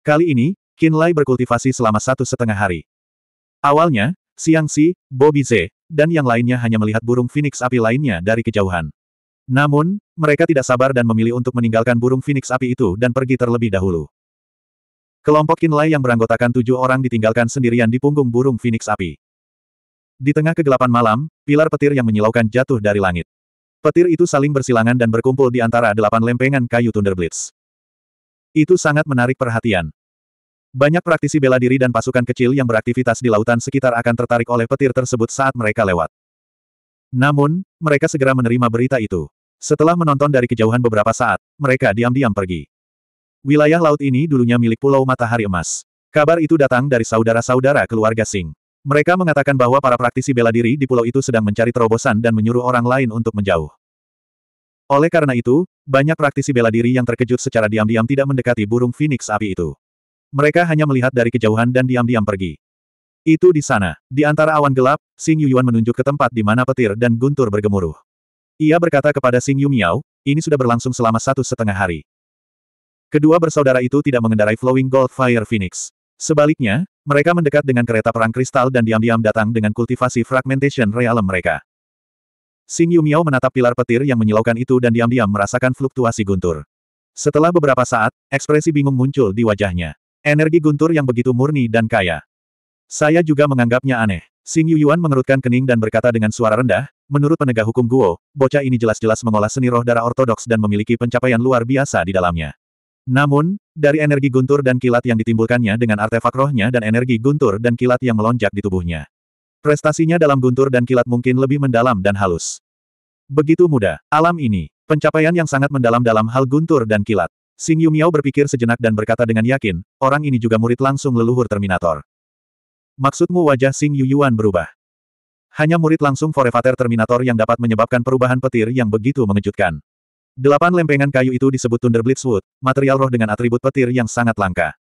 Kali ini, Qin Lai berkultivasi selama satu setengah hari. Awalnya, Xiang Si, Bobby Z, dan yang lainnya hanya melihat burung phoenix api lainnya dari kejauhan. Namun, mereka tidak sabar dan memilih untuk meninggalkan burung phoenix api itu dan pergi terlebih dahulu. Kelompok Qin Lai yang beranggotakan tujuh orang ditinggalkan sendirian di punggung burung phoenix api. Di tengah kegelapan malam, pilar petir yang menyilaukan jatuh dari langit. Petir itu saling bersilangan dan berkumpul di antara delapan lempengan kayu Thunderblitz. Itu sangat menarik perhatian. Banyak praktisi bela diri dan pasukan kecil yang beraktivitas di lautan sekitar akan tertarik oleh petir tersebut saat mereka lewat. Namun, mereka segera menerima berita itu. Setelah menonton dari kejauhan beberapa saat, mereka diam-diam pergi. Wilayah laut ini dulunya milik Pulau Matahari Emas. Kabar itu datang dari saudara-saudara keluarga Singh. Mereka mengatakan bahwa para praktisi bela diri di pulau itu sedang mencari terobosan dan menyuruh orang lain untuk menjauh. Oleh karena itu, banyak praktisi bela diri yang terkejut secara diam-diam tidak mendekati burung phoenix api itu. Mereka hanya melihat dari kejauhan dan diam-diam pergi. Itu di sana. Di antara awan gelap, Xing Yuan menunjuk ke tempat di mana petir dan guntur bergemuruh. Ia berkata kepada Sing Yu Miao, ini sudah berlangsung selama satu setengah hari. Kedua bersaudara itu tidak mengendarai Flowing Gold Fire Phoenix. Sebaliknya, mereka mendekat dengan kereta perang kristal dan diam-diam datang dengan kultivasi fragmentation Realm mereka. Xing Yu Miao menatap pilar petir yang menyilaukan itu dan diam-diam merasakan fluktuasi guntur. Setelah beberapa saat, ekspresi bingung muncul di wajahnya. Energi guntur yang begitu murni dan kaya. Saya juga menganggapnya aneh. Xing Yu Yuan mengerutkan kening dan berkata dengan suara rendah, menurut penegak hukum Guo, bocah ini jelas-jelas mengolah seni roh darah ortodoks dan memiliki pencapaian luar biasa di dalamnya. Namun, dari energi guntur dan kilat yang ditimbulkannya dengan artefak rohnya dan energi guntur dan kilat yang melonjak di tubuhnya. Prestasinya dalam guntur dan kilat mungkin lebih mendalam dan halus. Begitu mudah. Alam ini, pencapaian yang sangat mendalam dalam hal guntur dan kilat. Sing Yu Miao berpikir sejenak dan berkata dengan yakin, orang ini juga murid langsung leluhur Terminator. Maksudmu wajah Sing Yu Yuan berubah. Hanya murid langsung Forevater Terminator yang dapat menyebabkan perubahan petir yang begitu mengejutkan. Delapan lempengan kayu itu disebut Thunder Blitzwood, material roh dengan atribut petir yang sangat langka.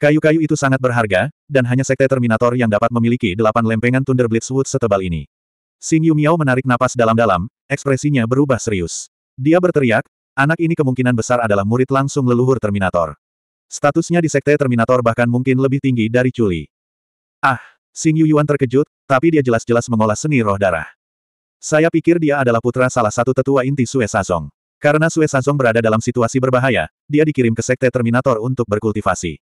Kayu-kayu itu sangat berharga, dan hanya sekte Terminator yang dapat memiliki delapan lempengan Thunder Blitz setebal ini. Sing Yu Miao menarik napas dalam-dalam, ekspresinya berubah serius. Dia berteriak, anak ini kemungkinan besar adalah murid langsung leluhur Terminator. Statusnya di sekte Terminator bahkan mungkin lebih tinggi dari Chuli. Ah, Sing Yu Yuan terkejut, tapi dia jelas-jelas mengolah seni roh darah. Saya pikir dia adalah putra salah satu tetua inti Sue Sazong. Karena Sue Sazong berada dalam situasi berbahaya, dia dikirim ke sekte Terminator untuk berkultivasi.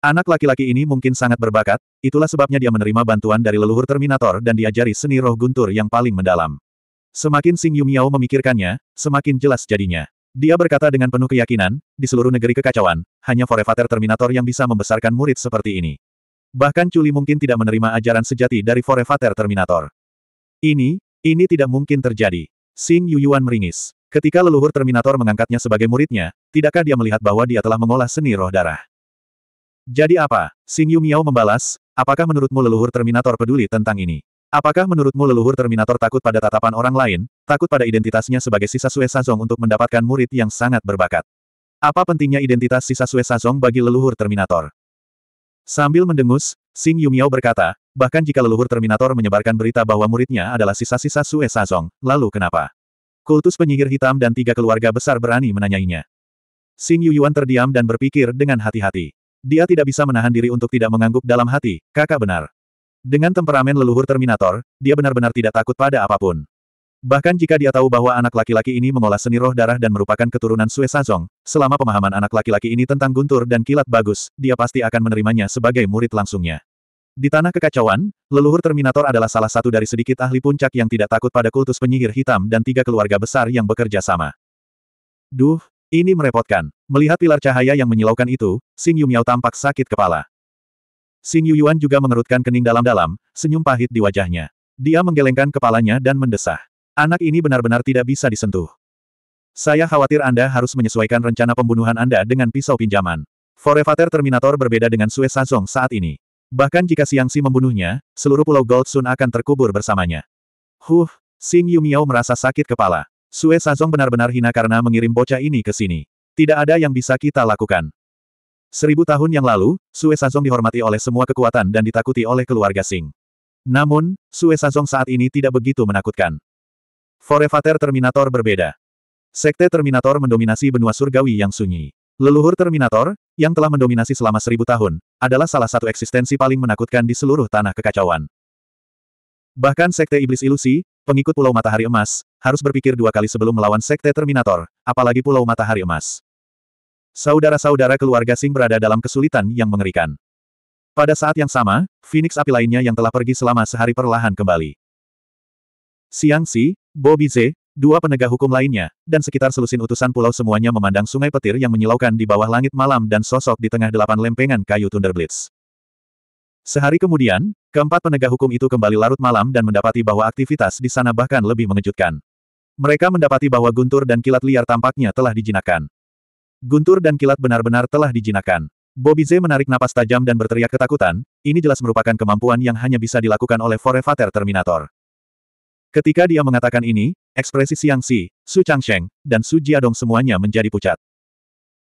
Anak laki-laki ini mungkin sangat berbakat, itulah sebabnya dia menerima bantuan dari leluhur Terminator dan diajari seni roh guntur yang paling mendalam. Semakin Sing Yu Miao memikirkannya, semakin jelas jadinya. Dia berkata dengan penuh keyakinan, di seluruh negeri kekacauan, hanya Forevater Terminator yang bisa membesarkan murid seperti ini. Bahkan Culi mungkin tidak menerima ajaran sejati dari Forevater Terminator. Ini, ini tidak mungkin terjadi. Xing Yuan meringis. Ketika leluhur Terminator mengangkatnya sebagai muridnya, tidakkah dia melihat bahwa dia telah mengolah seni roh darah? Jadi apa? Xing Yu Miao membalas, apakah menurutmu leluhur Terminator peduli tentang ini? Apakah menurutmu leluhur Terminator takut pada tatapan orang lain, takut pada identitasnya sebagai sisa Sue Sazong untuk mendapatkan murid yang sangat berbakat? Apa pentingnya identitas sisa Sue Sazong bagi leluhur Terminator? Sambil mendengus, Xing Miao berkata, bahkan jika leluhur Terminator menyebarkan berita bahwa muridnya adalah sisa-sisa Sue Sazong, lalu kenapa? Kultus penyihir hitam dan tiga keluarga besar berani menanyainya. Xing Yuan terdiam dan berpikir dengan hati-hati. Dia tidak bisa menahan diri untuk tidak mengangguk dalam hati, kakak benar. Dengan temperamen leluhur Terminator, dia benar-benar tidak takut pada apapun. Bahkan jika dia tahu bahwa anak laki-laki ini mengolah seni roh darah dan merupakan keturunan Sue Sazong, selama pemahaman anak laki-laki ini tentang guntur dan kilat bagus, dia pasti akan menerimanya sebagai murid langsungnya. Di tanah kekacauan, leluhur Terminator adalah salah satu dari sedikit ahli puncak yang tidak takut pada kultus penyihir hitam dan tiga keluarga besar yang bekerja sama. Duh, ini merepotkan. Melihat pilar cahaya yang menyilaukan itu, Xing Yu Miao tampak sakit kepala. Xing Yu Yuan juga mengerutkan kening dalam-dalam, senyum pahit di wajahnya. Dia menggelengkan kepalanya dan mendesah. Anak ini benar-benar tidak bisa disentuh. Saya khawatir Anda harus menyesuaikan rencana pembunuhan Anda dengan pisau pinjaman. Forevater Terminator berbeda dengan Sue Sazong saat ini. Bahkan jika Siangsi membunuhnya, seluruh pulau Gold Sun akan terkubur bersamanya. Huh, Xing Yu Miao merasa sakit kepala. Sue Sazong benar-benar hina karena mengirim bocah ini ke sini. Tidak ada yang bisa kita lakukan. Seribu tahun yang lalu, Sue Sazong dihormati oleh semua kekuatan dan ditakuti oleh keluarga Sing. Namun, Sue Sazong saat ini tidak begitu menakutkan. Forevater Terminator berbeda. Sekte Terminator mendominasi benua surgawi yang sunyi. Leluhur Terminator, yang telah mendominasi selama seribu tahun, adalah salah satu eksistensi paling menakutkan di seluruh tanah kekacauan. Bahkan Sekte Iblis Ilusi, pengikut Pulau Matahari Emas, harus berpikir dua kali sebelum melawan Sekte Terminator, apalagi Pulau Matahari Emas. Saudara-saudara keluarga Sing berada dalam kesulitan yang mengerikan. Pada saat yang sama, Phoenix api lainnya yang telah pergi selama sehari perlahan kembali. Siang Si, Bobby Z, dua penegak hukum lainnya, dan sekitar selusin utusan pulau semuanya memandang sungai petir yang menyilaukan di bawah langit malam dan sosok di tengah delapan lempengan kayu Thunderblitz. Sehari kemudian, keempat penegak hukum itu kembali larut malam dan mendapati bahwa aktivitas di sana bahkan lebih mengejutkan. Mereka mendapati bahwa Guntur dan kilat liar tampaknya telah dijinakan. Guntur dan kilat benar-benar telah dijinakan. Bobby Z menarik napas tajam dan berteriak ketakutan, ini jelas merupakan kemampuan yang hanya bisa dilakukan oleh Forevater Terminator. Ketika dia mengatakan ini, ekspresi Siang Si, Su Chang Sheng, dan Su Jia Dong semuanya menjadi pucat.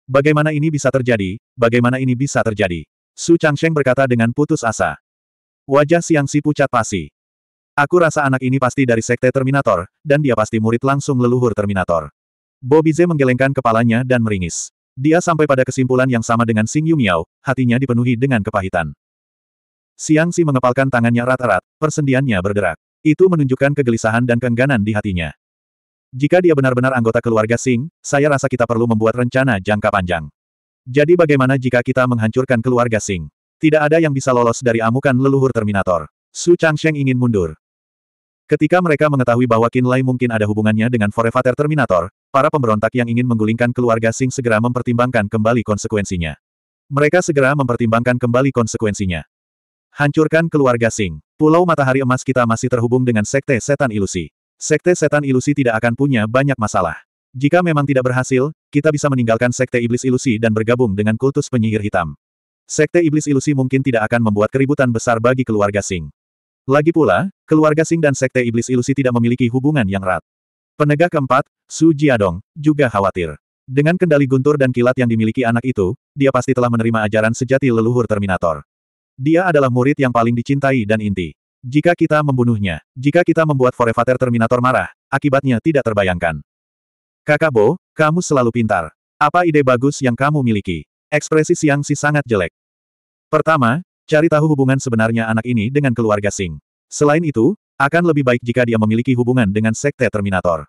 Bagaimana ini bisa terjadi? Bagaimana ini bisa terjadi? Su Chang Sheng berkata dengan putus asa. Wajah Siang Si pucat pasi. Aku rasa anak ini pasti dari sekte Terminator, dan dia pasti murid langsung leluhur Terminator. Z menggelengkan kepalanya dan meringis. Dia sampai pada kesimpulan yang sama dengan Sing Miao, hatinya dipenuhi dengan kepahitan. Siang Si mengepalkan tangannya rata-rata, persendiannya berderak. Itu menunjukkan kegelisahan dan keengganan di hatinya. Jika dia benar-benar anggota keluarga Sing, saya rasa kita perlu membuat rencana jangka panjang. Jadi bagaimana jika kita menghancurkan keluarga Sing? Tidak ada yang bisa lolos dari amukan leluhur Terminator. Su Changsheng ingin mundur. Ketika mereka mengetahui bahwa Qin mungkin ada hubungannya dengan Forevater Terminator, para pemberontak yang ingin menggulingkan keluarga Sing segera mempertimbangkan kembali konsekuensinya. Mereka segera mempertimbangkan kembali konsekuensinya. Hancurkan keluarga Sing. Pulau Matahari Emas kita masih terhubung dengan Sekte Setan Ilusi. Sekte Setan Ilusi tidak akan punya banyak masalah. Jika memang tidak berhasil, kita bisa meninggalkan Sekte Iblis Ilusi dan bergabung dengan kultus penyihir hitam. Sekte Iblis Ilusi mungkin tidak akan membuat keributan besar bagi keluarga Sing. Lagi pula, keluarga Sing dan Sekte Iblis Ilusi tidak memiliki hubungan yang erat. Penegak keempat, Su Jiadong, juga khawatir. Dengan kendali guntur dan kilat yang dimiliki anak itu, dia pasti telah menerima ajaran sejati leluhur Terminator. Dia adalah murid yang paling dicintai dan inti. Jika kita membunuhnya, jika kita membuat Forevater Terminator marah, akibatnya tidak terbayangkan. Kakak Bo, kamu selalu pintar. Apa ide bagus yang kamu miliki? Ekspresi Siang Si sangat jelek. Pertama, Cari tahu hubungan sebenarnya anak ini dengan keluarga Singh. Selain itu, akan lebih baik jika dia memiliki hubungan dengan Sekte Terminator.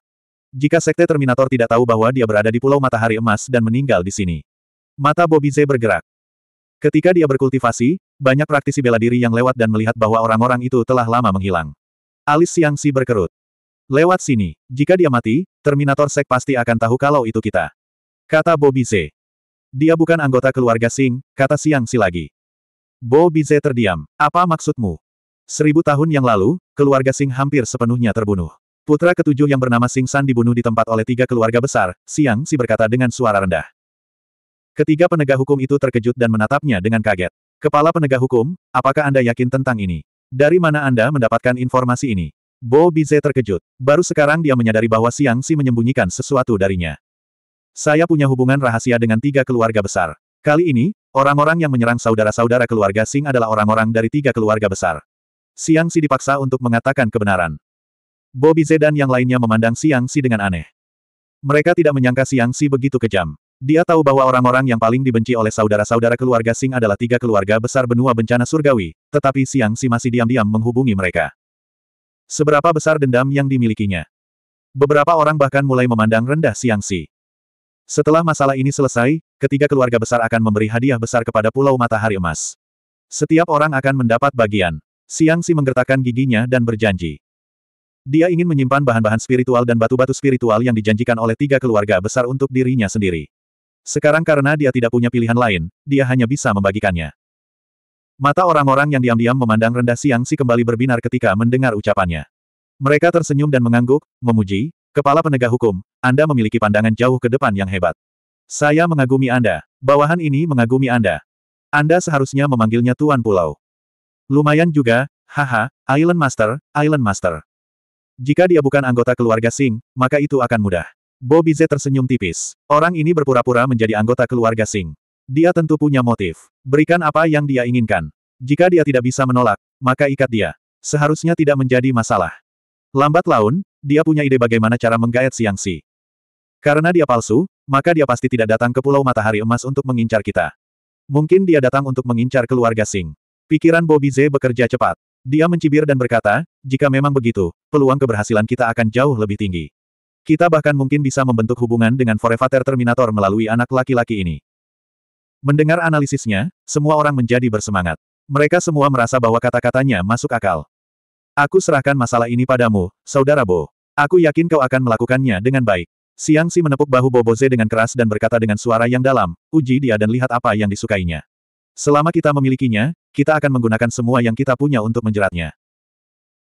Jika Sekte Terminator tidak tahu bahwa dia berada di Pulau Matahari Emas dan meninggal di sini. Mata Bobby Z bergerak. Ketika dia berkultivasi, banyak praktisi bela diri yang lewat dan melihat bahwa orang-orang itu telah lama menghilang. Alis Siang Si berkerut. Lewat sini, jika dia mati, Terminator Sek pasti akan tahu kalau itu kita. Kata Bobby Z. Dia bukan anggota keluarga Sing, kata Siang Si lagi. Bo Bize terdiam. Apa maksudmu? Seribu tahun yang lalu, keluarga Sing hampir sepenuhnya terbunuh. Putra ketujuh yang bernama Sing San dibunuh di tempat oleh tiga keluarga besar, Siang Si berkata dengan suara rendah. Ketiga penegak hukum itu terkejut dan menatapnya dengan kaget. Kepala penegak hukum, apakah Anda yakin tentang ini? Dari mana Anda mendapatkan informasi ini? Bo Bize terkejut. Baru sekarang dia menyadari bahwa Siang Si menyembunyikan sesuatu darinya. Saya punya hubungan rahasia dengan tiga keluarga besar. Kali ini, Orang-orang yang menyerang saudara-saudara keluarga Sing adalah orang-orang dari tiga keluarga besar. Siang Si dipaksa untuk mengatakan kebenaran. Bobby Z dan yang lainnya memandang Siang Si dengan aneh. Mereka tidak menyangka Siang Si begitu kejam. Dia tahu bahwa orang-orang yang paling dibenci oleh saudara-saudara keluarga Sing adalah tiga keluarga besar benua bencana surgawi, tetapi Siang Si masih diam-diam menghubungi mereka. Seberapa besar dendam yang dimilikinya? Beberapa orang bahkan mulai memandang rendah Siang Si. Setelah masalah ini selesai, ketiga keluarga besar akan memberi hadiah besar kepada Pulau Matahari Emas. Setiap orang akan mendapat bagian. Siang Si menggertakkan giginya dan berjanji. Dia ingin menyimpan bahan-bahan spiritual dan batu-batu spiritual yang dijanjikan oleh tiga keluarga besar untuk dirinya sendiri. Sekarang karena dia tidak punya pilihan lain, dia hanya bisa membagikannya. Mata orang-orang yang diam-diam memandang rendah Siang Si kembali berbinar ketika mendengar ucapannya. Mereka tersenyum dan mengangguk, memuji, Kepala penegak hukum, Anda memiliki pandangan jauh ke depan yang hebat. Saya mengagumi Anda. Bawahan ini mengagumi Anda. Anda seharusnya memanggilnya Tuan Pulau. Lumayan juga, haha, Island Master, Island Master. Jika dia bukan anggota keluarga Singh, maka itu akan mudah. Bobby Z tersenyum tipis. Orang ini berpura-pura menjadi anggota keluarga Singh. Dia tentu punya motif. Berikan apa yang dia inginkan. Jika dia tidak bisa menolak, maka ikat dia. Seharusnya tidak menjadi masalah. Lambat laun, dia punya ide bagaimana cara menggayat Siang Si. Karena dia palsu, maka dia pasti tidak datang ke Pulau Matahari Emas untuk mengincar kita. Mungkin dia datang untuk mengincar keluarga Sing. Pikiran Bobby Z bekerja cepat. Dia mencibir dan berkata, jika memang begitu, peluang keberhasilan kita akan jauh lebih tinggi. Kita bahkan mungkin bisa membentuk hubungan dengan Forevater Terminator melalui anak laki-laki ini. Mendengar analisisnya, semua orang menjadi bersemangat. Mereka semua merasa bahwa kata-katanya masuk akal. Aku serahkan masalah ini padamu, Saudara Bo. Aku yakin kau akan melakukannya dengan baik. Siang Si menepuk bahu Boboze dengan keras dan berkata dengan suara yang dalam, uji dia dan lihat apa yang disukainya. Selama kita memilikinya, kita akan menggunakan semua yang kita punya untuk menjeratnya.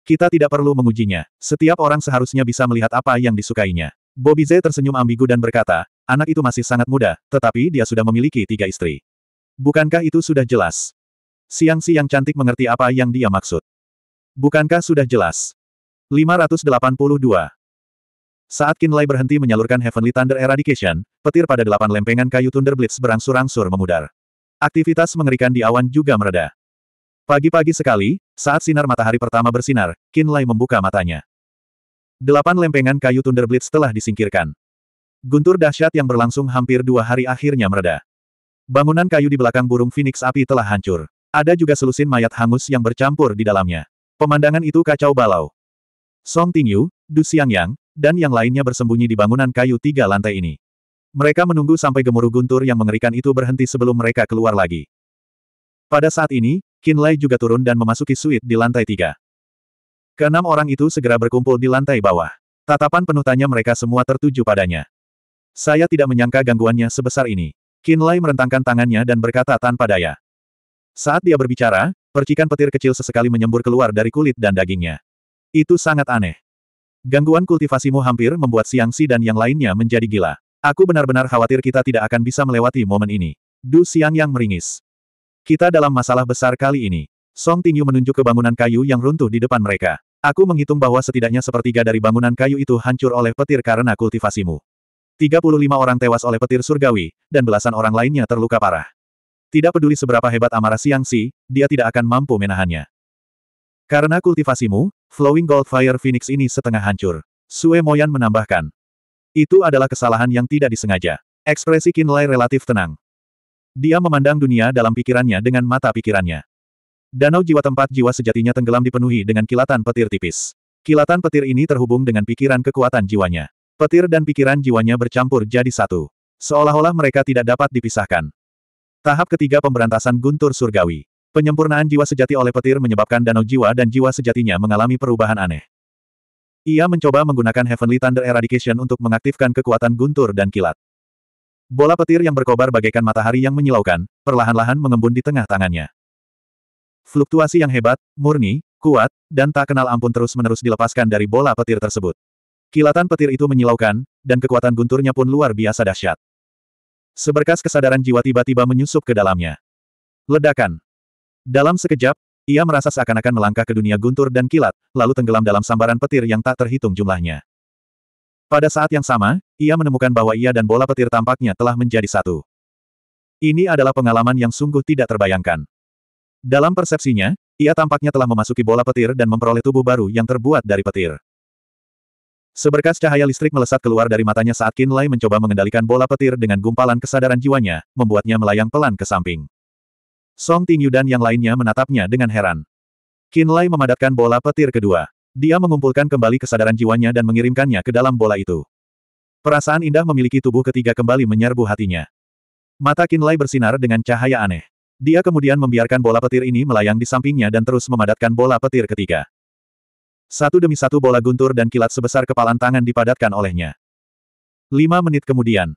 Kita tidak perlu mengujinya. Setiap orang seharusnya bisa melihat apa yang disukainya. Boboze tersenyum ambigu dan berkata, anak itu masih sangat muda, tetapi dia sudah memiliki tiga istri. Bukankah itu sudah jelas? Siang Si yang cantik mengerti apa yang dia maksud. Bukankah sudah jelas? 582. Saat Kinlay berhenti menyalurkan Heavenly Thunder Eradication, petir pada delapan lempengan kayu Thunder Blitz berangsur-angsur memudar. Aktivitas mengerikan di awan juga mereda. Pagi-pagi sekali, saat sinar matahari pertama bersinar, Kinlay membuka matanya. Delapan lempengan kayu Thunder Blitz telah disingkirkan. Guntur dahsyat yang berlangsung hampir dua hari akhirnya mereda. Bangunan kayu di belakang burung Phoenix api telah hancur. Ada juga selusin mayat hangus yang bercampur di dalamnya. Pemandangan itu kacau balau. Song Tingyu, Du Xiangyang, dan yang lainnya bersembunyi di bangunan kayu tiga lantai ini. Mereka menunggu sampai gemuruh guntur yang mengerikan itu berhenti sebelum mereka keluar lagi. Pada saat ini, Kinlay juga turun dan memasuki suite di lantai tiga. Keenam orang itu segera berkumpul di lantai bawah. Tatapan penuh tanya mereka semua tertuju padanya. Saya tidak menyangka gangguannya sebesar ini. Kinlay merentangkan tangannya dan berkata tanpa daya. Saat dia berbicara, percikan petir kecil sesekali menyembur keluar dari kulit dan dagingnya. Itu sangat aneh. Gangguan kultivasimu hampir membuat Siang Si dan yang lainnya menjadi gila. Aku benar-benar khawatir kita tidak akan bisa melewati momen ini. Du Siang yang meringis. Kita dalam masalah besar kali ini. Song Tingyu menunjuk ke bangunan kayu yang runtuh di depan mereka. Aku menghitung bahwa setidaknya sepertiga dari bangunan kayu itu hancur oleh petir karena kultivasimu. 35 orang tewas oleh petir surgawi, dan belasan orang lainnya terluka parah. Tidak peduli seberapa hebat amarah Siang Si, dia tidak akan mampu menahannya. Karena kultivasimu, Flowing Gold Fire Phoenix ini setengah hancur. Sue Moyan menambahkan. Itu adalah kesalahan yang tidak disengaja. Ekspresi Kinlay relatif tenang. Dia memandang dunia dalam pikirannya dengan mata pikirannya. Danau jiwa tempat jiwa sejatinya tenggelam dipenuhi dengan kilatan petir tipis. Kilatan petir ini terhubung dengan pikiran kekuatan jiwanya. Petir dan pikiran jiwanya bercampur jadi satu. Seolah-olah mereka tidak dapat dipisahkan. Tahap ketiga pemberantasan guntur surgawi. Penyempurnaan jiwa sejati oleh petir menyebabkan danau jiwa dan jiwa sejatinya mengalami perubahan aneh. Ia mencoba menggunakan Heavenly Thunder Eradication untuk mengaktifkan kekuatan guntur dan kilat. Bola petir yang berkobar bagaikan matahari yang menyilaukan, perlahan-lahan mengembun di tengah tangannya. Fluktuasi yang hebat, murni, kuat, dan tak kenal ampun terus-menerus dilepaskan dari bola petir tersebut. Kilatan petir itu menyilaukan, dan kekuatan gunturnya pun luar biasa dahsyat. Seberkas kesadaran jiwa tiba-tiba menyusup ke dalamnya. Ledakan. Dalam sekejap, ia merasa seakan-akan melangkah ke dunia guntur dan kilat, lalu tenggelam dalam sambaran petir yang tak terhitung jumlahnya. Pada saat yang sama, ia menemukan bahwa ia dan bola petir tampaknya telah menjadi satu. Ini adalah pengalaman yang sungguh tidak terbayangkan. Dalam persepsinya, ia tampaknya telah memasuki bola petir dan memperoleh tubuh baru yang terbuat dari petir. Seberkas cahaya listrik melesat keluar dari matanya saat Kinlay mencoba mengendalikan bola petir dengan gumpalan kesadaran jiwanya, membuatnya melayang pelan ke samping. Song Tingyu dan yang lainnya menatapnya dengan heran. Qin Lai memadatkan bola petir kedua. Dia mengumpulkan kembali kesadaran jiwanya dan mengirimkannya ke dalam bola itu. Perasaan indah memiliki tubuh ketiga kembali menyerbu hatinya. Mata Qin Lai bersinar dengan cahaya aneh. Dia kemudian membiarkan bola petir ini melayang di sampingnya dan terus memadatkan bola petir ketiga. Satu demi satu bola guntur dan kilat sebesar kepalan tangan dipadatkan olehnya. Lima menit kemudian,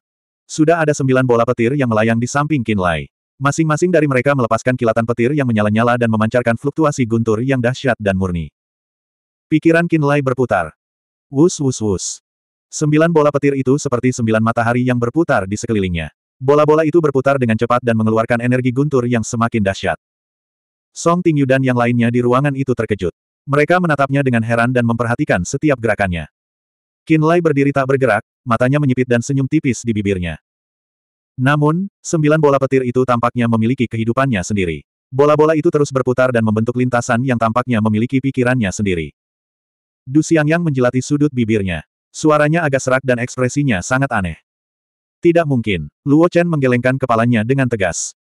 sudah ada sembilan bola petir yang melayang di samping Qin Lai. Masing-masing dari mereka melepaskan kilatan petir yang menyala-nyala dan memancarkan fluktuasi guntur yang dahsyat dan murni. Pikiran Kinlay berputar. Wus wus wus. Sembilan bola petir itu seperti sembilan matahari yang berputar di sekelilingnya. Bola-bola itu berputar dengan cepat dan mengeluarkan energi guntur yang semakin dahsyat. Song Tingyu dan yang lainnya di ruangan itu terkejut. Mereka menatapnya dengan heran dan memperhatikan setiap gerakannya. Kinlay berdiri tak bergerak, matanya menyipit dan senyum tipis di bibirnya. Namun, sembilan bola petir itu tampaknya memiliki kehidupannya sendiri. Bola-bola itu terus berputar dan membentuk lintasan yang tampaknya memiliki pikirannya sendiri. Du yang menjelati sudut bibirnya. Suaranya agak serak dan ekspresinya sangat aneh. Tidak mungkin, Luo Chen menggelengkan kepalanya dengan tegas.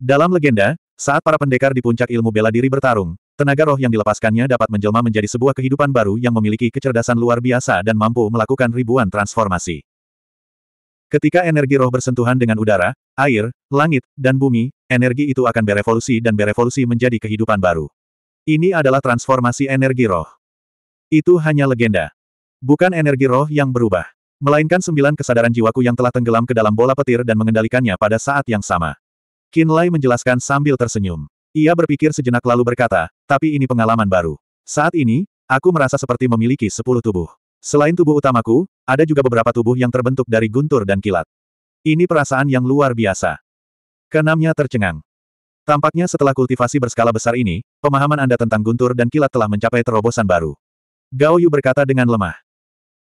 Dalam legenda, saat para pendekar di puncak ilmu bela diri bertarung, tenaga roh yang dilepaskannya dapat menjelma menjadi sebuah kehidupan baru yang memiliki kecerdasan luar biasa dan mampu melakukan ribuan transformasi. Ketika energi roh bersentuhan dengan udara, air, langit, dan bumi, energi itu akan berevolusi dan berevolusi menjadi kehidupan baru. Ini adalah transformasi energi roh. Itu hanya legenda. Bukan energi roh yang berubah. Melainkan sembilan kesadaran jiwaku yang telah tenggelam ke dalam bola petir dan mengendalikannya pada saat yang sama. Kinlay menjelaskan sambil tersenyum. Ia berpikir sejenak lalu berkata, tapi ini pengalaman baru. Saat ini, aku merasa seperti memiliki sepuluh tubuh. Selain tubuh utamaku, ada juga beberapa tubuh yang terbentuk dari guntur dan kilat. Ini perasaan yang luar biasa. Kenamnya tercengang. Tampaknya setelah kultivasi berskala besar ini, pemahaman Anda tentang guntur dan kilat telah mencapai terobosan baru. Gao Yu berkata dengan lemah.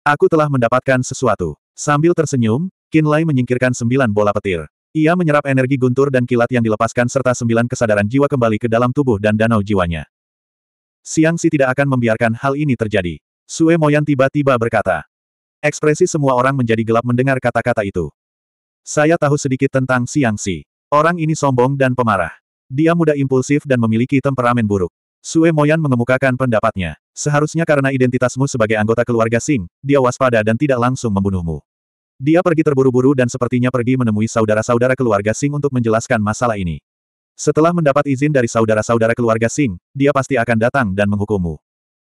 Aku telah mendapatkan sesuatu. Sambil tersenyum, Qin Lai menyingkirkan sembilan bola petir. Ia menyerap energi guntur dan kilat yang dilepaskan serta sembilan kesadaran jiwa kembali ke dalam tubuh dan danau jiwanya. Siang Si tidak akan membiarkan hal ini terjadi. Sue Moyan tiba-tiba berkata. Ekspresi semua orang menjadi gelap mendengar kata-kata itu. Saya tahu sedikit tentang Siang Si. Orang ini sombong dan pemarah. Dia muda impulsif dan memiliki temperamen buruk. Sue Moyan mengemukakan pendapatnya. Seharusnya karena identitasmu sebagai anggota keluarga Sing, dia waspada dan tidak langsung membunuhmu. Dia pergi terburu-buru dan sepertinya pergi menemui saudara-saudara keluarga Sing untuk menjelaskan masalah ini. Setelah mendapat izin dari saudara-saudara keluarga Sing, dia pasti akan datang dan menghukummu.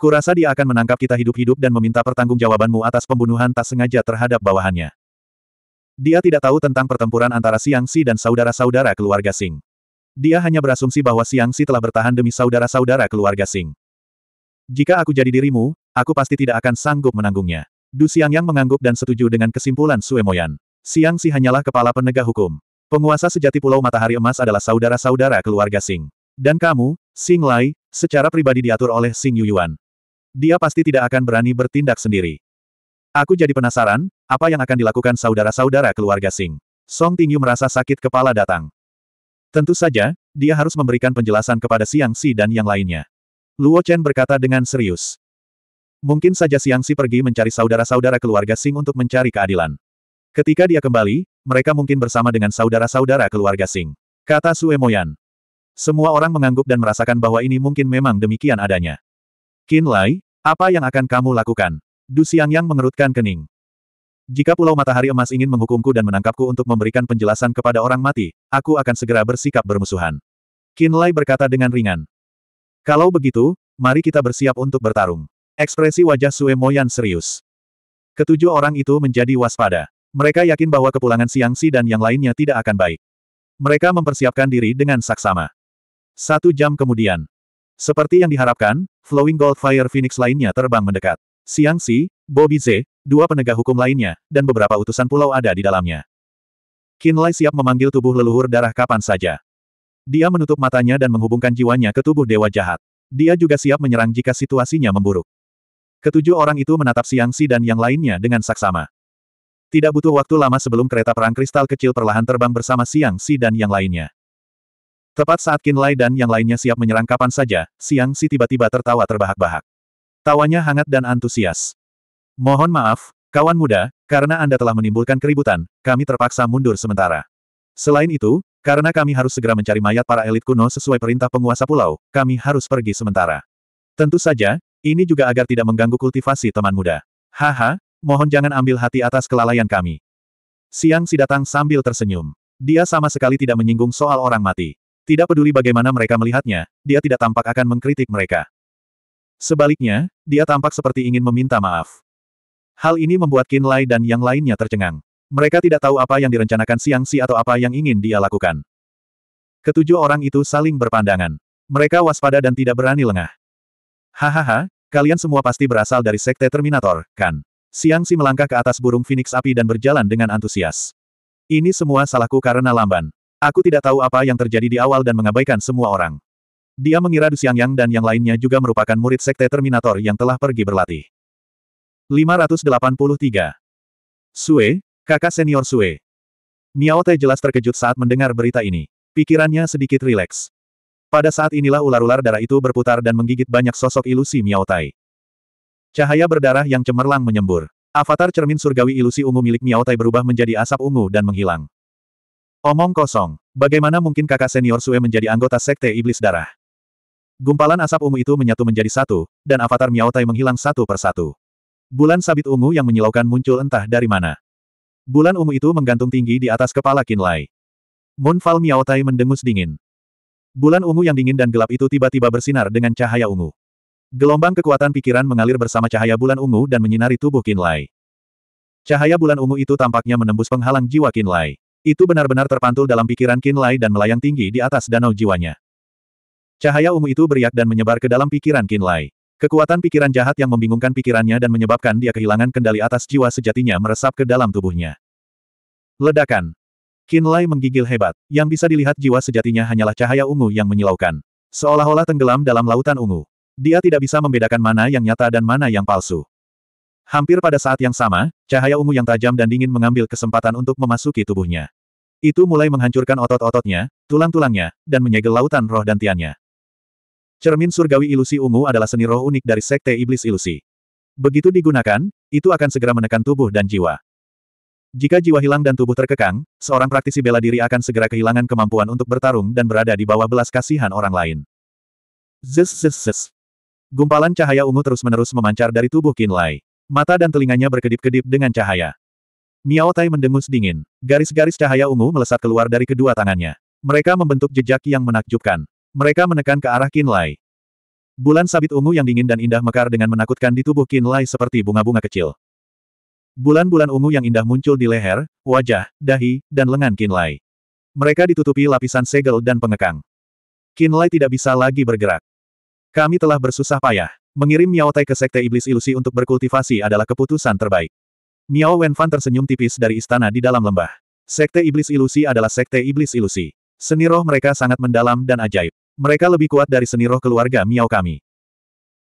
Kurasa dia akan menangkap kita hidup-hidup dan meminta pertanggungjawabanmu atas pembunuhan tak sengaja terhadap bawahannya. Dia tidak tahu tentang pertempuran antara Siang Si dan saudara-saudara keluarga Sing. Dia hanya berasumsi bahwa Siang Si telah bertahan demi saudara-saudara keluarga Sing. Jika aku jadi dirimu, aku pasti tidak akan sanggup menanggungnya. Du Siang Yang mengangguk dan setuju dengan kesimpulan Sue Moyan. Siang Si hanyalah kepala penegak hukum. Penguasa sejati Pulau Matahari Emas adalah saudara-saudara keluarga Sing. Dan kamu, Sing Lai, secara pribadi diatur oleh Sing Yuyuan. Dia pasti tidak akan berani bertindak sendiri. Aku jadi penasaran, apa yang akan dilakukan saudara-saudara keluarga Sing. Song Tingyu merasa sakit kepala datang. Tentu saja, dia harus memberikan penjelasan kepada Siang Si dan yang lainnya. Luo Chen berkata dengan serius. Mungkin saja Siang Si pergi mencari saudara-saudara keluarga Sing untuk mencari keadilan. Ketika dia kembali, mereka mungkin bersama dengan saudara-saudara keluarga Sing. Kata Sue Moyan. Semua orang mengangguk dan merasakan bahwa ini mungkin memang demikian adanya. Qin Lai, apa yang akan kamu lakukan? Du yang mengerutkan kening. Jika Pulau Matahari Emas ingin menghukumku dan menangkapku untuk memberikan penjelasan kepada orang mati, aku akan segera bersikap bermusuhan. Qin Lai berkata dengan ringan. Kalau begitu, mari kita bersiap untuk bertarung. Ekspresi wajah Sue Moyan serius. Ketujuh orang itu menjadi waspada. Mereka yakin bahwa kepulangan Siang Si dan yang lainnya tidak akan baik. Mereka mempersiapkan diri dengan saksama. Satu jam kemudian, seperti yang diharapkan, Flowing Gold Fire Phoenix lainnya terbang mendekat. Siang Si, Bobby Z, dua penegak hukum lainnya, dan beberapa utusan pulau ada di dalamnya. Lai siap memanggil tubuh leluhur darah kapan saja. Dia menutup matanya dan menghubungkan jiwanya ke tubuh dewa jahat. Dia juga siap menyerang jika situasinya memburuk. Ketujuh orang itu menatap Siang Si dan yang lainnya dengan saksama. Tidak butuh waktu lama sebelum kereta perang kristal kecil perlahan terbang bersama Siang Si dan yang lainnya. Tepat saat Kinlay dan yang lainnya siap menyerang kapan saja, Siang Si tiba-tiba tertawa terbahak-bahak. Tawanya hangat dan antusias. Mohon maaf, kawan muda, karena Anda telah menimbulkan keributan, kami terpaksa mundur sementara. Selain itu, karena kami harus segera mencari mayat para elit kuno sesuai perintah penguasa pulau, kami harus pergi sementara. Tentu saja, ini juga agar tidak mengganggu kultivasi teman muda. Haha, mohon jangan ambil hati atas kelalaian kami. Siang Si datang sambil tersenyum. Dia sama sekali tidak menyinggung soal orang mati. Tidak peduli bagaimana mereka melihatnya, dia tidak tampak akan mengkritik mereka. Sebaliknya, dia tampak seperti ingin meminta maaf. Hal ini membuat Qin Lai dan yang lainnya tercengang. Mereka tidak tahu apa yang direncanakan Siang Si atau apa yang ingin dia lakukan. Ketujuh orang itu saling berpandangan. Mereka waspada dan tidak berani lengah. Hahaha, kalian semua pasti berasal dari Sekte Terminator, kan? Siang Si melangkah ke atas burung Phoenix api dan berjalan dengan antusias. Ini semua salahku karena lamban. Aku tidak tahu apa yang terjadi di awal dan mengabaikan semua orang. Dia mengira Du Xiangyang dan yang lainnya juga merupakan murid sekte Terminator yang telah pergi berlatih. 583. Sue, kakak senior Sue. Miao Te jelas terkejut saat mendengar berita ini. Pikirannya sedikit rileks. Pada saat inilah ular-ular darah itu berputar dan menggigit banyak sosok ilusi Miao Tai. Cahaya berdarah yang cemerlang menyembur. Avatar cermin surgawi ilusi ungu milik Miao Tai berubah menjadi asap ungu dan menghilang. Omong kosong. Bagaimana mungkin kakak senior Sue menjadi anggota sekte iblis darah? Gumpalan asap ungu itu menyatu menjadi satu, dan avatar Miao menghilang satu persatu. Bulan sabit ungu yang menyilaukan muncul entah dari mana. Bulan ungu itu menggantung tinggi di atas kepala Kinlay. Moonfall Miao mendengus dingin. Bulan ungu yang dingin dan gelap itu tiba-tiba bersinar dengan cahaya ungu. Gelombang kekuatan pikiran mengalir bersama cahaya bulan ungu dan menyinari tubuh Kinlay. Cahaya bulan ungu itu tampaknya menembus penghalang jiwa Kinlay. Itu benar-benar terpantul dalam pikiran Lai dan melayang tinggi di atas danau jiwanya. Cahaya ungu itu beriak dan menyebar ke dalam pikiran Lai. Kekuatan pikiran jahat yang membingungkan pikirannya dan menyebabkan dia kehilangan kendali atas jiwa sejatinya meresap ke dalam tubuhnya. Ledakan. Lai menggigil hebat. Yang bisa dilihat jiwa sejatinya hanyalah cahaya ungu yang menyilaukan. Seolah-olah tenggelam dalam lautan ungu. Dia tidak bisa membedakan mana yang nyata dan mana yang palsu. Hampir pada saat yang sama, cahaya ungu yang tajam dan dingin mengambil kesempatan untuk memasuki tubuhnya. Itu mulai menghancurkan otot-ototnya, tulang-tulangnya, dan menyegel lautan roh dan tiannya. Cermin surgawi ilusi ungu adalah seni roh unik dari sekte iblis ilusi. Begitu digunakan, itu akan segera menekan tubuh dan jiwa. Jika jiwa hilang dan tubuh terkekang, seorang praktisi bela diri akan segera kehilangan kemampuan untuk bertarung dan berada di bawah belas kasihan orang lain. Zes Gumpalan cahaya ungu terus-menerus memancar dari tubuh Kinlay. Mata dan telinganya berkedip-kedip dengan cahaya. Miao Tai mendengus dingin. Garis-garis cahaya ungu melesat keluar dari kedua tangannya. Mereka membentuk jejak yang menakjubkan. Mereka menekan ke arah Qin Lai. Bulan sabit ungu yang dingin dan indah mekar dengan menakutkan di tubuh Qin Lai seperti bunga-bunga kecil. Bulan-bulan ungu yang indah muncul di leher, wajah, dahi, dan lengan Qin Lai. Mereka ditutupi lapisan segel dan pengekang. Qin Lai tidak bisa lagi bergerak. Kami telah bersusah payah. Mengirim Miao Tai ke Sekte Iblis Ilusi untuk berkultivasi adalah keputusan terbaik. Miao Wenfan tersenyum tipis dari istana di dalam lembah. Sekte Iblis Ilusi adalah Sekte Iblis Ilusi. Seni roh mereka sangat mendalam dan ajaib. Mereka lebih kuat dari seni roh keluarga Miao kami.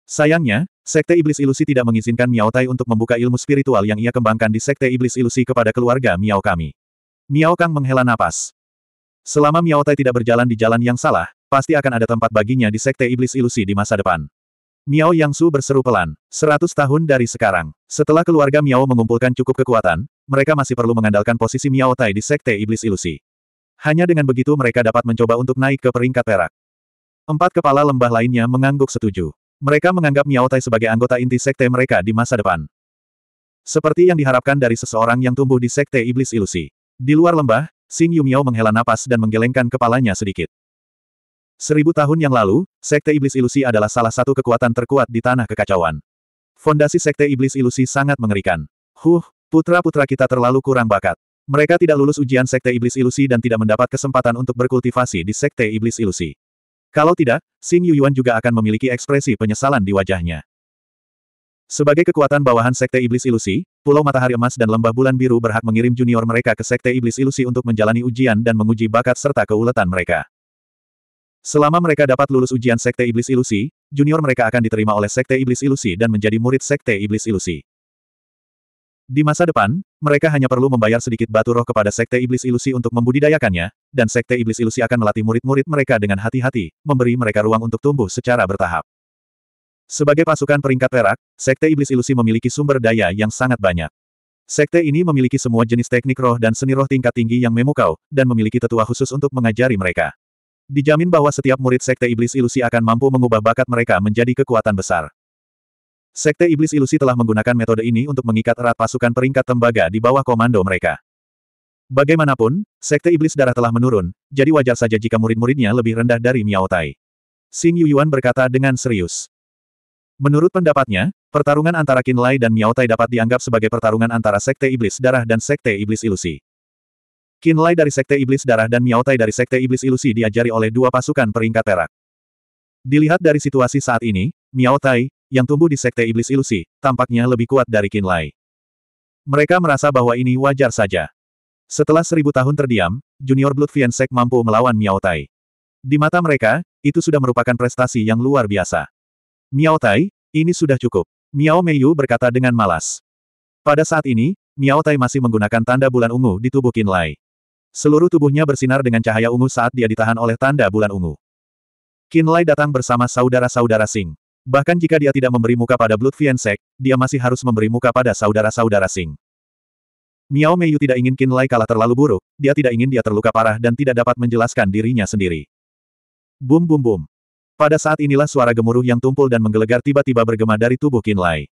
Sayangnya, Sekte Iblis Ilusi tidak mengizinkan Miao Tai untuk membuka ilmu spiritual yang ia kembangkan di Sekte Iblis Ilusi kepada keluarga Miao kami. Miao Kang menghela napas. Selama Miao Tai tidak berjalan di jalan yang salah, pasti akan ada tempat baginya di Sekte Iblis Ilusi di masa depan. Miao Yang Su berseru pelan, Seratus tahun dari sekarang, setelah keluarga Miao mengumpulkan cukup kekuatan, mereka masih perlu mengandalkan posisi Miao Tai di Sekte Iblis Ilusi. Hanya dengan begitu mereka dapat mencoba untuk naik ke peringkat perak. Empat kepala lembah lainnya mengangguk setuju. Mereka menganggap Miao Tai sebagai anggota inti Sekte mereka di masa depan. Seperti yang diharapkan dari seseorang yang tumbuh di Sekte Iblis Ilusi. Di luar lembah, Sing Yu Miao menghela napas dan menggelengkan kepalanya sedikit. Seribu tahun yang lalu, Sekte Iblis Ilusi adalah salah satu kekuatan terkuat di tanah kekacauan. Fondasi Sekte Iblis Ilusi sangat mengerikan. Huh, putra-putra kita terlalu kurang bakat. Mereka tidak lulus ujian Sekte Iblis Ilusi dan tidak mendapat kesempatan untuk berkultivasi di Sekte Iblis Ilusi. Kalau tidak, Xing Yuyuan juga akan memiliki ekspresi penyesalan di wajahnya. Sebagai kekuatan bawahan Sekte Iblis Ilusi, Pulau Matahari Emas dan Lembah Bulan Biru berhak mengirim junior mereka ke Sekte Iblis Ilusi untuk menjalani ujian dan menguji bakat serta keuletan mereka. Selama mereka dapat lulus ujian Sekte Iblis Ilusi, junior mereka akan diterima oleh Sekte Iblis Ilusi dan menjadi murid Sekte Iblis Ilusi. Di masa depan, mereka hanya perlu membayar sedikit batu roh kepada Sekte Iblis Ilusi untuk membudidayakannya, dan Sekte Iblis Ilusi akan melatih murid-murid mereka dengan hati-hati, memberi mereka ruang untuk tumbuh secara bertahap. Sebagai pasukan peringkat perak, Sekte Iblis Ilusi memiliki sumber daya yang sangat banyak. Sekte ini memiliki semua jenis teknik roh dan seni roh tingkat tinggi yang memukau, dan memiliki tetua khusus untuk mengajari mereka. Dijamin bahwa setiap murid Sekte Iblis Ilusi akan mampu mengubah bakat mereka menjadi kekuatan besar. Sekte Iblis Ilusi telah menggunakan metode ini untuk mengikat erat pasukan peringkat tembaga di bawah komando mereka. Bagaimanapun, Sekte Iblis Darah telah menurun, jadi wajar saja jika murid-muridnya lebih rendah dari Miao Tai. Xing Yuan berkata dengan serius. Menurut pendapatnya, pertarungan antara Qin Lai dan Miao Tai dapat dianggap sebagai pertarungan antara Sekte Iblis Darah dan Sekte Iblis Ilusi. Kinlay dari Sekte Iblis Darah dan Miaotai dari Sekte Iblis Ilusi diajari oleh dua pasukan peringkat perak. Dilihat dari situasi saat ini, Miaotai, yang tumbuh di Sekte Iblis Ilusi, tampaknya lebih kuat dari Kinlay. Mereka merasa bahwa ini wajar saja. Setelah seribu tahun terdiam, Junior Blood Fiensek mampu melawan Miaotai. Di mata mereka, itu sudah merupakan prestasi yang luar biasa. Miaotai, ini sudah cukup. Miao Meiyu berkata dengan malas. Pada saat ini, Miao Tai masih menggunakan tanda bulan ungu di tubuh Kinlay. Seluruh tubuhnya bersinar dengan cahaya ungu saat dia ditahan oleh tanda bulan ungu. Lai datang bersama saudara-saudara Sing. Bahkan jika dia tidak memberi muka pada Blood Fiancek, dia masih harus memberi muka pada saudara-saudara Sing. Miao Meiyu tidak ingin Lai kalah terlalu buruk, dia tidak ingin dia terluka parah dan tidak dapat menjelaskan dirinya sendiri. Bum bum bum. Pada saat inilah suara gemuruh yang tumpul dan menggelegar tiba-tiba bergema dari tubuh Lai.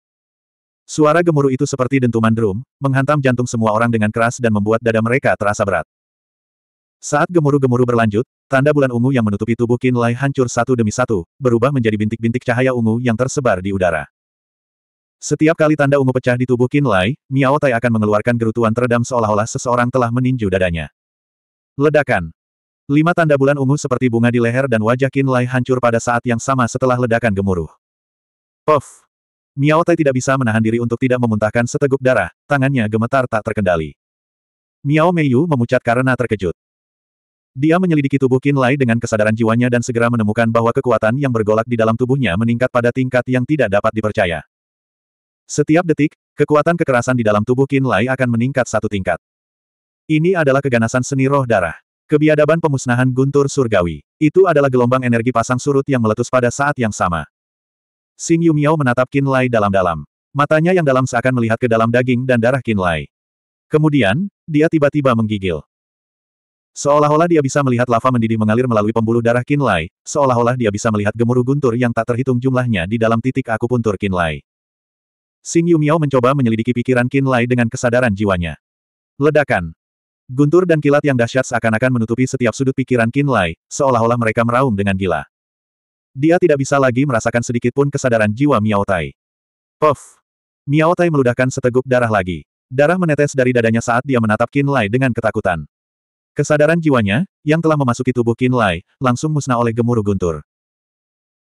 Suara gemuruh itu seperti dentuman drum, menghantam jantung semua orang dengan keras dan membuat dada mereka terasa berat. Saat gemuruh-gemuruh berlanjut, tanda bulan ungu yang menutupi tubuh Qin Lai hancur satu demi satu, berubah menjadi bintik-bintik cahaya ungu yang tersebar di udara. Setiap kali tanda ungu pecah di tubuh Qin Lai, Miao Tai akan mengeluarkan gerutuan teredam seolah-olah seseorang telah meninju dadanya. Ledakan. Lima tanda bulan ungu seperti bunga di leher dan wajah Qin Lai hancur pada saat yang sama setelah ledakan gemuruh. Puff. Miao Tai tidak bisa menahan diri untuk tidak memuntahkan seteguk darah, tangannya gemetar tak terkendali. Miao Meiyu memucat karena terkejut. Dia menyelidiki tubuh Qin Lai dengan kesadaran jiwanya dan segera menemukan bahwa kekuatan yang bergolak di dalam tubuhnya meningkat pada tingkat yang tidak dapat dipercaya. Setiap detik, kekuatan kekerasan di dalam tubuh Qin Lai akan meningkat satu tingkat. Ini adalah keganasan seni roh darah. Kebiadaban pemusnahan guntur surgawi. Itu adalah gelombang energi pasang surut yang meletus pada saat yang sama. Sing Yu Miao menatap Qin Lai dalam-dalam. Matanya yang dalam seakan melihat ke dalam daging dan darah Qin Lai. Kemudian, dia tiba-tiba menggigil. Seolah-olah dia bisa melihat lava mendidih mengalir melalui pembuluh darah Kinlay. seolah-olah dia bisa melihat gemuruh guntur yang tak terhitung jumlahnya di dalam titik akupuntur Kinlai. Sing Yu Miao mencoba menyelidiki pikiran Kinlay dengan kesadaran jiwanya. Ledakan. Guntur dan kilat yang dahsyat seakan-akan menutupi setiap sudut pikiran Kinlay. seolah-olah mereka meraung dengan gila. Dia tidak bisa lagi merasakan sedikit pun kesadaran jiwa Miao Tai. Puff. Miao Tai meludahkan seteguk darah lagi. Darah menetes dari dadanya saat dia menatap Kinlay dengan ketakutan. Kesadaran jiwanya, yang telah memasuki tubuh Qin Lai, langsung musnah oleh gemuruh guntur.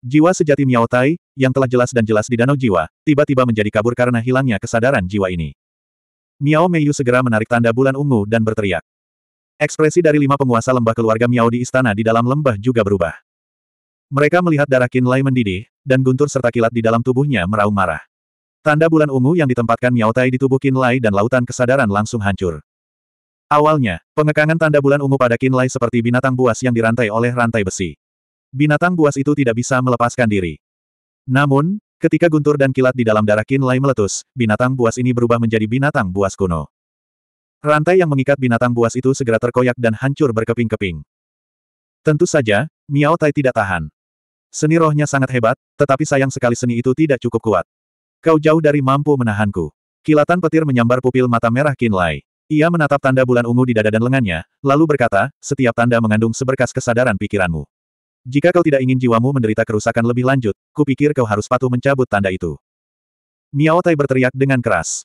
Jiwa sejati Miao Tai, yang telah jelas dan jelas di danau jiwa, tiba-tiba menjadi kabur karena hilangnya kesadaran jiwa ini. Miao Meiyu segera menarik tanda bulan ungu dan berteriak. Ekspresi dari lima penguasa lembah keluarga Miao di istana di dalam lembah juga berubah. Mereka melihat darah Qin Lai mendidih, dan guntur serta kilat di dalam tubuhnya meraung marah. Tanda bulan ungu yang ditempatkan Miao Tai di tubuh Qin Lai dan lautan kesadaran langsung hancur. Awalnya, pengekangan tanda bulan ungu pada Kinlay seperti binatang buas yang dirantai oleh rantai besi. Binatang buas itu tidak bisa melepaskan diri. Namun, ketika guntur dan kilat di dalam darah Kinlay meletus, binatang buas ini berubah menjadi binatang buas kuno. Rantai yang mengikat binatang buas itu segera terkoyak dan hancur berkeping-keping. Tentu saja, Miao Tai tidak tahan. Seni rohnya sangat hebat, tetapi sayang sekali seni itu tidak cukup kuat. Kau jauh dari mampu menahanku. Kilatan petir menyambar pupil mata merah Kinlay. Ia menatap tanda bulan ungu di dada dan lengannya, lalu berkata, setiap tanda mengandung seberkas kesadaran pikiranmu. Jika kau tidak ingin jiwamu menderita kerusakan lebih lanjut, kupikir kau harus patuh mencabut tanda itu. Miao Tai berteriak dengan keras.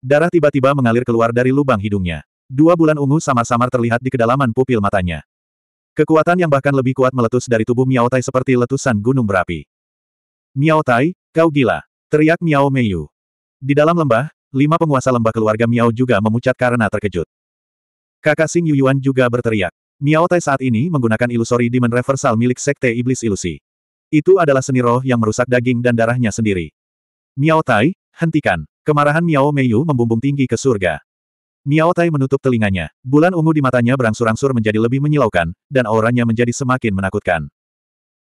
Darah tiba-tiba mengalir keluar dari lubang hidungnya. Dua bulan ungu samar-samar terlihat di kedalaman pupil matanya. Kekuatan yang bahkan lebih kuat meletus dari tubuh Miao Tai seperti letusan gunung berapi. Miao Tai, kau gila! Teriak Miao Meiyu. Di dalam lembah, lima penguasa lembah keluarga Miao juga memucat karena terkejut. Kakak sing Yuyuan juga berteriak. Miao Tai saat ini menggunakan ilusori Demon Reversal milik Sekte Iblis Ilusi. Itu adalah seni roh yang merusak daging dan darahnya sendiri. Miao Tai, hentikan. Kemarahan Miao Meiyu membumbung tinggi ke surga. Miao Tai menutup telinganya. Bulan ungu di matanya berangsur-angsur menjadi lebih menyilaukan, dan auranya menjadi semakin menakutkan.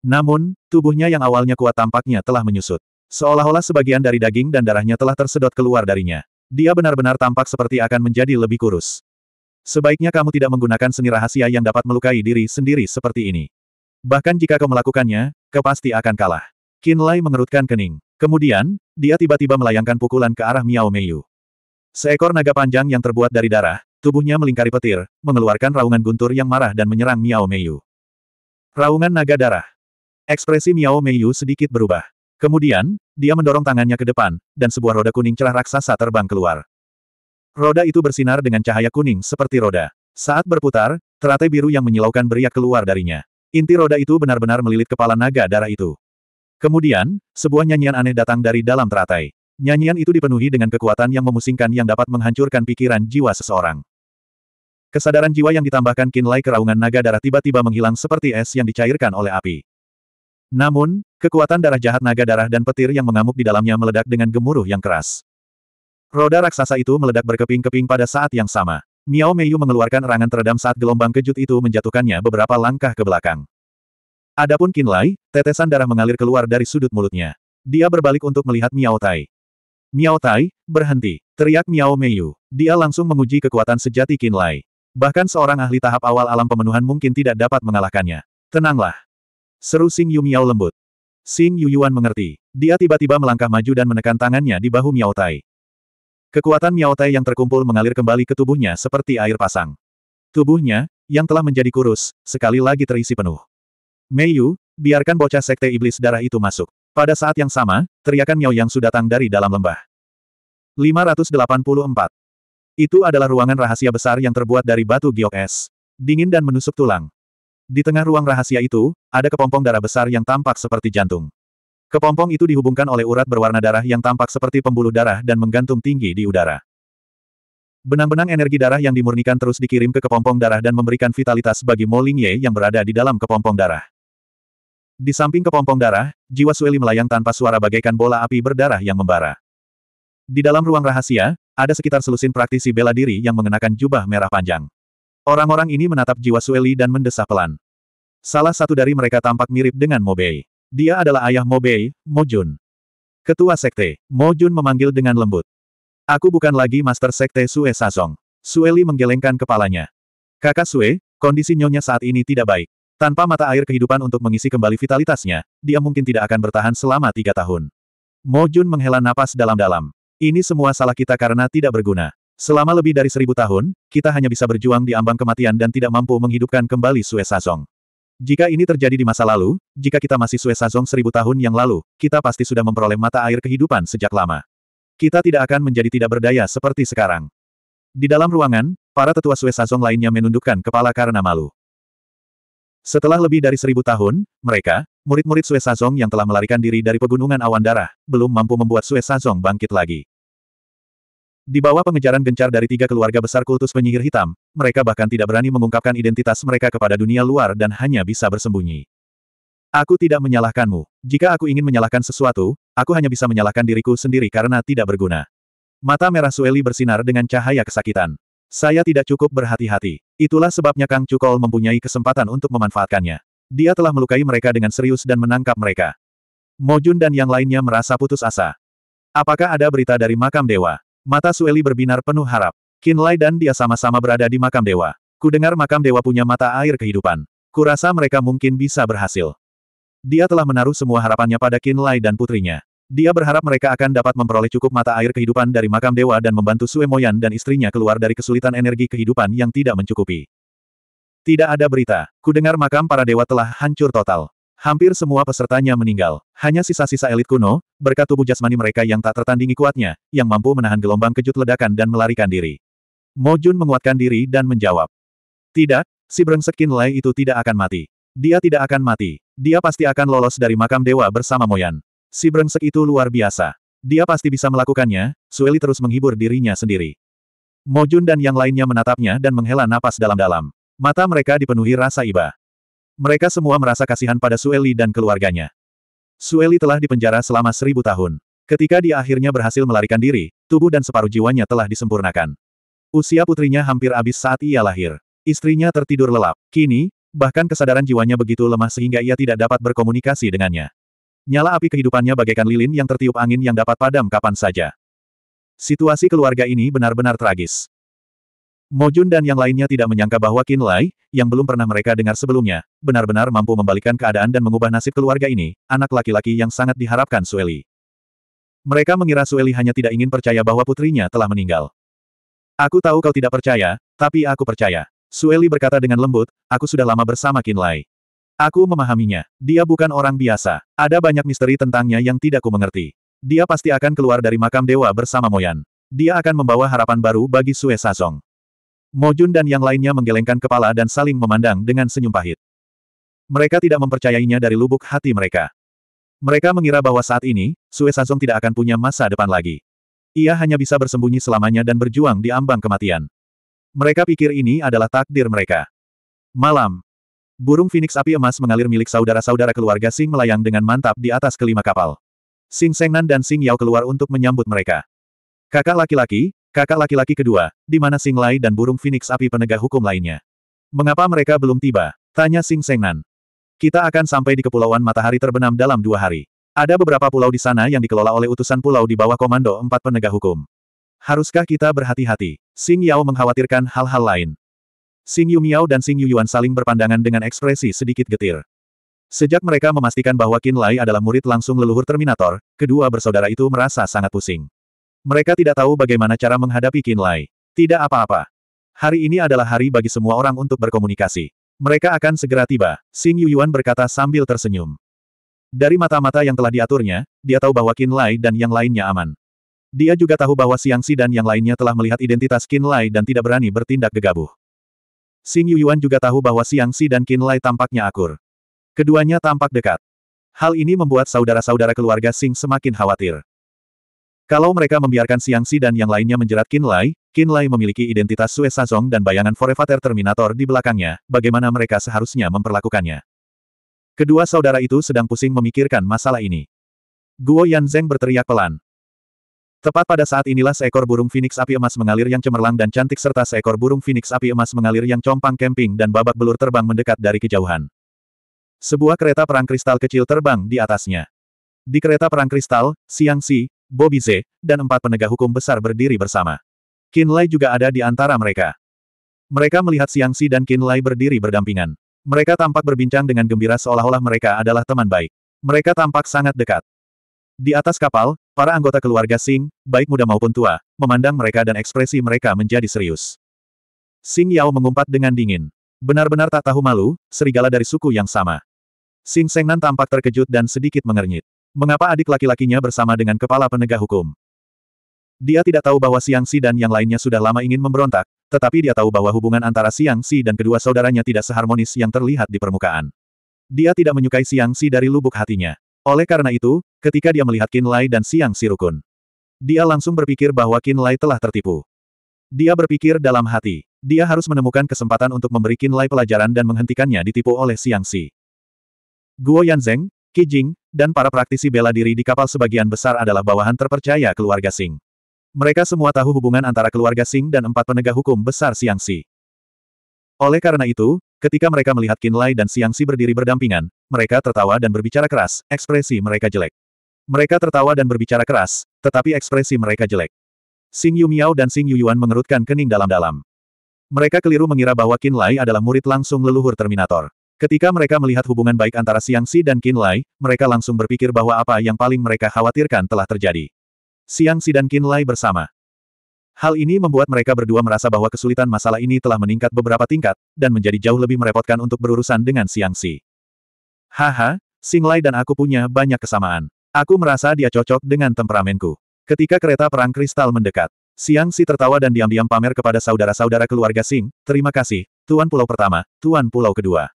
Namun, tubuhnya yang awalnya kuat tampaknya telah menyusut. Seolah-olah sebagian dari daging dan darahnya telah tersedot keluar darinya. Dia benar-benar tampak seperti akan menjadi lebih kurus. Sebaiknya kamu tidak menggunakan seni rahasia yang dapat melukai diri sendiri seperti ini. Bahkan jika kau melakukannya, kau pasti akan kalah. Lai mengerutkan kening. Kemudian, dia tiba-tiba melayangkan pukulan ke arah Miao Meiyu. Seekor naga panjang yang terbuat dari darah, tubuhnya melingkari petir, mengeluarkan raungan guntur yang marah dan menyerang Miao Meiyu. Raungan naga darah. Ekspresi Miao Meiyu sedikit berubah. Kemudian, dia mendorong tangannya ke depan, dan sebuah roda kuning cerah raksasa terbang keluar. Roda itu bersinar dengan cahaya kuning seperti roda. Saat berputar, teratai biru yang menyilaukan beriak keluar darinya. Inti roda itu benar-benar melilit kepala naga darah itu. Kemudian, sebuah nyanyian aneh datang dari dalam teratai. Nyanyian itu dipenuhi dengan kekuatan yang memusingkan yang dapat menghancurkan pikiran jiwa seseorang. Kesadaran jiwa yang ditambahkan kinlay keraungan naga darah tiba-tiba menghilang seperti es yang dicairkan oleh api. Namun, kekuatan darah jahat naga darah dan petir yang mengamuk di dalamnya meledak dengan gemuruh yang keras. Roda raksasa itu meledak berkeping-keping pada saat yang sama. Miao Meiyu mengeluarkan erangan teredam saat gelombang kejut itu menjatuhkannya beberapa langkah ke belakang. Adapun Kinlay, tetesan darah mengalir keluar dari sudut mulutnya. Dia berbalik untuk melihat Miao Tai. Miao Tai, berhenti, teriak Miao Meiyu. Dia langsung menguji kekuatan sejati Kinlay. Bahkan seorang ahli tahap awal alam pemenuhan mungkin tidak dapat mengalahkannya. Tenanglah, Seru sing Yu Miao lembut. Xing Yuan mengerti. Dia tiba-tiba melangkah maju dan menekan tangannya di bahu Miao Tai. Kekuatan Miao Tai yang terkumpul mengalir kembali ke tubuhnya seperti air pasang. Tubuhnya, yang telah menjadi kurus, sekali lagi terisi penuh. Mei Yu, biarkan bocah sekte iblis darah itu masuk. Pada saat yang sama, teriakan Miao yang sudah datang dari dalam lembah. 584. Itu adalah ruangan rahasia besar yang terbuat dari batu giok es. Dingin dan menusuk tulang. Di tengah ruang rahasia itu, ada kepompong darah besar yang tampak seperti jantung. Kepompong itu dihubungkan oleh urat berwarna darah yang tampak seperti pembuluh darah dan menggantung tinggi di udara. Benang-benang energi darah yang dimurnikan terus dikirim ke kepompong darah dan memberikan vitalitas bagi Mo Lingye yang berada di dalam kepompong darah. Di samping kepompong darah, jiwa Sueli melayang tanpa suara bagaikan bola api berdarah yang membara. Di dalam ruang rahasia, ada sekitar selusin praktisi bela diri yang mengenakan jubah merah panjang. Orang-orang ini menatap jiwa Sueli dan mendesah pelan. Salah satu dari mereka tampak mirip dengan Mobei. Dia adalah ayah Mobei, Mojun. Ketua Sekte, Mojun memanggil dengan lembut. Aku bukan lagi Master Sekte Sue Sazong. Sueli menggelengkan kepalanya. Kakak Sue, kondisi nyonya saat ini tidak baik. Tanpa mata air kehidupan untuk mengisi kembali vitalitasnya, dia mungkin tidak akan bertahan selama tiga tahun. Mojun menghela napas dalam-dalam. Ini semua salah kita karena tidak berguna. Selama lebih dari seribu tahun, kita hanya bisa berjuang di ambang kematian dan tidak mampu menghidupkan kembali Sue Sazong. Jika ini terjadi di masa lalu, jika kita masih Sue Sazong seribu tahun yang lalu, kita pasti sudah memperoleh mata air kehidupan sejak lama. Kita tidak akan menjadi tidak berdaya seperti sekarang. Di dalam ruangan, para tetua Sue Sazong lainnya menundukkan kepala karena malu. Setelah lebih dari seribu tahun, mereka, murid-murid Sue Sazong yang telah melarikan diri dari pegunungan awan darah, belum mampu membuat Sue Sazong bangkit lagi. Di bawah pengejaran gencar dari tiga keluarga besar kultus penyihir hitam, mereka bahkan tidak berani mengungkapkan identitas mereka kepada dunia luar dan hanya bisa bersembunyi. Aku tidak menyalahkanmu. Jika aku ingin menyalahkan sesuatu, aku hanya bisa menyalahkan diriku sendiri karena tidak berguna. Mata merah Sueli bersinar dengan cahaya kesakitan. Saya tidak cukup berhati-hati. Itulah sebabnya Kang Cukol mempunyai kesempatan untuk memanfaatkannya. Dia telah melukai mereka dengan serius dan menangkap mereka. Mojun dan yang lainnya merasa putus asa. Apakah ada berita dari makam dewa? Mata Sueli berbinar penuh harap. Lai dan dia sama-sama berada di makam dewa. Kudengar makam dewa punya mata air kehidupan. Kurasa mereka mungkin bisa berhasil. Dia telah menaruh semua harapannya pada Lai dan putrinya. Dia berharap mereka akan dapat memperoleh cukup mata air kehidupan dari makam dewa dan membantu Suemoyan dan istrinya keluar dari kesulitan energi kehidupan yang tidak mencukupi. Tidak ada berita. Kudengar makam para dewa telah hancur total. Hampir semua pesertanya meninggal. Hanya sisa-sisa elit kuno, berkat tubuh jasmani mereka yang tak tertandingi kuatnya, yang mampu menahan gelombang kejut ledakan dan melarikan diri. Mo Jun menguatkan diri dan menjawab. Tidak, si brengsek Lai itu tidak akan mati. Dia tidak akan mati. Dia pasti akan lolos dari makam dewa bersama Moyan. Si brengsek itu luar biasa. Dia pasti bisa melakukannya, Sueli terus menghibur dirinya sendiri. Mojun dan yang lainnya menatapnya dan menghela napas dalam-dalam. Mata mereka dipenuhi rasa iba. Mereka semua merasa kasihan pada Sueli dan keluarganya. Sueli telah dipenjara selama seribu tahun. Ketika dia akhirnya berhasil melarikan diri, tubuh dan separuh jiwanya telah disempurnakan. Usia putrinya hampir habis saat ia lahir. Istrinya tertidur lelap. Kini, bahkan kesadaran jiwanya begitu lemah sehingga ia tidak dapat berkomunikasi dengannya. Nyala api kehidupannya bagaikan lilin yang tertiup angin yang dapat padam kapan saja. Situasi keluarga ini benar-benar tragis. Mojun dan yang lainnya tidak menyangka bahwa Qin Lai, yang belum pernah mereka dengar sebelumnya, benar-benar mampu membalikan keadaan dan mengubah nasib keluarga ini, anak laki-laki yang sangat diharapkan Sueli. Mereka mengira Sueli hanya tidak ingin percaya bahwa putrinya telah meninggal. Aku tahu kau tidak percaya, tapi aku percaya. Sueli berkata dengan lembut, aku sudah lama bersama Qin Lai. Aku memahaminya. Dia bukan orang biasa. Ada banyak misteri tentangnya yang tidak ku mengerti. Dia pasti akan keluar dari makam dewa bersama Moyan. Dia akan membawa harapan baru bagi Sue Sasong. Mojun dan yang lainnya menggelengkan kepala dan saling memandang dengan senyum pahit. Mereka tidak mempercayainya dari lubuk hati mereka. Mereka mengira bahwa saat ini, Sue Sazong tidak akan punya masa depan lagi. Ia hanya bisa bersembunyi selamanya dan berjuang di ambang kematian. Mereka pikir ini adalah takdir mereka. Malam. Burung Phoenix api emas mengalir milik saudara-saudara keluarga Sing melayang dengan mantap di atas kelima kapal. Sing Sengnan dan Sing Yao keluar untuk menyambut mereka. Kakak laki-laki, Kakak laki-laki kedua, di mana Sing Lai dan burung Phoenix api penegak hukum lainnya? Mengapa mereka belum tiba? Tanya Sing Sengnan. Kita akan sampai di Kepulauan Matahari Terbenam dalam dua hari. Ada beberapa pulau di sana yang dikelola oleh utusan pulau di bawah komando empat penegak hukum. Haruskah kita berhati-hati? Sing Yao mengkhawatirkan hal-hal lain. Sing Yu Miao dan Sing Yu Yuan saling berpandangan dengan ekspresi sedikit getir. Sejak mereka memastikan bahwa Qin Lai adalah murid langsung leluhur Terminator, kedua bersaudara itu merasa sangat pusing. Mereka tidak tahu bagaimana cara menghadapi Qin Lai. Tidak apa-apa. Hari ini adalah hari bagi semua orang untuk berkomunikasi. Mereka akan segera tiba, Xing Yuan berkata sambil tersenyum. Dari mata-mata yang telah diaturnya, dia tahu bahwa Qin Lai dan yang lainnya aman. Dia juga tahu bahwa Siang Si dan yang lainnya telah melihat identitas Qin Lai dan tidak berani bertindak gegabah. Xing Yuan juga tahu bahwa Siang Si dan Qin Lai tampaknya akur. Keduanya tampak dekat. Hal ini membuat saudara-saudara keluarga Xing semakin khawatir. Kalau mereka membiarkan Siang Si dan yang lainnya menjerat Qin Lai, Qin Lai memiliki identitas Sue Sazong dan bayangan Forevater Terminator di belakangnya, bagaimana mereka seharusnya memperlakukannya. Kedua saudara itu sedang pusing memikirkan masalah ini. Guo Yanzeng berteriak pelan. Tepat pada saat inilah seekor burung phoenix api emas mengalir yang cemerlang dan cantik serta seekor burung phoenix api emas mengalir yang compang kemping dan babak belur terbang mendekat dari kejauhan. Sebuah kereta perang kristal kecil terbang di atasnya. Di kereta perang kristal, Siang Si, Bobby Z, dan empat penegak hukum besar berdiri bersama. Qin Lai juga ada di antara mereka. Mereka melihat Siang Si dan Qin Lai berdiri berdampingan. Mereka tampak berbincang dengan gembira seolah-olah mereka adalah teman baik. Mereka tampak sangat dekat. Di atas kapal, para anggota keluarga Sing, baik muda maupun tua, memandang mereka dan ekspresi mereka menjadi serius. Sing Yao mengumpat dengan dingin. Benar-benar tak tahu malu, serigala dari suku yang sama. Sing Sengnan tampak terkejut dan sedikit mengernyit. Mengapa adik laki-lakinya bersama dengan kepala penegak hukum? Dia tidak tahu bahwa Siang Si dan yang lainnya sudah lama ingin memberontak, tetapi dia tahu bahwa hubungan antara Siang Si dan kedua saudaranya tidak seharmonis yang terlihat di permukaan. Dia tidak menyukai Siang Si dari lubuk hatinya. Oleh karena itu, ketika dia melihat Qin Lai dan Siang Si rukun, dia langsung berpikir bahwa Qin Lai telah tertipu. Dia berpikir dalam hati, dia harus menemukan kesempatan untuk memberi Qin Lai pelajaran dan menghentikannya ditipu oleh Siang Si. Guo Yanzeng, Kijing, dan para praktisi bela diri di kapal sebagian besar adalah bawahan terpercaya keluarga Sing. Mereka semua tahu hubungan antara keluarga Sing dan empat penegak hukum besar Siangsi. Oleh karena itu, ketika mereka melihat Lai dan Siangsi berdiri berdampingan, mereka tertawa dan berbicara keras, ekspresi mereka jelek. Mereka tertawa dan berbicara keras, tetapi ekspresi mereka jelek. Sing Yu Miao dan Sing Yu Yuan mengerutkan kening dalam-dalam. Mereka keliru mengira bahwa Lai adalah murid langsung leluhur Terminator. Ketika mereka melihat hubungan baik antara Xiang Si dan Qin Lai, mereka langsung berpikir bahwa apa yang paling mereka khawatirkan telah terjadi. Xiang Si dan Qin Lai bersama. Hal ini membuat mereka berdua merasa bahwa kesulitan masalah ini telah meningkat beberapa tingkat, dan menjadi jauh lebih merepotkan untuk berurusan dengan Xiang Si. Haha, Lai dan aku punya banyak kesamaan. Aku merasa dia cocok dengan temperamenku. Ketika kereta perang kristal mendekat, Xiang Si tertawa dan diam-diam pamer kepada saudara-saudara keluarga Sing, terima kasih, Tuan Pulau Pertama, Tuan Pulau Kedua.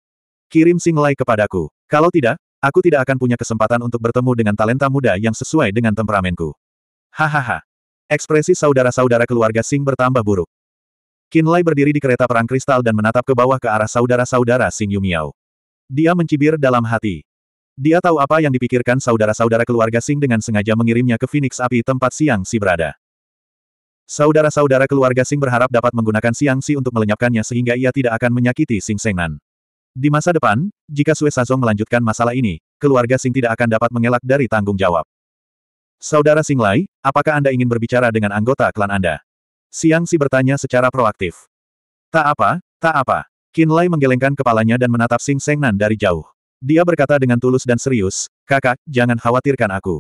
Kirim Sing Singlai kepadaku. Kalau tidak, aku tidak akan punya kesempatan untuk bertemu dengan talenta muda yang sesuai dengan temperamenku. Hahaha. Ekspresi saudara-saudara keluarga Sing bertambah buruk. Kinlai berdiri di kereta perang kristal dan menatap ke bawah ke arah saudara-saudara Sing Yumiao. Dia mencibir dalam hati. Dia tahu apa yang dipikirkan saudara-saudara keluarga Sing dengan sengaja mengirimnya ke Phoenix Api tempat Siang Si berada. Saudara-saudara keluarga Sing berharap dapat menggunakan Siang Si untuk melenyapkannya sehingga ia tidak akan menyakiti Sing Sengnan. Di masa depan, jika Sue Sazong melanjutkan masalah ini, keluarga Sing tidak akan dapat mengelak dari tanggung jawab. Saudara Sing Singlai, apakah Anda ingin berbicara dengan anggota klan Anda? Siang Si bertanya secara proaktif. Tak apa, tak apa. Qin Lai menggelengkan kepalanya dan menatap Sing Sengnan dari jauh. Dia berkata dengan tulus dan serius, kakak, jangan khawatirkan aku.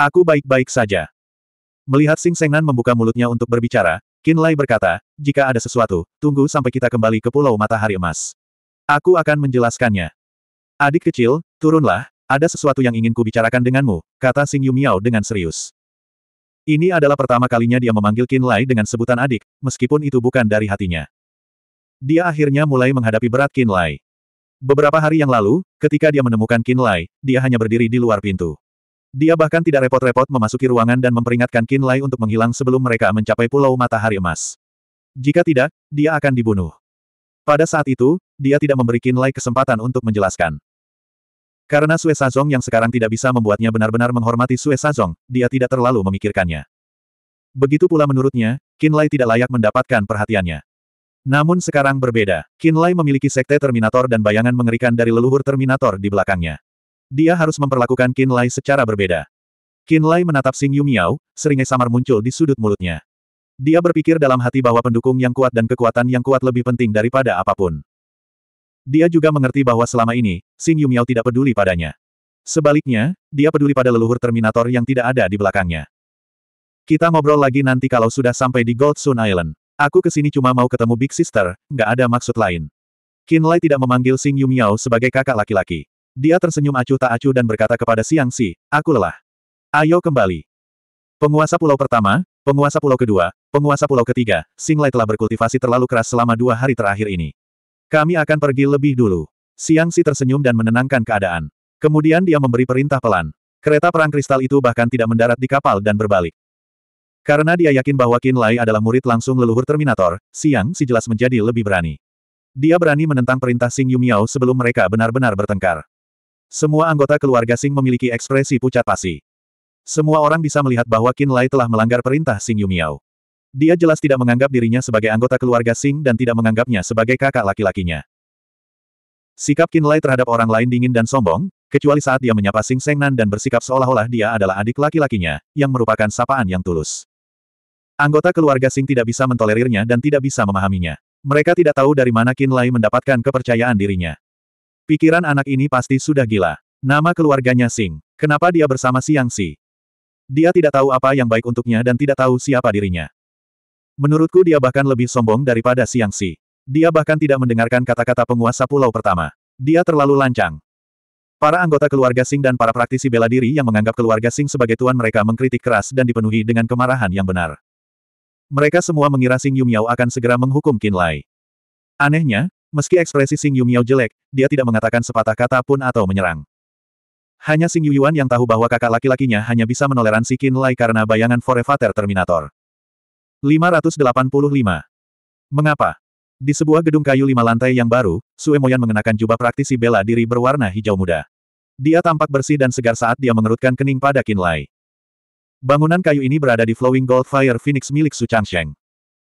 Aku baik-baik saja. Melihat Sing Sengnan membuka mulutnya untuk berbicara, Qin Lai berkata, jika ada sesuatu, tunggu sampai kita kembali ke Pulau Matahari Emas. Aku akan menjelaskannya. Adik kecil, turunlah, ada sesuatu yang ingin kubicarakan denganmu, kata Sing Yu Miao dengan serius. Ini adalah pertama kalinya dia memanggil Qin Lai dengan sebutan adik, meskipun itu bukan dari hatinya. Dia akhirnya mulai menghadapi berat Qin Lai. Beberapa hari yang lalu, ketika dia menemukan Qin Lai, dia hanya berdiri di luar pintu. Dia bahkan tidak repot-repot memasuki ruangan dan memperingatkan Qin Lai untuk menghilang sebelum mereka mencapai Pulau Matahari Emas. Jika tidak, dia akan dibunuh. Pada saat itu, dia tidak memberi Qin kesempatan untuk menjelaskan. Karena Sue Sazong yang sekarang tidak bisa membuatnya benar-benar menghormati Sue Sazong, dia tidak terlalu memikirkannya. Begitu pula menurutnya, Qin Lai tidak layak mendapatkan perhatiannya. Namun sekarang berbeda, Qin Lai memiliki sekte Terminator dan bayangan mengerikan dari leluhur Terminator di belakangnya. Dia harus memperlakukan Qin Lai secara berbeda. Qin Lai menatap Sing Yu Miao, seringai samar muncul di sudut mulutnya. Dia berpikir dalam hati bahwa pendukung yang kuat dan kekuatan yang kuat lebih penting daripada apapun. Dia juga mengerti bahwa selama ini, Xing Yumiao tidak peduli padanya. Sebaliknya, dia peduli pada leluhur Terminator yang tidak ada di belakangnya. Kita ngobrol lagi nanti kalau sudah sampai di Gold Sun Island. Aku kesini cuma mau ketemu Big Sister, nggak ada maksud lain. Lai tidak memanggil Xing Yumiao sebagai kakak laki-laki. Dia tersenyum acuh tak acuh dan berkata kepada Siang Si, aku lelah. Ayo kembali. Penguasa pulau pertama, penguasa pulau kedua, penguasa pulau ketiga, Lai telah berkultivasi terlalu keras selama dua hari terakhir ini. Kami akan pergi lebih dulu. Siang Si tersenyum dan menenangkan keadaan. Kemudian dia memberi perintah pelan. Kereta perang kristal itu bahkan tidak mendarat di kapal dan berbalik. Karena dia yakin bahwa Qin Lai adalah murid langsung leluhur Terminator, Siang Si jelas menjadi lebih berani. Dia berani menentang perintah Sing Yumiao sebelum mereka benar-benar bertengkar. Semua anggota keluarga Sing memiliki ekspresi pucat pasi. Semua orang bisa melihat bahwa Qin Lai telah melanggar perintah Sing Yumiao. Dia jelas tidak menganggap dirinya sebagai anggota keluarga Sing dan tidak menganggapnya sebagai kakak laki-lakinya. Sikap Kinlay terhadap orang lain dingin dan sombong, kecuali saat dia menyapa Sing Sengnan dan bersikap seolah-olah dia adalah adik laki-lakinya, yang merupakan sapaan yang tulus. Anggota keluarga Sing tidak bisa mentolerirnya dan tidak bisa memahaminya. Mereka tidak tahu dari mana Kinlay mendapatkan kepercayaan dirinya. Pikiran anak ini pasti sudah gila. Nama keluarganya Sing. Kenapa dia bersama Siang Si? Dia tidak tahu apa yang baik untuknya dan tidak tahu siapa dirinya. Menurutku dia bahkan lebih sombong daripada Siang Si. Dia bahkan tidak mendengarkan kata-kata penguasa pulau pertama. Dia terlalu lancang. Para anggota keluarga Sing dan para praktisi bela diri yang menganggap keluarga Sing sebagai tuan mereka mengkritik keras dan dipenuhi dengan kemarahan yang benar. Mereka semua mengira Sing Yumiao akan segera menghukum Qin Lai. Anehnya, meski ekspresi Sing Yumiao jelek, dia tidak mengatakan sepatah kata pun atau menyerang. Hanya Sing Yuyuan yang tahu bahwa kakak laki-lakinya hanya bisa menoleransi Qin Lai karena bayangan Forever Terminator. 585. Mengapa? Di sebuah gedung kayu lima lantai yang baru, Sue Moyan mengenakan jubah praktisi bela diri berwarna hijau muda. Dia tampak bersih dan segar saat dia mengerutkan kening pada Kinlay. Bangunan kayu ini berada di Flowing Gold Fire Phoenix milik Su Changsheng.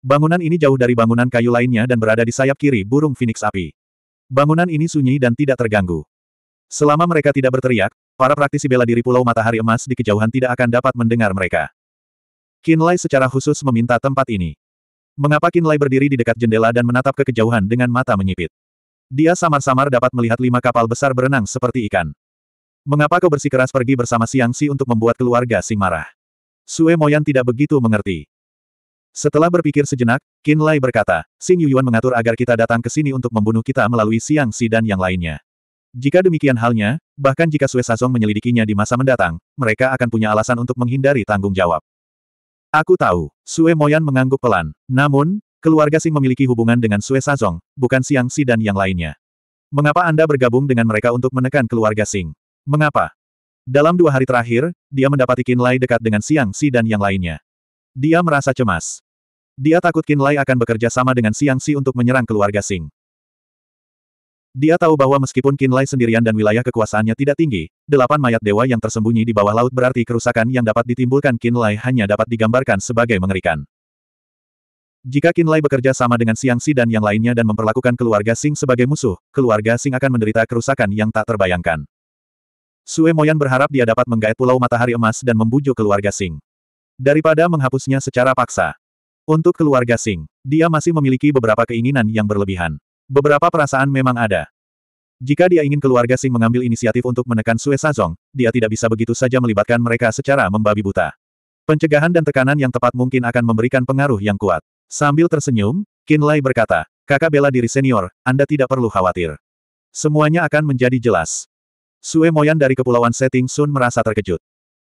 Bangunan ini jauh dari bangunan kayu lainnya dan berada di sayap kiri burung Phoenix api. Bangunan ini sunyi dan tidak terganggu. Selama mereka tidak berteriak, para praktisi bela diri Pulau Matahari Emas di kejauhan tidak akan dapat mendengar mereka. Kinlay secara khusus meminta tempat ini. Mengapa Kinlay berdiri di dekat jendela dan menatap ke kejauhan dengan mata menyipit? Dia samar-samar dapat melihat lima kapal besar berenang seperti ikan. Mengapa kau bersikeras pergi bersama Siang Si untuk membuat keluarga Sing marah? Sue Moyan tidak begitu mengerti. Setelah berpikir sejenak, Qin Lai berkata, Sing Yuyuan mengatur agar kita datang ke sini untuk membunuh kita melalui Siang Si dan yang lainnya. Jika demikian halnya, bahkan jika Sue Sazong menyelidikinya di masa mendatang, mereka akan punya alasan untuk menghindari tanggung jawab. Aku tahu, Sue Moyan mengangguk pelan. Namun, keluarga Sing memiliki hubungan dengan Sue Sazong, bukan Siang Si dan yang lainnya. Mengapa Anda bergabung dengan mereka untuk menekan keluarga Sing? Mengapa? Dalam dua hari terakhir, dia mendapati Lai dekat dengan Siang Si dan yang lainnya. Dia merasa cemas. Dia takut Lai akan bekerja sama dengan Siang Si untuk menyerang keluarga Sing. Dia tahu bahwa meskipun Kinlay sendirian dan wilayah kekuasaannya tidak tinggi, delapan mayat dewa yang tersembunyi di bawah laut berarti kerusakan yang dapat ditimbulkan Kinlay hanya dapat digambarkan sebagai mengerikan. Jika Kinlay bekerja sama dengan Siang Si dan yang lainnya dan memperlakukan keluarga Sing sebagai musuh, keluarga Sing akan menderita kerusakan yang tak terbayangkan. Sue Moyan berharap dia dapat menggait Pulau Matahari Emas dan membujuk keluarga Sing. Daripada menghapusnya secara paksa. Untuk keluarga Sing, dia masih memiliki beberapa keinginan yang berlebihan. Beberapa perasaan memang ada. Jika dia ingin keluarga Sing mengambil inisiatif untuk menekan Sue Sazong, dia tidak bisa begitu saja melibatkan mereka secara membabi buta. Pencegahan dan tekanan yang tepat mungkin akan memberikan pengaruh yang kuat. Sambil tersenyum, Qin Lai berkata, kakak bela diri senior, Anda tidak perlu khawatir. Semuanya akan menjadi jelas. Sue Moyan dari Kepulauan Setting Sun merasa terkejut.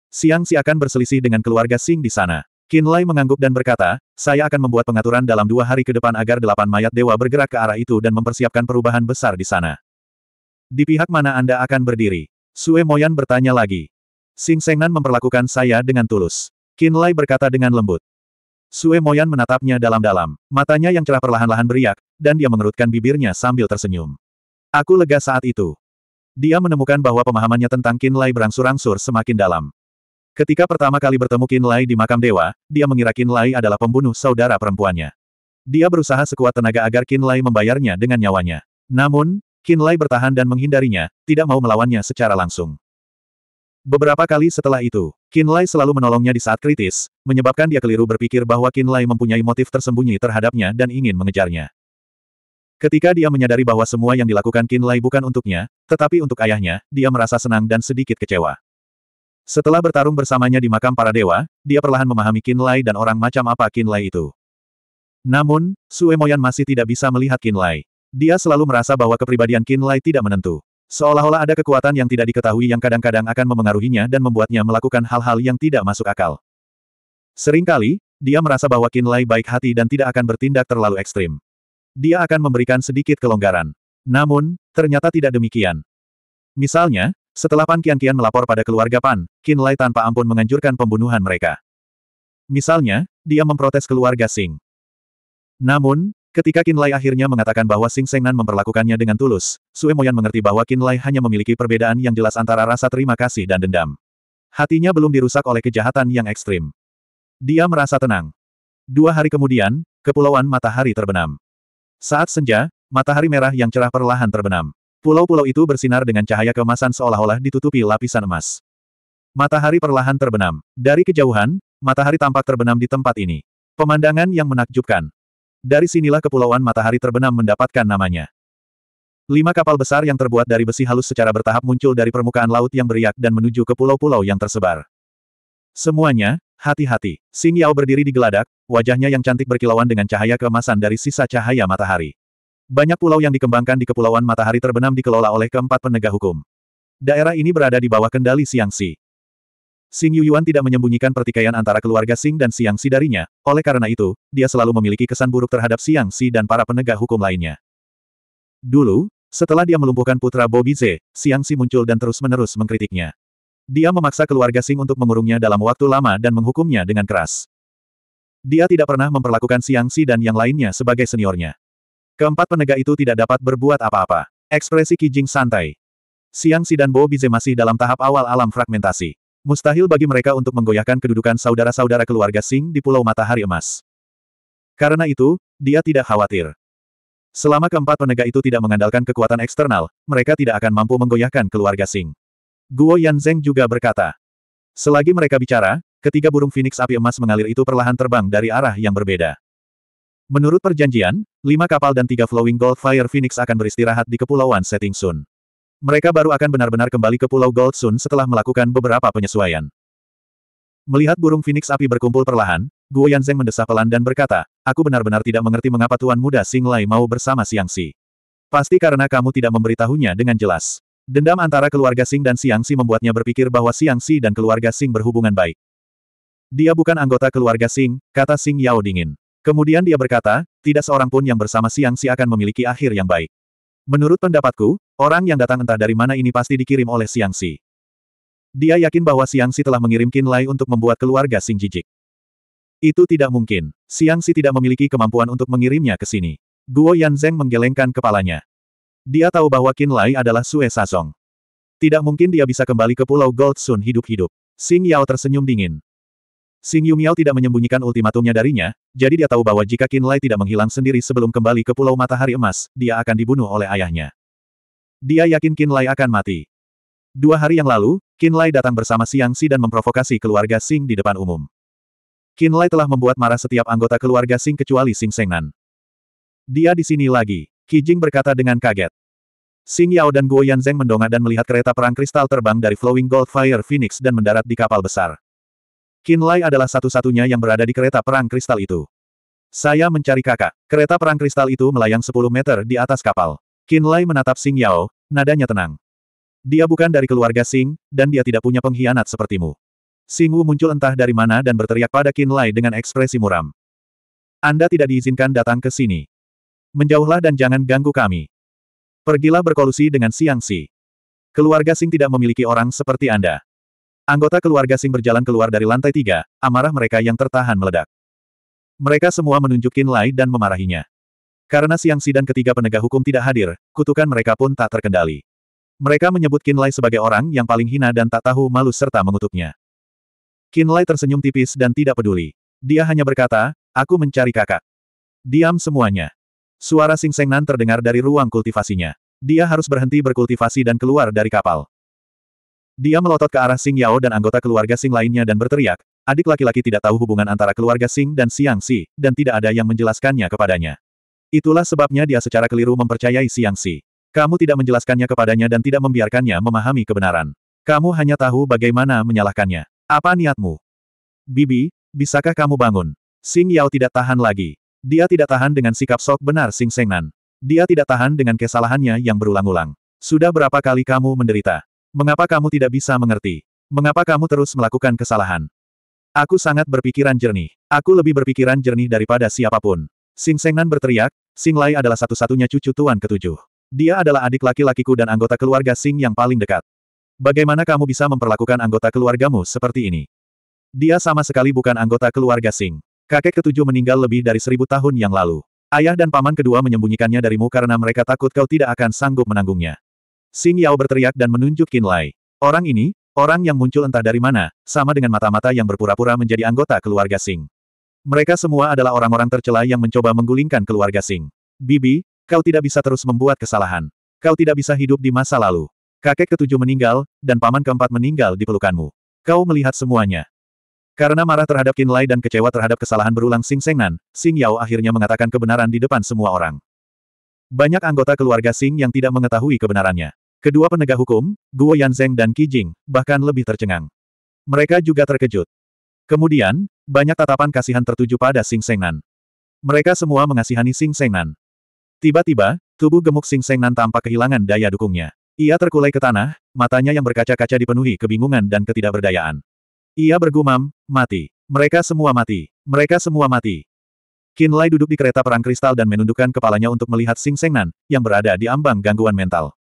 Siang Si akan berselisih dengan keluarga Sing di sana. Lai mengangguk dan berkata, saya akan membuat pengaturan dalam dua hari ke depan agar delapan mayat dewa bergerak ke arah itu dan mempersiapkan perubahan besar di sana. Di pihak mana Anda akan berdiri? Sue Moyan bertanya lagi. Sing Sengnan memperlakukan saya dengan tulus. Lai berkata dengan lembut. Sue Moyan menatapnya dalam-dalam, matanya yang cerah perlahan-lahan beriak, dan dia mengerutkan bibirnya sambil tersenyum. Aku lega saat itu. Dia menemukan bahwa pemahamannya tentang Lai berangsur-angsur semakin dalam. Ketika pertama kali bertemu Qin Lai di makam dewa, dia mengira Qin Lai adalah pembunuh saudara perempuannya. Dia berusaha sekuat tenaga agar Qin Lai membayarnya dengan nyawanya. Namun, Qin Lai bertahan dan menghindarinya, tidak mau melawannya secara langsung. Beberapa kali setelah itu, Qin Lai selalu menolongnya di saat kritis, menyebabkan dia keliru berpikir bahwa Qin Lai mempunyai motif tersembunyi terhadapnya dan ingin mengejarnya. Ketika dia menyadari bahwa semua yang dilakukan Qin Lai bukan untuknya, tetapi untuk ayahnya, dia merasa senang dan sedikit kecewa. Setelah bertarung bersamanya di makam para dewa, dia perlahan memahami Kinlay dan orang macam apa Kinlay itu. Namun, Sue Moyan masih tidak bisa melihat Kinlay. Dia selalu merasa bahwa kepribadian Kinlay tidak menentu. Seolah-olah ada kekuatan yang tidak diketahui yang kadang-kadang akan memengaruhinya dan membuatnya melakukan hal-hal yang tidak masuk akal. Seringkali, dia merasa bahwa Kinlay baik hati dan tidak akan bertindak terlalu ekstrim. Dia akan memberikan sedikit kelonggaran. Namun, ternyata tidak demikian. Misalnya, setelah Pan kian-kian melapor pada keluarga Pan, Qin Lai tanpa ampun menganjurkan pembunuhan mereka. Misalnya, dia memprotes keluarga Sing. Namun, ketika Qin Lai akhirnya mengatakan bahwa Sing Sengnan memperlakukannya dengan tulus, Sue Moyan mengerti bahwa Qin Lai hanya memiliki perbedaan yang jelas antara rasa terima kasih dan dendam. Hatinya belum dirusak oleh kejahatan yang ekstrim. Dia merasa tenang. Dua hari kemudian, kepulauan matahari terbenam. Saat senja, matahari merah yang cerah perlahan terbenam. Pulau-pulau itu bersinar dengan cahaya kemasan seolah-olah ditutupi lapisan emas. Matahari perlahan terbenam. Dari kejauhan, matahari tampak terbenam di tempat ini. Pemandangan yang menakjubkan. Dari sinilah kepulauan matahari terbenam mendapatkan namanya. Lima kapal besar yang terbuat dari besi halus secara bertahap muncul dari permukaan laut yang beriak dan menuju ke pulau-pulau yang tersebar. Semuanya, hati-hati. Sing Yao berdiri di geladak, wajahnya yang cantik berkilauan dengan cahaya keemasan dari sisa cahaya matahari. Banyak pulau yang dikembangkan di Kepulauan Matahari terbenam dikelola oleh keempat penegak hukum. Daerah ini berada di bawah kendali Xiangxi. Xing Yuyuan tidak menyembunyikan pertikaian antara keluarga Xing dan Xiangxi darinya, oleh karena itu, dia selalu memiliki kesan buruk terhadap Xiangxi dan para penegak hukum lainnya. Dulu, setelah dia melumpuhkan putra Bobi Ze, Xiangxi muncul dan terus-menerus mengkritiknya. Dia memaksa keluarga Sing untuk mengurungnya dalam waktu lama dan menghukumnya dengan keras. Dia tidak pernah memperlakukan Xiangxi dan yang lainnya sebagai seniornya. Keempat penegak itu tidak dapat berbuat apa-apa. Ekspresi Kijing santai. Siang Si dan Bo Bize masih dalam tahap awal alam fragmentasi. Mustahil bagi mereka untuk menggoyahkan kedudukan saudara-saudara keluarga Sing di Pulau Matahari Emas. Karena itu, dia tidak khawatir. Selama keempat penegak itu tidak mengandalkan kekuatan eksternal, mereka tidak akan mampu menggoyahkan keluarga Sing. Guo Yan Yanzeng juga berkata. Selagi mereka bicara, ketiga burung phoenix api emas mengalir itu perlahan terbang dari arah yang berbeda. Menurut perjanjian, lima kapal dan tiga Flowing Gold Fire Phoenix akan beristirahat di Kepulauan Setting Sun. Mereka baru akan benar-benar kembali ke Pulau Gold Sun setelah melakukan beberapa penyesuaian. Melihat burung Phoenix api berkumpul perlahan, Guo Yanzeng mendesah pelan dan berkata, Aku benar-benar tidak mengerti mengapa Tuan Muda Sing Lai mau bersama Siang Si. Pasti karena kamu tidak memberitahunya dengan jelas. Dendam antara keluarga Sing dan Siang Si membuatnya berpikir bahwa Siang Si dan keluarga Sing berhubungan baik. Dia bukan anggota keluarga Sing, kata Sing Yao dingin. Kemudian dia berkata, tidak seorang pun yang bersama Siang Si akan memiliki akhir yang baik. Menurut pendapatku, orang yang datang entah dari mana ini pasti dikirim oleh Siang Si. Dia yakin bahwa Siang Si telah mengirim Qin Lai untuk membuat keluarga Sing Jijik. Itu tidak mungkin. Siang Si tidak memiliki kemampuan untuk mengirimnya ke sini. Guo Yanzeng menggelengkan kepalanya. Dia tahu bahwa Kin Lai adalah Sue Sazong. Tidak mungkin dia bisa kembali ke Pulau Gold Sun hidup-hidup. Sing Yao tersenyum dingin. Xing Yumiao tidak menyembunyikan ultimatumnya darinya, jadi dia tahu bahwa jika Qin Lai tidak menghilang sendiri sebelum kembali ke Pulau Matahari Emas, dia akan dibunuh oleh ayahnya. Dia yakin Qin Lai akan mati. Dua hari yang lalu, Qin Lai datang bersama Xiang Si dan memprovokasi keluarga Xing di depan umum. Qin Lai telah membuat marah setiap anggota keluarga Xing kecuali Xing Sengnan. Dia di sini lagi, Jing berkata dengan kaget. Xing Yao dan Guo Yanzeng mendongak dan melihat kereta perang kristal terbang dari Flowing Gold Fire Phoenix dan mendarat di kapal besar. Kinlay adalah satu-satunya yang berada di kereta perang kristal itu. Saya mencari kakak. Kereta perang kristal itu melayang 10 meter di atas kapal. Kinlay menatap Sing Yao, nadanya tenang. Dia bukan dari keluarga Sing, dan dia tidak punya pengkhianat sepertimu. Sing Wu muncul entah dari mana dan berteriak pada Kinlay dengan ekspresi muram. Anda tidak diizinkan datang ke sini. Menjauhlah dan jangan ganggu kami. Pergilah berkolusi dengan Siang Si. Keluarga Sing tidak memiliki orang seperti Anda. Anggota keluarga Sing berjalan keluar dari lantai tiga, amarah mereka yang tertahan meledak. Mereka semua menunjukin Lai dan memarahinya. Karena siang dan ketiga penegak hukum tidak hadir, kutukan mereka pun tak terkendali. Mereka menyebut Lai sebagai orang yang paling hina dan tak tahu malu serta mengutuknya. Lai tersenyum tipis dan tidak peduli. Dia hanya berkata, aku mencari kakak. Diam semuanya. Suara Sing Seng Nan terdengar dari ruang kultivasinya. Dia harus berhenti berkultivasi dan keluar dari kapal. Dia melotot ke arah Sing Yao dan anggota keluarga Sing lainnya dan berteriak, adik laki-laki tidak tahu hubungan antara keluarga Sing dan Siang Si, dan tidak ada yang menjelaskannya kepadanya. Itulah sebabnya dia secara keliru mempercayai Siang Si. Kamu tidak menjelaskannya kepadanya dan tidak membiarkannya memahami kebenaran. Kamu hanya tahu bagaimana menyalahkannya. Apa niatmu? Bibi, bisakah kamu bangun? Sing Yao tidak tahan lagi. Dia tidak tahan dengan sikap sok benar Sing Sengnan. Dia tidak tahan dengan kesalahannya yang berulang-ulang. Sudah berapa kali kamu menderita? Mengapa kamu tidak bisa mengerti? Mengapa kamu terus melakukan kesalahan? Aku sangat berpikiran jernih. Aku lebih berpikiran jernih daripada siapapun. Sing Sengnan berteriak, Sing Lai adalah satu-satunya cucu Tuan ketujuh. Dia adalah adik laki-lakiku dan anggota keluarga Sing yang paling dekat. Bagaimana kamu bisa memperlakukan anggota keluargamu seperti ini? Dia sama sekali bukan anggota keluarga Sing. Kakek ketujuh meninggal lebih dari seribu tahun yang lalu. Ayah dan paman kedua menyembunyikannya darimu karena mereka takut kau tidak akan sanggup menanggungnya. Xing Yao berteriak dan menunjuk Qin Lai. Orang ini, orang yang muncul entah dari mana, sama dengan mata-mata yang berpura-pura menjadi anggota keluarga Xing. Mereka semua adalah orang-orang tercela yang mencoba menggulingkan keluarga Xing. Bibi, kau tidak bisa terus membuat kesalahan. Kau tidak bisa hidup di masa lalu. Kakek ketujuh meninggal, dan paman keempat meninggal di pelukanmu. Kau melihat semuanya. Karena marah terhadap Qin Lai dan kecewa terhadap kesalahan berulang Sing Sengnan, Sing Yao akhirnya mengatakan kebenaran di depan semua orang. Banyak anggota keluarga Sing yang tidak mengetahui kebenarannya. Kedua penegak hukum, Guo Yanzeng dan Qi Jing, bahkan lebih tercengang. Mereka juga terkejut. Kemudian, banyak tatapan kasihan tertuju pada Sing Sengnan. Mereka semua mengasihani Sing Sengnan. Tiba-tiba, tubuh gemuk Sing Sengnan tampak kehilangan daya dukungnya. Ia terkulai ke tanah, matanya yang berkaca-kaca dipenuhi kebingungan dan ketidakberdayaan. Ia bergumam, mati. Mereka semua mati. Mereka semua mati. Qin Lai duduk di kereta perang kristal dan menundukkan kepalanya untuk melihat Sing Sengnan, yang berada di ambang gangguan mental.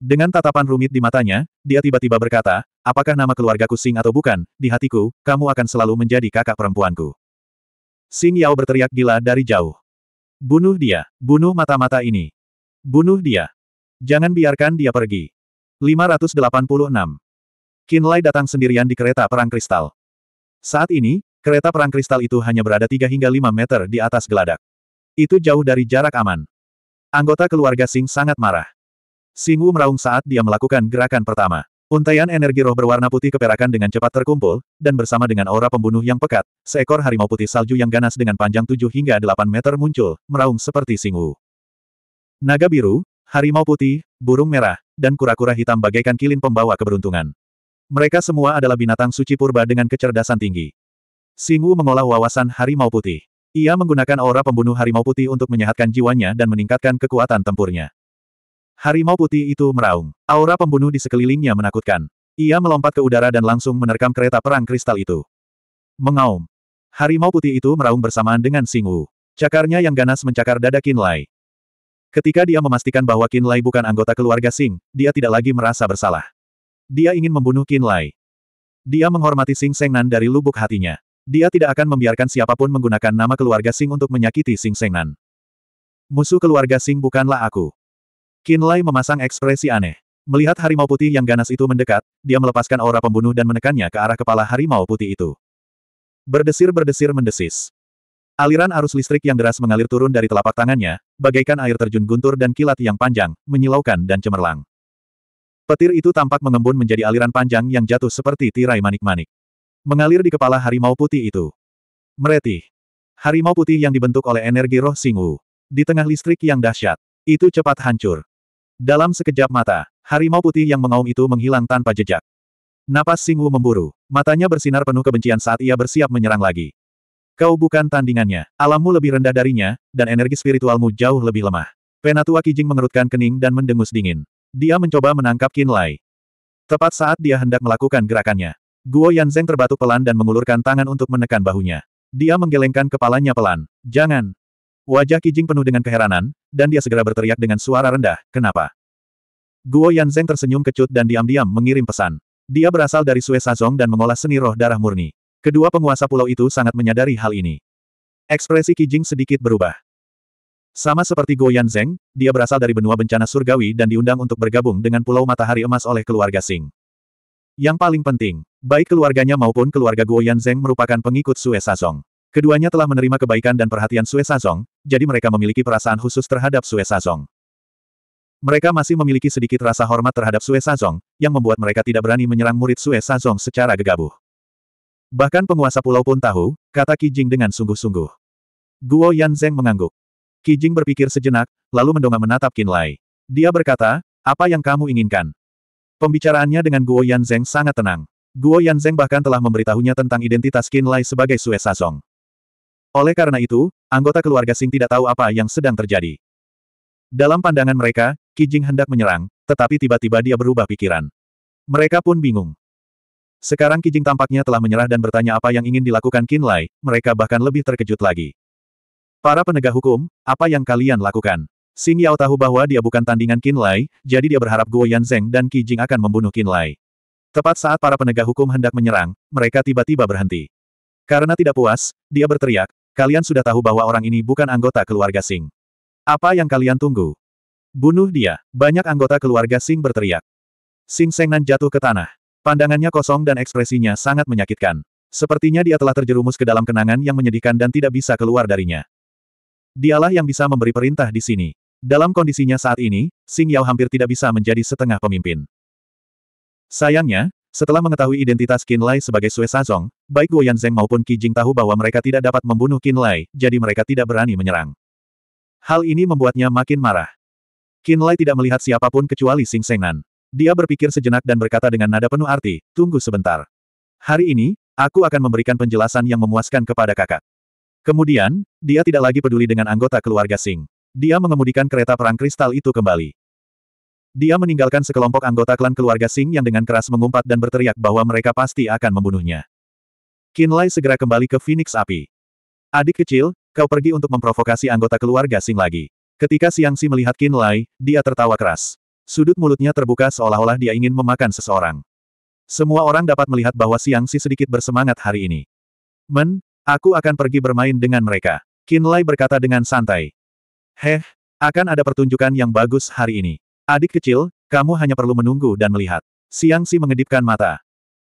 Dengan tatapan rumit di matanya, dia tiba-tiba berkata, apakah nama keluargaku Sing atau bukan, di hatiku, kamu akan selalu menjadi kakak perempuanku. Sing Yao berteriak gila dari jauh. Bunuh dia, bunuh mata-mata ini. Bunuh dia. Jangan biarkan dia pergi. 586. Kinlay datang sendirian di kereta perang kristal. Saat ini, kereta perang kristal itu hanya berada 3 hingga 5 meter di atas geladak. Itu jauh dari jarak aman. Anggota keluarga Sing sangat marah. Singu meraung saat dia melakukan gerakan pertama. Untaian energi roh berwarna putih keperakan dengan cepat terkumpul, dan bersama dengan aura pembunuh yang pekat, seekor harimau putih salju yang ganas dengan panjang 7 hingga 8 meter muncul, meraung seperti singu. Naga biru, harimau putih, burung merah, dan kura-kura hitam bagaikan kilin pembawa keberuntungan. Mereka semua adalah binatang suci purba dengan kecerdasan tinggi. Singu mengolah wawasan harimau putih. Ia menggunakan aura pembunuh harimau putih untuk menyehatkan jiwanya dan meningkatkan kekuatan tempurnya. Harimau putih itu meraung. Aura pembunuh di sekelilingnya menakutkan. Ia melompat ke udara dan langsung menerkam kereta perang kristal itu. Mengaum. Harimau putih itu meraung bersamaan dengan Singu. Cakarnya yang ganas mencakar dada Kinlay. Ketika dia memastikan bahwa Kinlay bukan anggota keluarga Sing, dia tidak lagi merasa bersalah. Dia ingin membunuh Kinlay. Dia menghormati Sing Sengnan dari lubuk hatinya. Dia tidak akan membiarkan siapapun menggunakan nama keluarga Sing untuk menyakiti Sing Sengnan. Musuh keluarga Sing bukanlah aku. Kinlay memasang ekspresi aneh. Melihat harimau putih yang ganas itu mendekat, dia melepaskan aura pembunuh dan menekannya ke arah kepala harimau putih itu. Berdesir-berdesir mendesis. Aliran arus listrik yang deras mengalir turun dari telapak tangannya, bagaikan air terjun guntur dan kilat yang panjang, menyilaukan dan cemerlang. Petir itu tampak mengembun menjadi aliran panjang yang jatuh seperti tirai manik-manik. Mengalir di kepala harimau putih itu. Mereti. Harimau putih yang dibentuk oleh energi roh singu. Di tengah listrik yang dahsyat. Itu cepat hancur. Dalam sekejap mata, harimau putih yang mengaum itu menghilang tanpa jejak. Napas Singwu memburu. Matanya bersinar penuh kebencian saat ia bersiap menyerang lagi. Kau bukan tandingannya. Alammu lebih rendah darinya, dan energi spiritualmu jauh lebih lemah. Penatua Kijing mengerutkan kening dan mendengus dingin. Dia mencoba menangkap Qin Lai. Tepat saat dia hendak melakukan gerakannya. Guo Yanzeng terbatuk pelan dan mengulurkan tangan untuk menekan bahunya. Dia menggelengkan kepalanya pelan. Jangan. Wajah Kijing penuh dengan keheranan, dan dia segera berteriak dengan suara rendah, kenapa? Guo Yanzeng tersenyum kecut dan diam-diam mengirim pesan. Dia berasal dari Sue Sazong dan mengolah seni roh darah murni. Kedua penguasa pulau itu sangat menyadari hal ini. Ekspresi Kijing sedikit berubah. Sama seperti Guo Yanzeng, dia berasal dari benua bencana surgawi dan diundang untuk bergabung dengan Pulau Matahari Emas oleh keluarga Sing. Yang paling penting, baik keluarganya maupun keluarga Guo Yanzeng merupakan pengikut Sue Sazong. Keduanya telah menerima kebaikan dan perhatian Sue Sazong, jadi mereka memiliki perasaan khusus terhadap Sue Sazong. Mereka masih memiliki sedikit rasa hormat terhadap Sue Sazong, yang membuat mereka tidak berani menyerang murid Sue Sazong secara gegabah. Bahkan penguasa pulau pun tahu, kata Kijing dengan sungguh-sungguh. Guo Yan Zeng mengangguk. Kijing berpikir sejenak, lalu mendongak menatap Qin Lai. Dia berkata, apa yang kamu inginkan? Pembicaraannya dengan Guo Yan Zeng sangat tenang. Guo Yan Zeng bahkan telah memberitahunya tentang identitas Qin Lai sebagai Sue Sazong. Oleh karena itu, anggota keluarga Sing tidak tahu apa yang sedang terjadi. Dalam pandangan mereka, Kijing hendak menyerang, tetapi tiba-tiba dia berubah pikiran. Mereka pun bingung. Sekarang Kijing tampaknya telah menyerah dan bertanya apa yang ingin dilakukan Qin Lai, mereka bahkan lebih terkejut lagi. Para penegak hukum, apa yang kalian lakukan? Sing Yao tahu bahwa dia bukan tandingan Qin Lai, jadi dia berharap Guo Yanzeng dan Kijing akan membunuh Qin Lai. Tepat saat para penegak hukum hendak menyerang, mereka tiba-tiba berhenti. Karena tidak puas, dia berteriak, Kalian sudah tahu bahwa orang ini bukan anggota keluarga Singh. Apa yang kalian tunggu? Bunuh dia. Banyak anggota keluarga Singh berteriak. Sing Sengnan jatuh ke tanah. Pandangannya kosong dan ekspresinya sangat menyakitkan. Sepertinya dia telah terjerumus ke dalam kenangan yang menyedihkan dan tidak bisa keluar darinya. Dialah yang bisa memberi perintah di sini. Dalam kondisinya saat ini, Sing Yao hampir tidak bisa menjadi setengah pemimpin. Sayangnya, setelah mengetahui identitas Qin Lai sebagai Sue Sazong, baik Guoyan Zeng maupun Qi Jing tahu bahwa mereka tidak dapat membunuh Qin Lai, jadi mereka tidak berani menyerang. Hal ini membuatnya makin marah. Qin Lai tidak melihat siapapun kecuali Sing Sengnan. Dia berpikir sejenak dan berkata dengan nada penuh arti, tunggu sebentar. Hari ini, aku akan memberikan penjelasan yang memuaskan kepada kakak. Kemudian, dia tidak lagi peduli dengan anggota keluarga Sing. Dia mengemudikan kereta perang kristal itu kembali. Dia meninggalkan sekelompok anggota klan keluarga Sing yang dengan keras mengumpat dan berteriak bahwa mereka pasti akan membunuhnya. Kinlay segera kembali ke Phoenix Api. Adik kecil, kau pergi untuk memprovokasi anggota keluarga Sing lagi. Ketika Siang Siangsi melihat Kinlay, dia tertawa keras. Sudut mulutnya terbuka seolah-olah dia ingin memakan seseorang. Semua orang dapat melihat bahwa Siang Si sedikit bersemangat hari ini. Men, aku akan pergi bermain dengan mereka. Kinlay berkata dengan santai. Heh, akan ada pertunjukan yang bagus hari ini. Adik kecil, kamu hanya perlu menunggu dan melihat. Siang Si mengedipkan mata.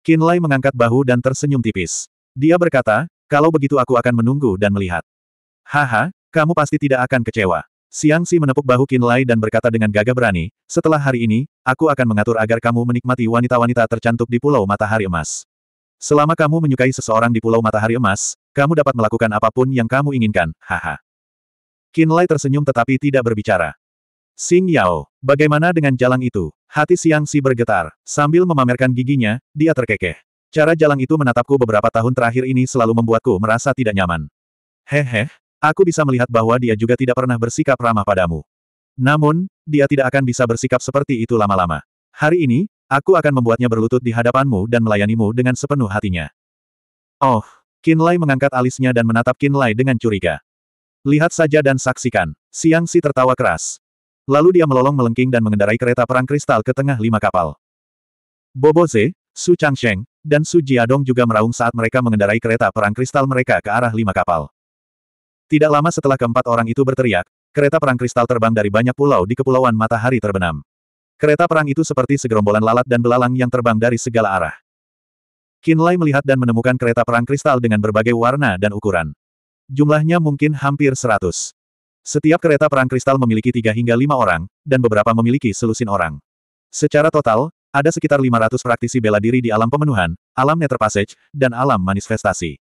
Lai mengangkat bahu dan tersenyum tipis. Dia berkata, kalau begitu aku akan menunggu dan melihat. Haha, kamu pasti tidak akan kecewa. Siang Si menepuk bahu Lai dan berkata dengan gagah berani, setelah hari ini, aku akan mengatur agar kamu menikmati wanita-wanita tercantik di Pulau Matahari Emas. Selama kamu menyukai seseorang di Pulau Matahari Emas, kamu dapat melakukan apapun yang kamu inginkan, haha. Lai tersenyum tetapi tidak berbicara. Sing Yao. Bagaimana dengan jalan itu? Hati Siang Si bergetar. Sambil memamerkan giginya, dia terkekeh. Cara jalan itu menatapku beberapa tahun terakhir ini selalu membuatku merasa tidak nyaman. Hehe, aku bisa melihat bahwa dia juga tidak pernah bersikap ramah padamu. Namun, dia tidak akan bisa bersikap seperti itu lama-lama. Hari ini, aku akan membuatnya berlutut di hadapanmu dan melayanimu dengan sepenuh hatinya. Oh, Kinlay mengangkat alisnya dan menatap Kinlay dengan curiga. Lihat saja dan saksikan. Siang Si tertawa keras. Lalu dia melolong melengking dan mengendarai kereta perang kristal ke tengah lima kapal. Bobo Ze, Su Changsheng, dan Su Jiadong juga meraung saat mereka mengendarai kereta perang kristal mereka ke arah lima kapal. Tidak lama setelah keempat orang itu berteriak, kereta perang kristal terbang dari banyak pulau di Kepulauan Matahari terbenam. Kereta perang itu seperti segerombolan lalat dan belalang yang terbang dari segala arah. Qin Lai melihat dan menemukan kereta perang kristal dengan berbagai warna dan ukuran. Jumlahnya mungkin hampir seratus. Setiap kereta perang kristal memiliki tiga hingga lima orang, dan beberapa memiliki selusin orang. Secara total, ada sekitar 500 praktisi bela diri di alam pemenuhan, alam passage, dan alam manifestasi.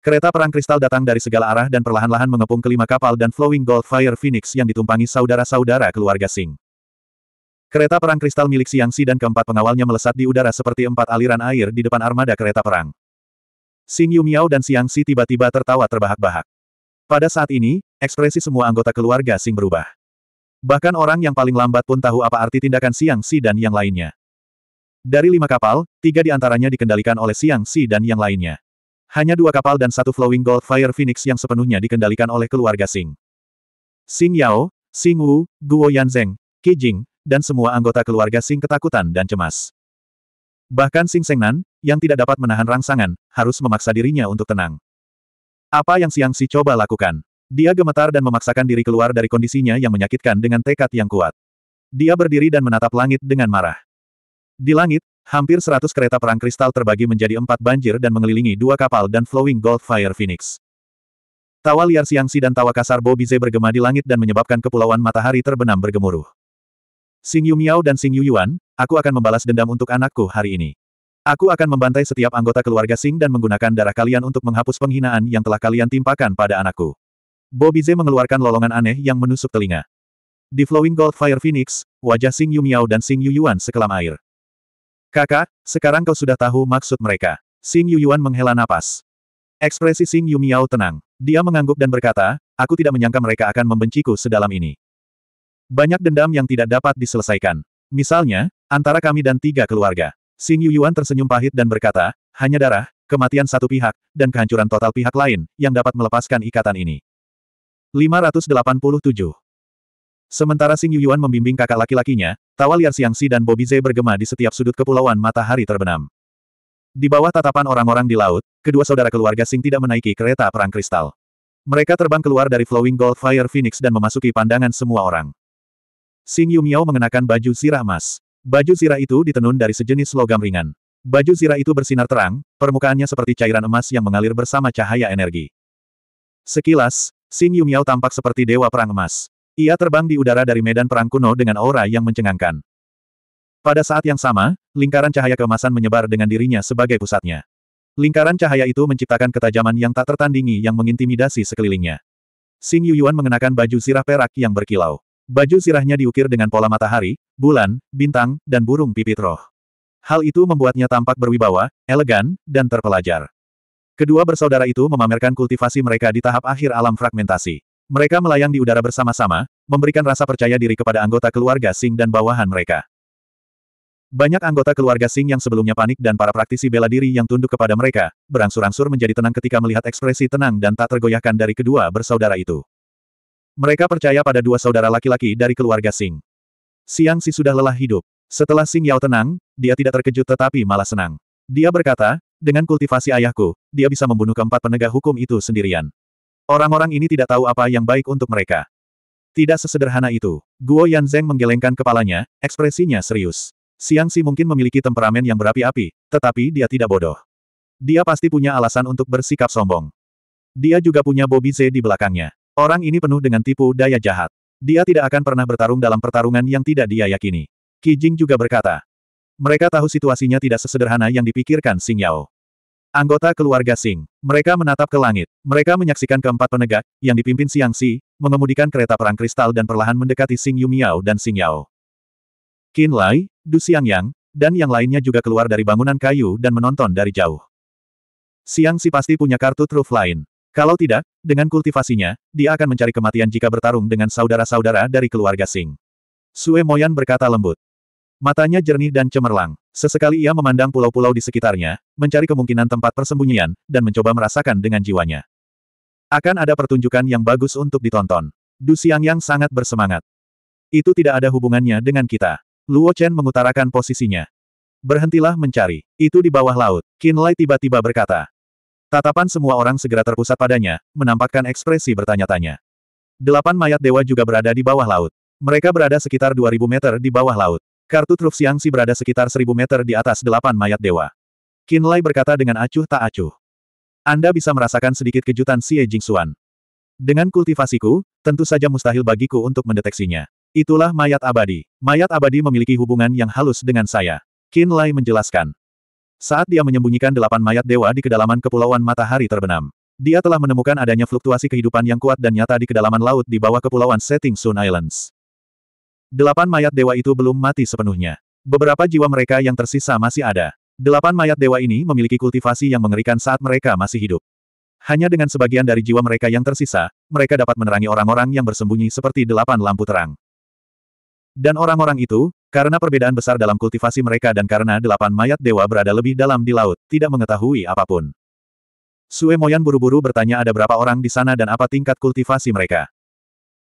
Kereta perang kristal datang dari segala arah dan perlahan-lahan mengepung kelima kapal dan Flowing Gold Fire Phoenix yang ditumpangi saudara-saudara keluarga Sing. Kereta perang kristal milik Siangsi dan keempat pengawalnya melesat di udara seperti empat aliran air di depan armada kereta perang. Sing Yumiao dan Siang Si tiba-tiba tertawa terbahak-bahak. Pada saat ini, ekspresi semua anggota keluarga Sing berubah. Bahkan orang yang paling lambat pun tahu apa arti tindakan Siang Si dan yang lainnya. Dari lima kapal, tiga di antaranya dikendalikan oleh Siang Si dan yang lainnya. Hanya dua kapal dan satu Flowing Gold Fire Phoenix yang sepenuhnya dikendalikan oleh keluarga Sing. Sing Yao, Sing Wu, Guo Yanzeng, Qi Jing, dan semua anggota keluarga Sing ketakutan dan cemas. Bahkan Sing Sengnan, yang tidak dapat menahan rangsangan, harus memaksa dirinya untuk tenang. Apa yang Siang Si coba lakukan? Dia gemetar dan memaksakan diri keluar dari kondisinya yang menyakitkan dengan tekad yang kuat. Dia berdiri dan menatap langit dengan marah. Di langit, hampir seratus kereta perang kristal terbagi menjadi empat banjir dan mengelilingi dua kapal dan Flowing Gold Fire Phoenix. Tawa liar Siang Si dan tawa kasar Bo Bize bergema di langit dan menyebabkan kepulauan matahari terbenam bergemuruh. Sing Yu Miao dan Sing Yu Yuan, aku akan membalas dendam untuk anakku hari ini. Aku akan membantai setiap anggota keluarga Sing dan menggunakan darah kalian untuk menghapus penghinaan yang telah kalian timpakan pada anakku. Z mengeluarkan lolongan aneh yang menusuk telinga. Di Flowing Gold Fire Phoenix, wajah Sing Yumiao dan Sing Yuyuan sekelam air. Kakak, sekarang kau sudah tahu maksud mereka. Sing Yuyuan menghela napas. Ekspresi Sing Yumiao tenang. Dia mengangguk dan berkata, aku tidak menyangka mereka akan membenciku sedalam ini. Banyak dendam yang tidak dapat diselesaikan. Misalnya, antara kami dan tiga keluarga. Xing Yuan tersenyum pahit dan berkata, hanya darah, kematian satu pihak, dan kehancuran total pihak lain, yang dapat melepaskan ikatan ini. 587. Sementara Xing Yuan membimbing kakak laki-lakinya, tawa liar Si dan Bobi Zhe bergema di setiap sudut kepulauan matahari terbenam. Di bawah tatapan orang-orang di laut, kedua saudara keluarga Sing tidak menaiki kereta perang kristal. Mereka terbang keluar dari Flowing Gold Fire Phoenix dan memasuki pandangan semua orang. Sing Yu Miao mengenakan baju sirah emas. Baju zirah itu ditenun dari sejenis logam ringan. Baju zirah itu bersinar terang, permukaannya seperti cairan emas yang mengalir bersama cahaya energi. Sekilas, Xing Yumiao tampak seperti dewa perang emas. Ia terbang di udara dari medan perang kuno dengan aura yang mencengangkan. Pada saat yang sama, lingkaran cahaya keemasan menyebar dengan dirinya sebagai pusatnya. Lingkaran cahaya itu menciptakan ketajaman yang tak tertandingi yang mengintimidasi sekelilingnya. Xing Yuyuan mengenakan baju zirah perak yang berkilau. Baju sirahnya diukir dengan pola matahari, bulan, bintang, dan burung pipit roh. Hal itu membuatnya tampak berwibawa, elegan, dan terpelajar. Kedua bersaudara itu memamerkan kultivasi mereka di tahap akhir alam fragmentasi. Mereka melayang di udara bersama-sama, memberikan rasa percaya diri kepada anggota keluarga Sing dan bawahan mereka. Banyak anggota keluarga Sing yang sebelumnya panik dan para praktisi bela diri yang tunduk kepada mereka, berangsur-angsur menjadi tenang ketika melihat ekspresi tenang dan tak tergoyahkan dari kedua bersaudara itu. Mereka percaya pada dua saudara laki-laki dari keluarga Sing. Siang Si sudah lelah hidup. Setelah Sing Yao tenang, dia tidak terkejut tetapi malah senang. Dia berkata, dengan kultivasi ayahku, dia bisa membunuh keempat penegak hukum itu sendirian. Orang-orang ini tidak tahu apa yang baik untuk mereka. Tidak sesederhana itu. Guo Yanzeng menggelengkan kepalanya, ekspresinya serius. Siang Si mungkin memiliki temperamen yang berapi-api, tetapi dia tidak bodoh. Dia pasti punya alasan untuk bersikap sombong. Dia juga punya Bobby Z di belakangnya. Orang ini penuh dengan tipu daya jahat. Dia tidak akan pernah bertarung dalam pertarungan yang tidak dia yakini. Kijing Jing juga berkata. Mereka tahu situasinya tidak sesederhana yang dipikirkan Sing Yao. Anggota keluarga Sing. Mereka menatap ke langit. Mereka menyaksikan keempat penegak, yang dipimpin Siang Si, mengemudikan kereta perang kristal dan perlahan mendekati Sing Yumiao dan Sing Yao. Qin Lai, Du Xiangyang, dan yang lainnya juga keluar dari bangunan kayu dan menonton dari jauh. Siang Si pasti punya kartu truf lain. Kalau tidak, dengan kultivasinya, dia akan mencari kematian jika bertarung dengan saudara-saudara dari keluarga Sing. Sue Moyan berkata lembut. Matanya jernih dan cemerlang. Sesekali ia memandang pulau-pulau di sekitarnya, mencari kemungkinan tempat persembunyian, dan mencoba merasakan dengan jiwanya. Akan ada pertunjukan yang bagus untuk ditonton. Du yang sangat bersemangat. Itu tidak ada hubungannya dengan kita. Luo Chen mengutarakan posisinya. Berhentilah mencari. Itu di bawah laut. Qin Lai tiba-tiba berkata. Tatapan semua orang segera terpusat padanya, menampakkan ekspresi bertanya-tanya. Delapan mayat dewa juga berada di bawah laut. Mereka berada sekitar 2000 meter di bawah laut. Kartu truf Siangsi berada sekitar 1000 meter di atas delapan mayat dewa. Kinlay berkata dengan acuh tak acuh. Anda bisa merasakan sedikit kejutan Xie Jingxuan. Dengan kultivasiku, tentu saja mustahil bagiku untuk mendeteksinya. Itulah mayat abadi. Mayat abadi memiliki hubungan yang halus dengan saya. Qin Lai menjelaskan. Saat dia menyembunyikan delapan mayat dewa di kedalaman kepulauan matahari terbenam. Dia telah menemukan adanya fluktuasi kehidupan yang kuat dan nyata di kedalaman laut di bawah kepulauan Setting Sun Islands. Delapan mayat dewa itu belum mati sepenuhnya. Beberapa jiwa mereka yang tersisa masih ada. Delapan mayat dewa ini memiliki kultivasi yang mengerikan saat mereka masih hidup. Hanya dengan sebagian dari jiwa mereka yang tersisa, mereka dapat menerangi orang-orang yang bersembunyi seperti delapan lampu terang. Dan orang-orang itu, karena perbedaan besar dalam kultivasi mereka dan karena delapan mayat dewa berada lebih dalam di laut, tidak mengetahui apapun. Sue Moyan buru-buru bertanya ada berapa orang di sana dan apa tingkat kultivasi mereka.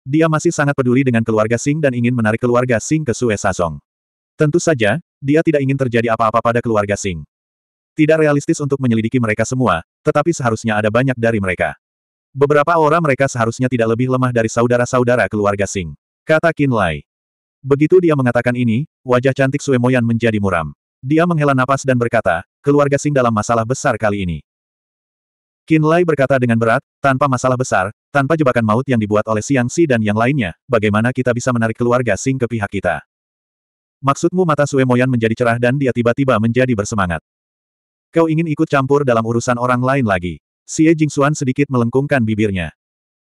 Dia masih sangat peduli dengan keluarga Sing dan ingin menarik keluarga Sing ke Sue Sasong. Tentu saja, dia tidak ingin terjadi apa-apa pada keluarga Sing. Tidak realistis untuk menyelidiki mereka semua, tetapi seharusnya ada banyak dari mereka. Beberapa orang mereka seharusnya tidak lebih lemah dari saudara-saudara keluarga Sing. Kata Kin Lai. Begitu dia mengatakan ini, wajah cantik Sue Moyan menjadi muram. Dia menghela napas dan berkata, keluarga Sing dalam masalah besar kali ini. Qin Lai berkata dengan berat, tanpa masalah besar, tanpa jebakan maut yang dibuat oleh Siang Si dan yang lainnya, bagaimana kita bisa menarik keluarga Sing ke pihak kita? Maksudmu mata Sue Moyan menjadi cerah dan dia tiba-tiba menjadi bersemangat. Kau ingin ikut campur dalam urusan orang lain lagi. Xie Jingxuan sedikit melengkungkan bibirnya.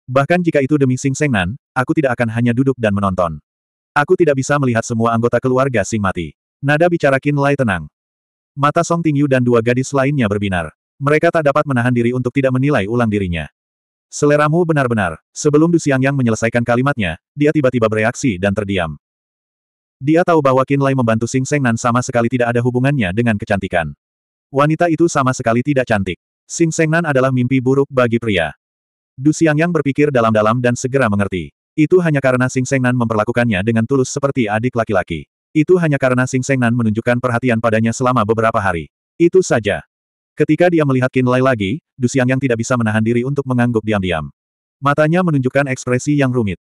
Bahkan jika itu demi Sing Sengnan, aku tidak akan hanya duduk dan menonton. Aku tidak bisa melihat semua anggota keluarga Sing mati. Nada bicara Qin Lai tenang. Mata Song Tingyu dan dua gadis lainnya berbinar. Mereka tak dapat menahan diri untuk tidak menilai ulang dirinya. Seleramu benar-benar. Sebelum Du Yang menyelesaikan kalimatnya, dia tiba-tiba bereaksi dan terdiam. Dia tahu bahwa Qin Lai membantu Sing Seng Nan sama sekali tidak ada hubungannya dengan kecantikan. Wanita itu sama sekali tidak cantik. Sing Seng Nan adalah mimpi buruk bagi pria. Du Yang berpikir dalam-dalam dan segera mengerti. Itu hanya karena Sing Nan memperlakukannya dengan tulus seperti adik laki-laki. Itu hanya karena Sing Nan menunjukkan perhatian padanya selama beberapa hari. Itu saja. Ketika dia melihat Qin Lai lagi, Du Xiang yang tidak bisa menahan diri untuk mengangguk diam-diam. Matanya menunjukkan ekspresi yang rumit.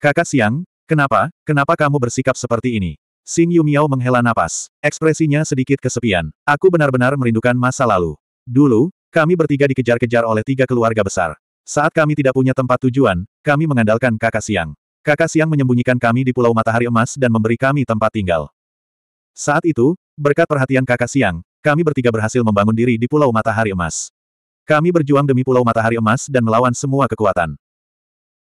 Kakak Siang, kenapa, kenapa kamu bersikap seperti ini? Sing Yumiao menghela napas. Ekspresinya sedikit kesepian. Aku benar-benar merindukan masa lalu. Dulu, kami bertiga dikejar-kejar oleh tiga keluarga besar. Saat kami tidak punya tempat tujuan, kami mengandalkan kakak siang. Kakak siang menyembunyikan kami di Pulau Matahari Emas dan memberi kami tempat tinggal. Saat itu, berkat perhatian kakak siang, kami bertiga berhasil membangun diri di Pulau Matahari Emas. Kami berjuang demi Pulau Matahari Emas dan melawan semua kekuatan.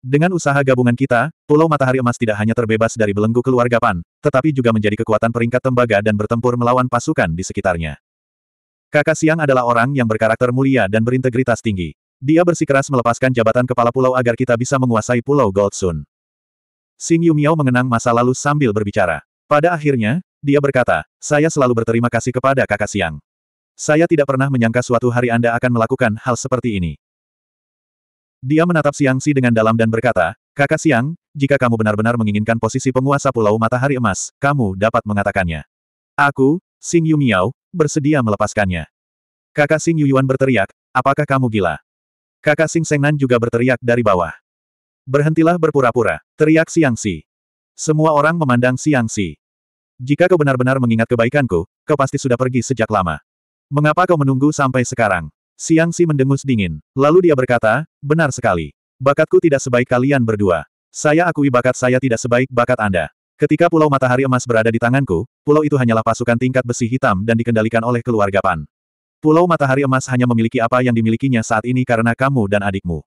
Dengan usaha gabungan kita, Pulau Matahari Emas tidak hanya terbebas dari belenggu keluarga Pan, tetapi juga menjadi kekuatan peringkat tembaga dan bertempur melawan pasukan di sekitarnya. Kakak Siang adalah orang yang berkarakter mulia dan berintegritas tinggi. Dia bersikeras melepaskan jabatan kepala pulau agar kita bisa menguasai pulau Goldsun. Sing Yumiao mengenang masa lalu sambil berbicara. Pada akhirnya, dia berkata, saya selalu berterima kasih kepada kakak siang. Saya tidak pernah menyangka suatu hari Anda akan melakukan hal seperti ini. Dia menatap Siang Si dengan dalam dan berkata, kakak siang, jika kamu benar-benar menginginkan posisi penguasa pulau matahari emas, kamu dapat mengatakannya. Aku, Sing Yumiao, bersedia melepaskannya. Kakak Xing Yuyuan berteriak, apakah kamu gila? Kakak Sing Sengnan juga berteriak dari bawah. Berhentilah berpura-pura, teriak Siang Si. Semua orang memandang Siang Si. Jika kau benar-benar mengingat kebaikanku, kau pasti sudah pergi sejak lama. Mengapa kau menunggu sampai sekarang? Siang Si mendengus dingin, lalu dia berkata, benar sekali. Bakatku tidak sebaik kalian berdua. Saya akui bakat saya tidak sebaik bakat Anda. Ketika Pulau Matahari Emas berada di tanganku, pulau itu hanyalah pasukan tingkat besi hitam dan dikendalikan oleh keluarga Pan. Pulau Matahari Emas hanya memiliki apa yang dimilikinya saat ini karena kamu dan adikmu.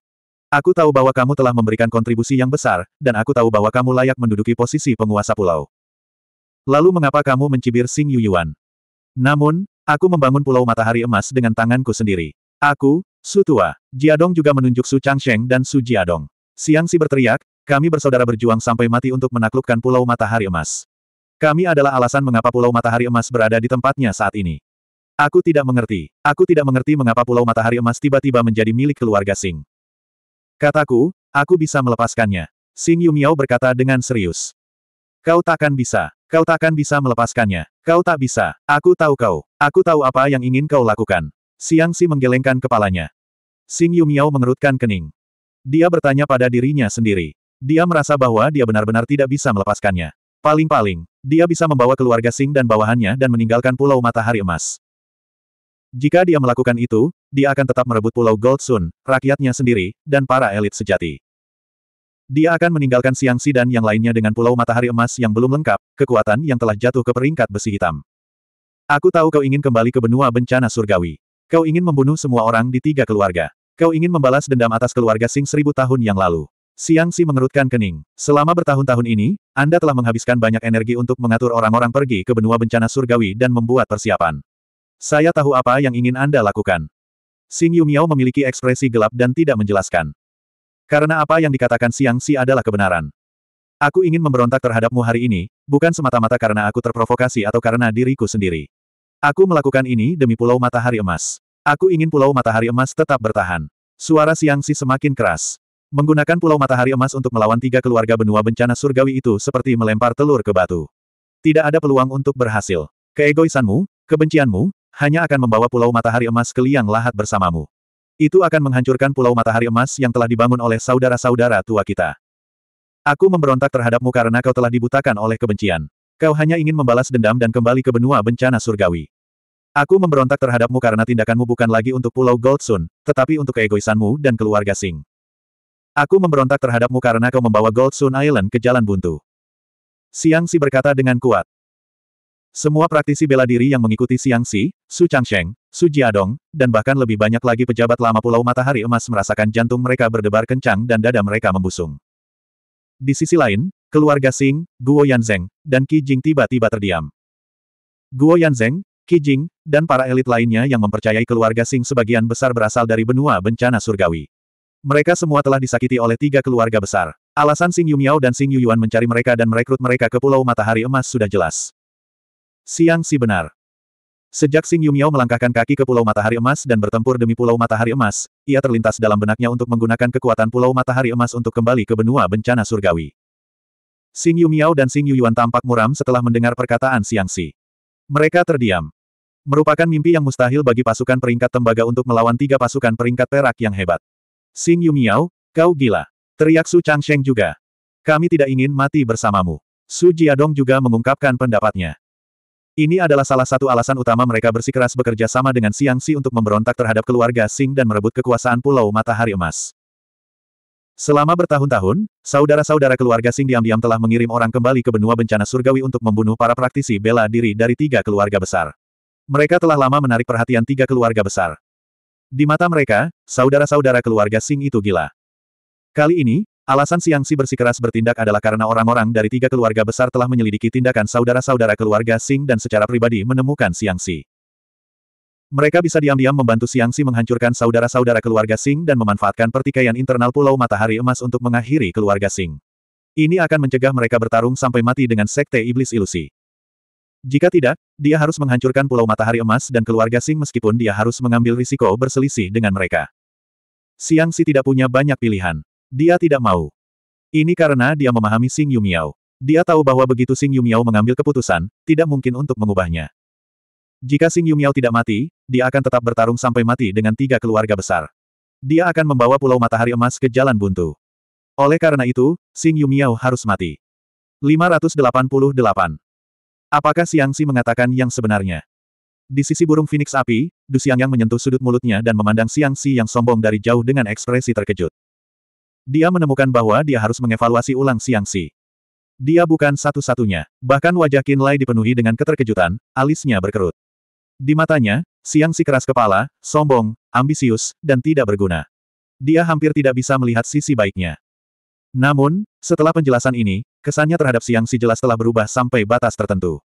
Aku tahu bahwa kamu telah memberikan kontribusi yang besar, dan aku tahu bahwa kamu layak menduduki posisi penguasa pulau. Lalu mengapa kamu mencibir Sing Yu Yuan? Namun, aku membangun Pulau Matahari Emas dengan tanganku sendiri. Aku, Su Tua, Jiadong juga menunjuk Su Changsheng dan Su Jiadong. Siang Si berteriak, kami bersaudara berjuang sampai mati untuk menaklukkan Pulau Matahari Emas. Kami adalah alasan mengapa Pulau Matahari Emas berada di tempatnya saat ini. Aku tidak mengerti. Aku tidak mengerti mengapa Pulau Matahari Emas tiba-tiba menjadi milik keluarga Sing. Kataku, aku bisa melepaskannya. Sing Yumiao berkata dengan serius. Kau takkan bisa. Kau takkan bisa melepaskannya. Kau tak bisa. Aku tahu kau. Aku tahu apa yang ingin kau lakukan. Siang Si menggelengkan kepalanya. Sing Yumiao mengerutkan kening. Dia bertanya pada dirinya sendiri. Dia merasa bahwa dia benar-benar tidak bisa melepaskannya. Paling-paling, dia bisa membawa keluarga Sing dan bawahannya dan meninggalkan Pulau Matahari Emas. Jika dia melakukan itu, dia akan tetap merebut Pulau Goldsun, rakyatnya sendiri, dan para elit sejati. Dia akan meninggalkan Siang dan yang lainnya dengan Pulau Matahari Emas yang belum lengkap, kekuatan yang telah jatuh ke peringkat besi hitam. Aku tahu kau ingin kembali ke benua bencana surgawi. Kau ingin membunuh semua orang di tiga keluarga. Kau ingin membalas dendam atas keluarga Sing seribu tahun yang lalu. Siang Si mengerutkan kening. Selama bertahun-tahun ini, Anda telah menghabiskan banyak energi untuk mengatur orang-orang pergi ke benua bencana surgawi dan membuat persiapan. Saya tahu apa yang ingin Anda lakukan. Xing Yu Miao memiliki ekspresi gelap dan tidak menjelaskan. Karena apa yang dikatakan Siang Si adalah kebenaran. Aku ingin memberontak terhadapmu hari ini, bukan semata-mata karena aku terprovokasi atau karena diriku sendiri. Aku melakukan ini demi Pulau Matahari Emas. Aku ingin Pulau Matahari Emas tetap bertahan. Suara Siang Si semakin keras. Menggunakan Pulau Matahari Emas untuk melawan tiga keluarga benua bencana surgawi itu seperti melempar telur ke batu. Tidak ada peluang untuk berhasil. Keegoisanmu, kebencianmu, hanya akan membawa Pulau Matahari Emas ke liang lahat bersamamu. Itu akan menghancurkan Pulau Matahari Emas yang telah dibangun oleh saudara-saudara tua kita. Aku memberontak terhadapmu karena kau telah dibutakan oleh kebencian. Kau hanya ingin membalas dendam dan kembali ke benua bencana surgawi. Aku memberontak terhadapmu karena tindakanmu bukan lagi untuk Pulau Goldsun, tetapi untuk keegoisanmu dan keluarga Singh. Aku memberontak terhadapmu karena kau membawa Goldsun Island ke jalan buntu. Siang Si berkata dengan kuat, semua praktisi bela diri yang mengikuti siang Xi, Su Changsheng, Su Jiadong, dan bahkan lebih banyak lagi pejabat lama Pulau Matahari Emas merasakan jantung mereka berdebar kencang dan dada mereka membusung. Di sisi lain, keluarga Sing, Guo Yanzeng, dan Qi Jing tiba-tiba terdiam. Guo Yanzeng, Qi Jing, dan para elit lainnya yang mempercayai keluarga Sing sebagian besar berasal dari benua bencana surgawi. Mereka semua telah disakiti oleh tiga keluarga besar. Alasan Sing Yumiao dan Sing Yuyuan mencari mereka dan merekrut mereka ke Pulau Matahari Emas sudah jelas. Siang si benar. Sejak Xing Yumiao melangkahkan kaki ke Pulau Matahari Emas dan bertempur demi Pulau Matahari Emas, ia terlintas dalam benaknya untuk menggunakan kekuatan Pulau Matahari Emas untuk kembali ke benua bencana surgawi. Xing Yumiao dan Xing Yuyuan tampak muram setelah mendengar perkataan Siang Si. Mereka terdiam. Merupakan mimpi yang mustahil bagi pasukan peringkat tembaga untuk melawan tiga pasukan peringkat perak yang hebat. Xing Yumiao, kau gila. Teriak Su Changsheng juga. Kami tidak ingin mati bersamamu. Su Jiadong juga mengungkapkan pendapatnya. Ini adalah salah satu alasan utama mereka bersikeras bekerja sama dengan Siang Si untuk memberontak terhadap keluarga Sing dan merebut kekuasaan Pulau Matahari Emas. Selama bertahun-tahun, saudara-saudara keluarga Sing diam-diam telah mengirim orang kembali ke benua bencana surgawi untuk membunuh para praktisi bela diri dari tiga keluarga besar. Mereka telah lama menarik perhatian tiga keluarga besar. Di mata mereka, saudara-saudara keluarga Sing itu gila. Kali ini, Alasan Siang Si bersikeras bertindak adalah karena orang-orang dari tiga keluarga besar telah menyelidiki tindakan saudara-saudara keluarga Sing dan secara pribadi menemukan Siang Si. Mereka bisa diam-diam membantu Siang Si menghancurkan saudara-saudara keluarga Sing dan memanfaatkan pertikaian internal Pulau Matahari Emas untuk mengakhiri keluarga Sing. Ini akan mencegah mereka bertarung sampai mati dengan Sekte Iblis Ilusi. Jika tidak, dia harus menghancurkan Pulau Matahari Emas dan keluarga Sing meskipun dia harus mengambil risiko berselisih dengan mereka. Siang Si tidak punya banyak pilihan. Dia tidak mau. Ini karena dia memahami Xing Yumiao. Dia tahu bahwa begitu Xing Yumiao mengambil keputusan, tidak mungkin untuk mengubahnya. Jika Xing Yumiao tidak mati, dia akan tetap bertarung sampai mati dengan tiga keluarga besar. Dia akan membawa Pulau Matahari Emas ke jalan buntu. Oleh karena itu, Xing Yumiao harus mati. 588. Apakah Si mengatakan yang sebenarnya? Di sisi burung Phoenix api, Du yang menyentuh sudut mulutnya dan memandang Si yang sombong dari jauh dengan ekspresi terkejut. Dia menemukan bahwa dia harus mengevaluasi ulang Siang Si. Dia bukan satu-satunya. Bahkan wajah Qin Lai dipenuhi dengan keterkejutan, alisnya berkerut. Di matanya, Siang Si keras kepala, sombong, ambisius, dan tidak berguna. Dia hampir tidak bisa melihat sisi baiknya. Namun, setelah penjelasan ini, kesannya terhadap Siang Si jelas telah berubah sampai batas tertentu.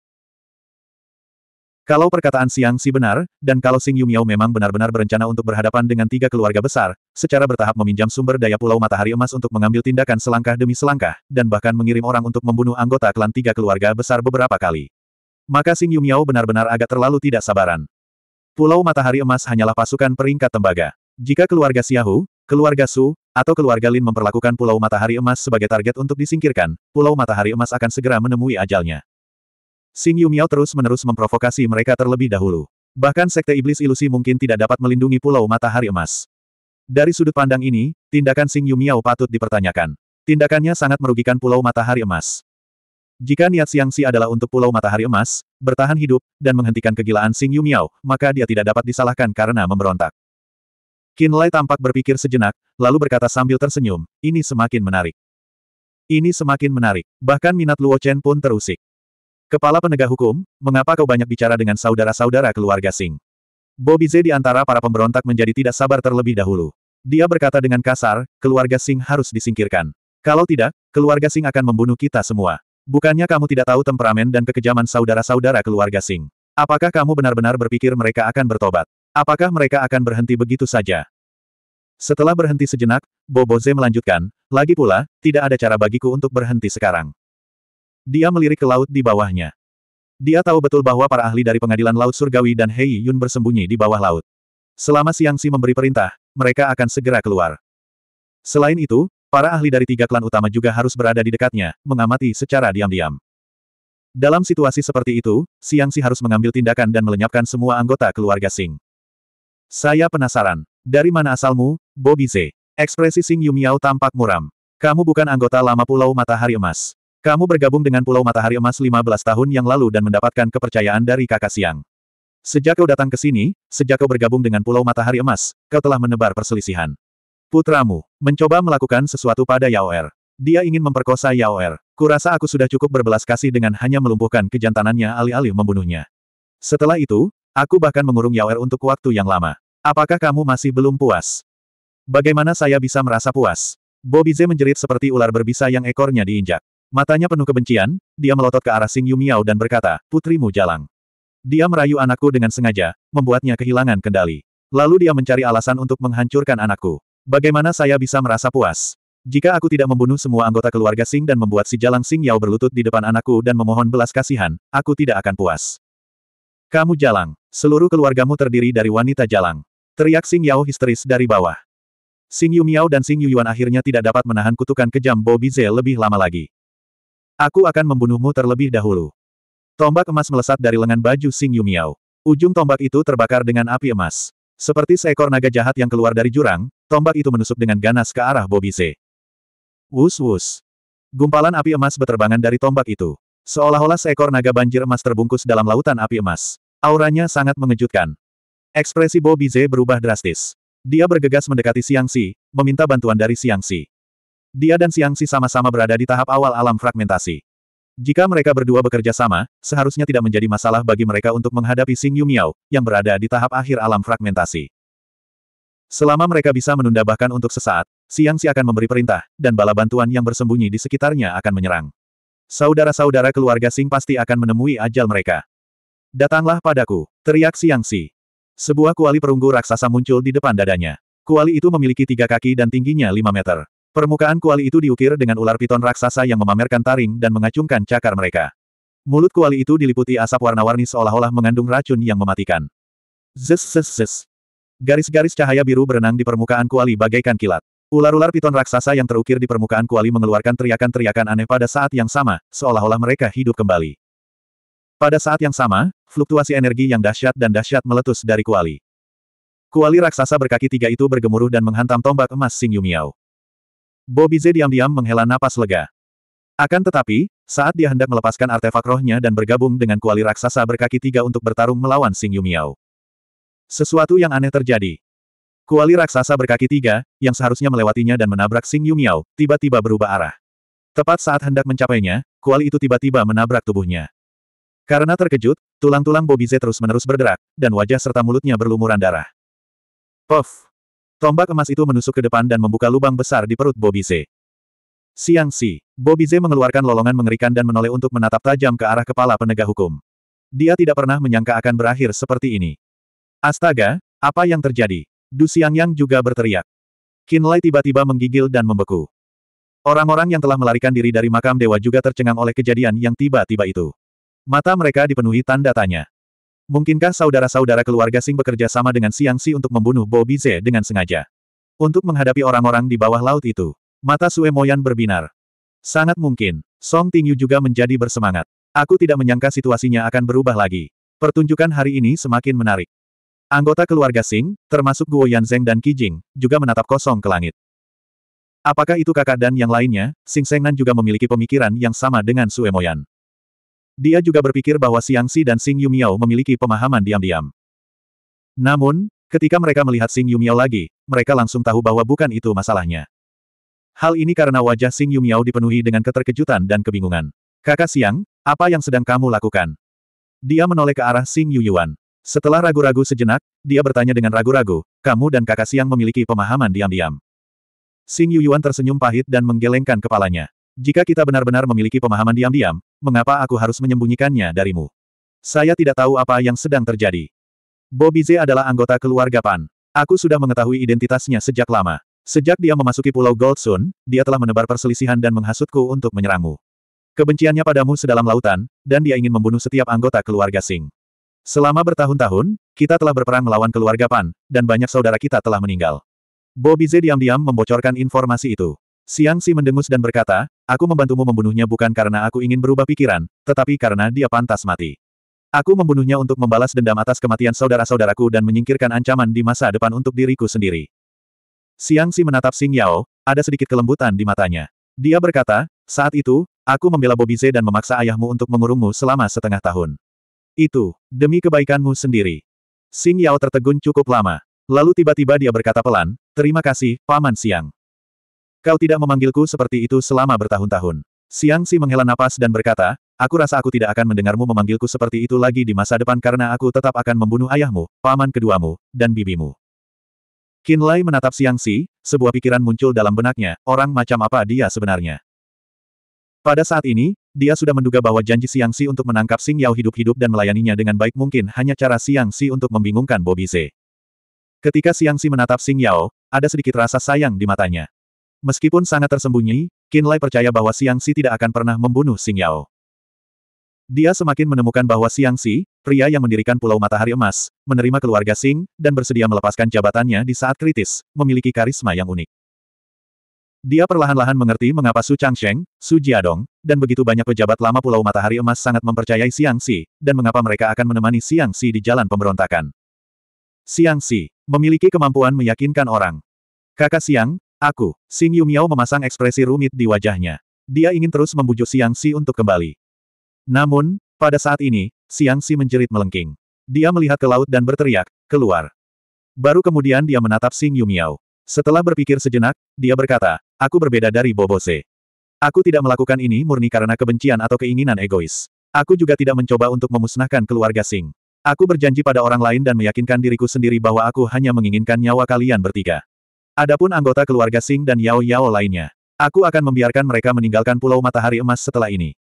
Kalau perkataan Siang Si benar, dan kalau Sing Yumiao memang benar-benar berencana untuk berhadapan dengan tiga keluarga besar, secara bertahap meminjam sumber daya Pulau Matahari Emas untuk mengambil tindakan selangkah demi selangkah, dan bahkan mengirim orang untuk membunuh anggota klan tiga keluarga besar beberapa kali. Maka Sing Yumiao benar-benar agak terlalu tidak sabaran. Pulau Matahari Emas hanyalah pasukan peringkat tembaga. Jika keluarga Xiahu, keluarga Su, atau keluarga Lin memperlakukan Pulau Matahari Emas sebagai target untuk disingkirkan, Pulau Matahari Emas akan segera menemui ajalnya. Xing Yu Miao terus-menerus memprovokasi mereka terlebih dahulu. Bahkan Sekte Iblis Ilusi mungkin tidak dapat melindungi Pulau Matahari Emas. Dari sudut pandang ini, tindakan Xing Yu Miao patut dipertanyakan. Tindakannya sangat merugikan Pulau Matahari Emas. Jika niat Siang Si adalah untuk Pulau Matahari Emas, bertahan hidup, dan menghentikan kegilaan Xing Yu Miao, maka dia tidak dapat disalahkan karena memberontak. Qin Lai tampak berpikir sejenak, lalu berkata sambil tersenyum, ini semakin menarik. Ini semakin menarik. Bahkan minat Luo Chen pun terusik. Kepala penegak hukum, mengapa kau banyak bicara dengan saudara-saudara keluarga Sing? Bobby Z di antara para pemberontak menjadi tidak sabar terlebih dahulu. Dia berkata dengan kasar, keluarga Sing harus disingkirkan. Kalau tidak, keluarga Sing akan membunuh kita semua. Bukannya kamu tidak tahu temperamen dan kekejaman saudara-saudara keluarga Sing. Apakah kamu benar-benar berpikir mereka akan bertobat? Apakah mereka akan berhenti begitu saja? Setelah berhenti sejenak, Bobo Boboze melanjutkan, lagi pula, tidak ada cara bagiku untuk berhenti sekarang. Dia melirik ke laut di bawahnya. Dia tahu betul bahwa para ahli dari pengadilan laut surgawi dan Hei Yun bersembunyi di bawah laut. Selama Siang Si memberi perintah, mereka akan segera keluar. Selain itu, para ahli dari tiga klan utama juga harus berada di dekatnya, mengamati secara diam-diam. Dalam situasi seperti itu, Siang Si harus mengambil tindakan dan melenyapkan semua anggota keluarga Sing. Saya penasaran. Dari mana asalmu, Bobby Z? Ekspresi Sing Yumiao tampak muram. Kamu bukan anggota lama Pulau Matahari Emas. Kamu bergabung dengan Pulau Matahari Emas 15 tahun yang lalu dan mendapatkan kepercayaan dari kakak siang. Sejak kau datang ke sini, sejak kau bergabung dengan Pulau Matahari Emas, kau telah menebar perselisihan. Putramu, mencoba melakukan sesuatu pada Yaoer. Dia ingin memperkosa Yaoer. Kurasa aku sudah cukup berbelas kasih dengan hanya melumpuhkan kejantanannya alih-alih membunuhnya. Setelah itu, aku bahkan mengurung Yaoer untuk waktu yang lama. Apakah kamu masih belum puas? Bagaimana saya bisa merasa puas? Z menjerit seperti ular berbisa yang ekornya diinjak. Matanya penuh kebencian, dia melotot ke arah Sing Yu Miao dan berkata, putrimu jalang. Dia merayu anakku dengan sengaja, membuatnya kehilangan kendali. Lalu dia mencari alasan untuk menghancurkan anakku. Bagaimana saya bisa merasa puas? Jika aku tidak membunuh semua anggota keluarga Sing dan membuat si jalang Sing Yao berlutut di depan anakku dan memohon belas kasihan, aku tidak akan puas. Kamu jalang. Seluruh keluargamu terdiri dari wanita jalang. Teriak Sing Yao histeris dari bawah. Sing Yu Miao dan Sing Yu Yuan akhirnya tidak dapat menahan kutukan kejam Bo Bize lebih lama lagi. Aku akan membunuhmu terlebih dahulu. Tombak emas melesat dari lengan baju Sing Yumiao. Ujung tombak itu terbakar dengan api emas. Seperti seekor naga jahat yang keluar dari jurang, tombak itu menusuk dengan ganas ke arah Bobby Z. Wus wus. Gumpalan api emas beterbangan dari tombak itu. Seolah-olah seekor naga banjir emas terbungkus dalam lautan api emas. Auranya sangat mengejutkan. Ekspresi Bobby Z berubah drastis. Dia bergegas mendekati Siang Si, meminta bantuan dari Siang Si. Dia dan Xiangxi sama-sama berada di tahap awal alam fragmentasi. Jika mereka berdua bekerja sama, seharusnya tidak menjadi masalah bagi mereka untuk menghadapi Sing Yu Miao, yang berada di tahap akhir alam fragmentasi. Selama mereka bisa menunda bahkan untuk sesaat, Xiangxi akan memberi perintah, dan bala bantuan yang bersembunyi di sekitarnya akan menyerang. Saudara-saudara keluarga Sing pasti akan menemui ajal mereka. Datanglah padaku, teriak Xiangxi. Sebuah kuali perunggu raksasa muncul di depan dadanya. Kuali itu memiliki tiga kaki dan tingginya lima meter. Permukaan kuali itu diukir dengan ular piton raksasa yang memamerkan taring dan mengacungkan cakar mereka. Mulut kuali itu diliputi asap warna-warni seolah-olah mengandung racun yang mematikan. Zes zes zes. Garis-garis cahaya biru berenang di permukaan kuali bagaikan kilat. Ular-ular piton raksasa yang terukir di permukaan kuali mengeluarkan teriakan-teriakan aneh pada saat yang sama, seolah-olah mereka hidup kembali. Pada saat yang sama, fluktuasi energi yang dahsyat dan dahsyat meletus dari kuali. Kuali raksasa berkaki tiga itu bergemuruh dan menghantam tombak emas yu Yumiao. Bobby Z diam-diam menghela napas lega. Akan tetapi, saat dia hendak melepaskan artefak rohnya dan bergabung dengan kuali raksasa berkaki tiga untuk bertarung melawan Sing Yumiao, Sesuatu yang aneh terjadi. Kuali raksasa berkaki tiga, yang seharusnya melewatinya dan menabrak Sing Yumiao tiba-tiba berubah arah. Tepat saat hendak mencapainya, kuali itu tiba-tiba menabrak tubuhnya. Karena terkejut, tulang-tulang Bobby Z terus-menerus bergerak dan wajah serta mulutnya berlumuran darah. Puff! Tombak emas itu menusuk ke depan dan membuka lubang besar di perut Bobi Z. Siang Si, Bobi Z mengeluarkan lolongan mengerikan dan menoleh untuk menatap tajam ke arah kepala penegak hukum. Dia tidak pernah menyangka akan berakhir seperti ini. Astaga, apa yang terjadi? Du Siang Yang juga berteriak. Kinlay tiba-tiba menggigil dan membeku. Orang-orang yang telah melarikan diri dari makam dewa juga tercengang oleh kejadian yang tiba-tiba itu. Mata mereka dipenuhi tanda tanya. Mungkinkah saudara-saudara keluarga Sing bekerja sama dengan Siang Si untuk membunuh Bobby Z dengan sengaja? Untuk menghadapi orang-orang di bawah laut itu. Mata Sue Moyan berbinar. Sangat mungkin. Song Tingyu juga menjadi bersemangat. Aku tidak menyangka situasinya akan berubah lagi. Pertunjukan hari ini semakin menarik. Anggota keluarga Sing, termasuk Guo Yanzeng dan Qijing, juga menatap kosong ke langit. Apakah itu kakak dan yang lainnya, Sing Sengnan juga memiliki pemikiran yang sama dengan Sue Moyan. Dia juga berpikir bahwa Siang Si dan Xing Miao memiliki pemahaman diam-diam. Namun, ketika mereka melihat Xing Miao lagi, mereka langsung tahu bahwa bukan itu masalahnya. Hal ini karena wajah Xing Miao dipenuhi dengan keterkejutan dan kebingungan. Kakak Siang, apa yang sedang kamu lakukan? Dia menoleh ke arah Sing Yu Yuan. Setelah ragu-ragu sejenak, dia bertanya dengan ragu-ragu, kamu dan kakak Siang memiliki pemahaman diam-diam. Sing Yu Yuan tersenyum pahit dan menggelengkan kepalanya. Jika kita benar-benar memiliki pemahaman diam-diam, mengapa aku harus menyembunyikannya darimu? Saya tidak tahu apa yang sedang terjadi. Bobby Z adalah anggota keluarga Pan. Aku sudah mengetahui identitasnya sejak lama. Sejak dia memasuki Pulau Goldsun, dia telah menebar perselisihan dan menghasutku untuk menyerangmu. Kebenciannya padamu sedalam lautan, dan dia ingin membunuh setiap anggota keluarga Sing. Selama bertahun-tahun, kita telah berperang melawan keluarga Pan, dan banyak saudara kita telah meninggal. Bobby Z diam-diam membocorkan informasi itu. Siang Si mendengus dan berkata, aku membantumu membunuhnya bukan karena aku ingin berubah pikiran, tetapi karena dia pantas mati. Aku membunuhnya untuk membalas dendam atas kematian saudara-saudaraku dan menyingkirkan ancaman di masa depan untuk diriku sendiri. Siang Si menatap Sing Yao, ada sedikit kelembutan di matanya. Dia berkata, saat itu, aku membela Bobize dan memaksa ayahmu untuk mengurungmu selama setengah tahun. Itu, demi kebaikanmu sendiri. Sing Yao tertegun cukup lama. Lalu tiba-tiba dia berkata pelan, terima kasih, Paman Siang. Kau tidak memanggilku seperti itu selama bertahun-tahun. Siang Si menghela napas dan berkata, aku rasa aku tidak akan mendengarmu memanggilku seperti itu lagi di masa depan karena aku tetap akan membunuh ayahmu, paman keduamu, dan bibimu. Qin Lai menatap Siang Si, sebuah pikiran muncul dalam benaknya, orang macam apa dia sebenarnya. Pada saat ini, dia sudah menduga bahwa janji Siang Si untuk menangkap Sing Yao hidup-hidup dan melayaninya dengan baik mungkin hanya cara Siang Si untuk membingungkan Bobby Z. Ketika Siang Si menatap Sing Yao, ada sedikit rasa sayang di matanya. Meskipun sangat tersembunyi, Kinlay percaya bahwa Siang Si tidak akan pernah membunuh Xing Yao. Dia semakin menemukan bahwa Siang Si, pria yang mendirikan Pulau Matahari Emas, menerima keluarga Xing, dan bersedia melepaskan jabatannya di saat kritis, memiliki karisma yang unik. Dia perlahan-lahan mengerti mengapa Su Changsheng, Su Jiadong, dan begitu banyak pejabat lama Pulau Matahari Emas sangat mempercayai Siang Si, dan mengapa mereka akan menemani Siang Si di jalan pemberontakan. Siang Si memiliki kemampuan meyakinkan orang. Kakak Siang. Aku, Xing Yu Miao memasang ekspresi rumit di wajahnya. Dia ingin terus membujuk Siang Si untuk kembali. Namun, pada saat ini, Siang Si menjerit melengking. Dia melihat ke laut dan berteriak, keluar. Baru kemudian dia menatap Xing Yu Miao. Setelah berpikir sejenak, dia berkata, aku berbeda dari Bobose. Aku tidak melakukan ini murni karena kebencian atau keinginan egois. Aku juga tidak mencoba untuk memusnahkan keluarga Sing. Aku berjanji pada orang lain dan meyakinkan diriku sendiri bahwa aku hanya menginginkan nyawa kalian bertiga. Adapun anggota keluarga Sing dan Yao Yao lainnya. Aku akan membiarkan mereka meninggalkan Pulau Matahari Emas setelah ini.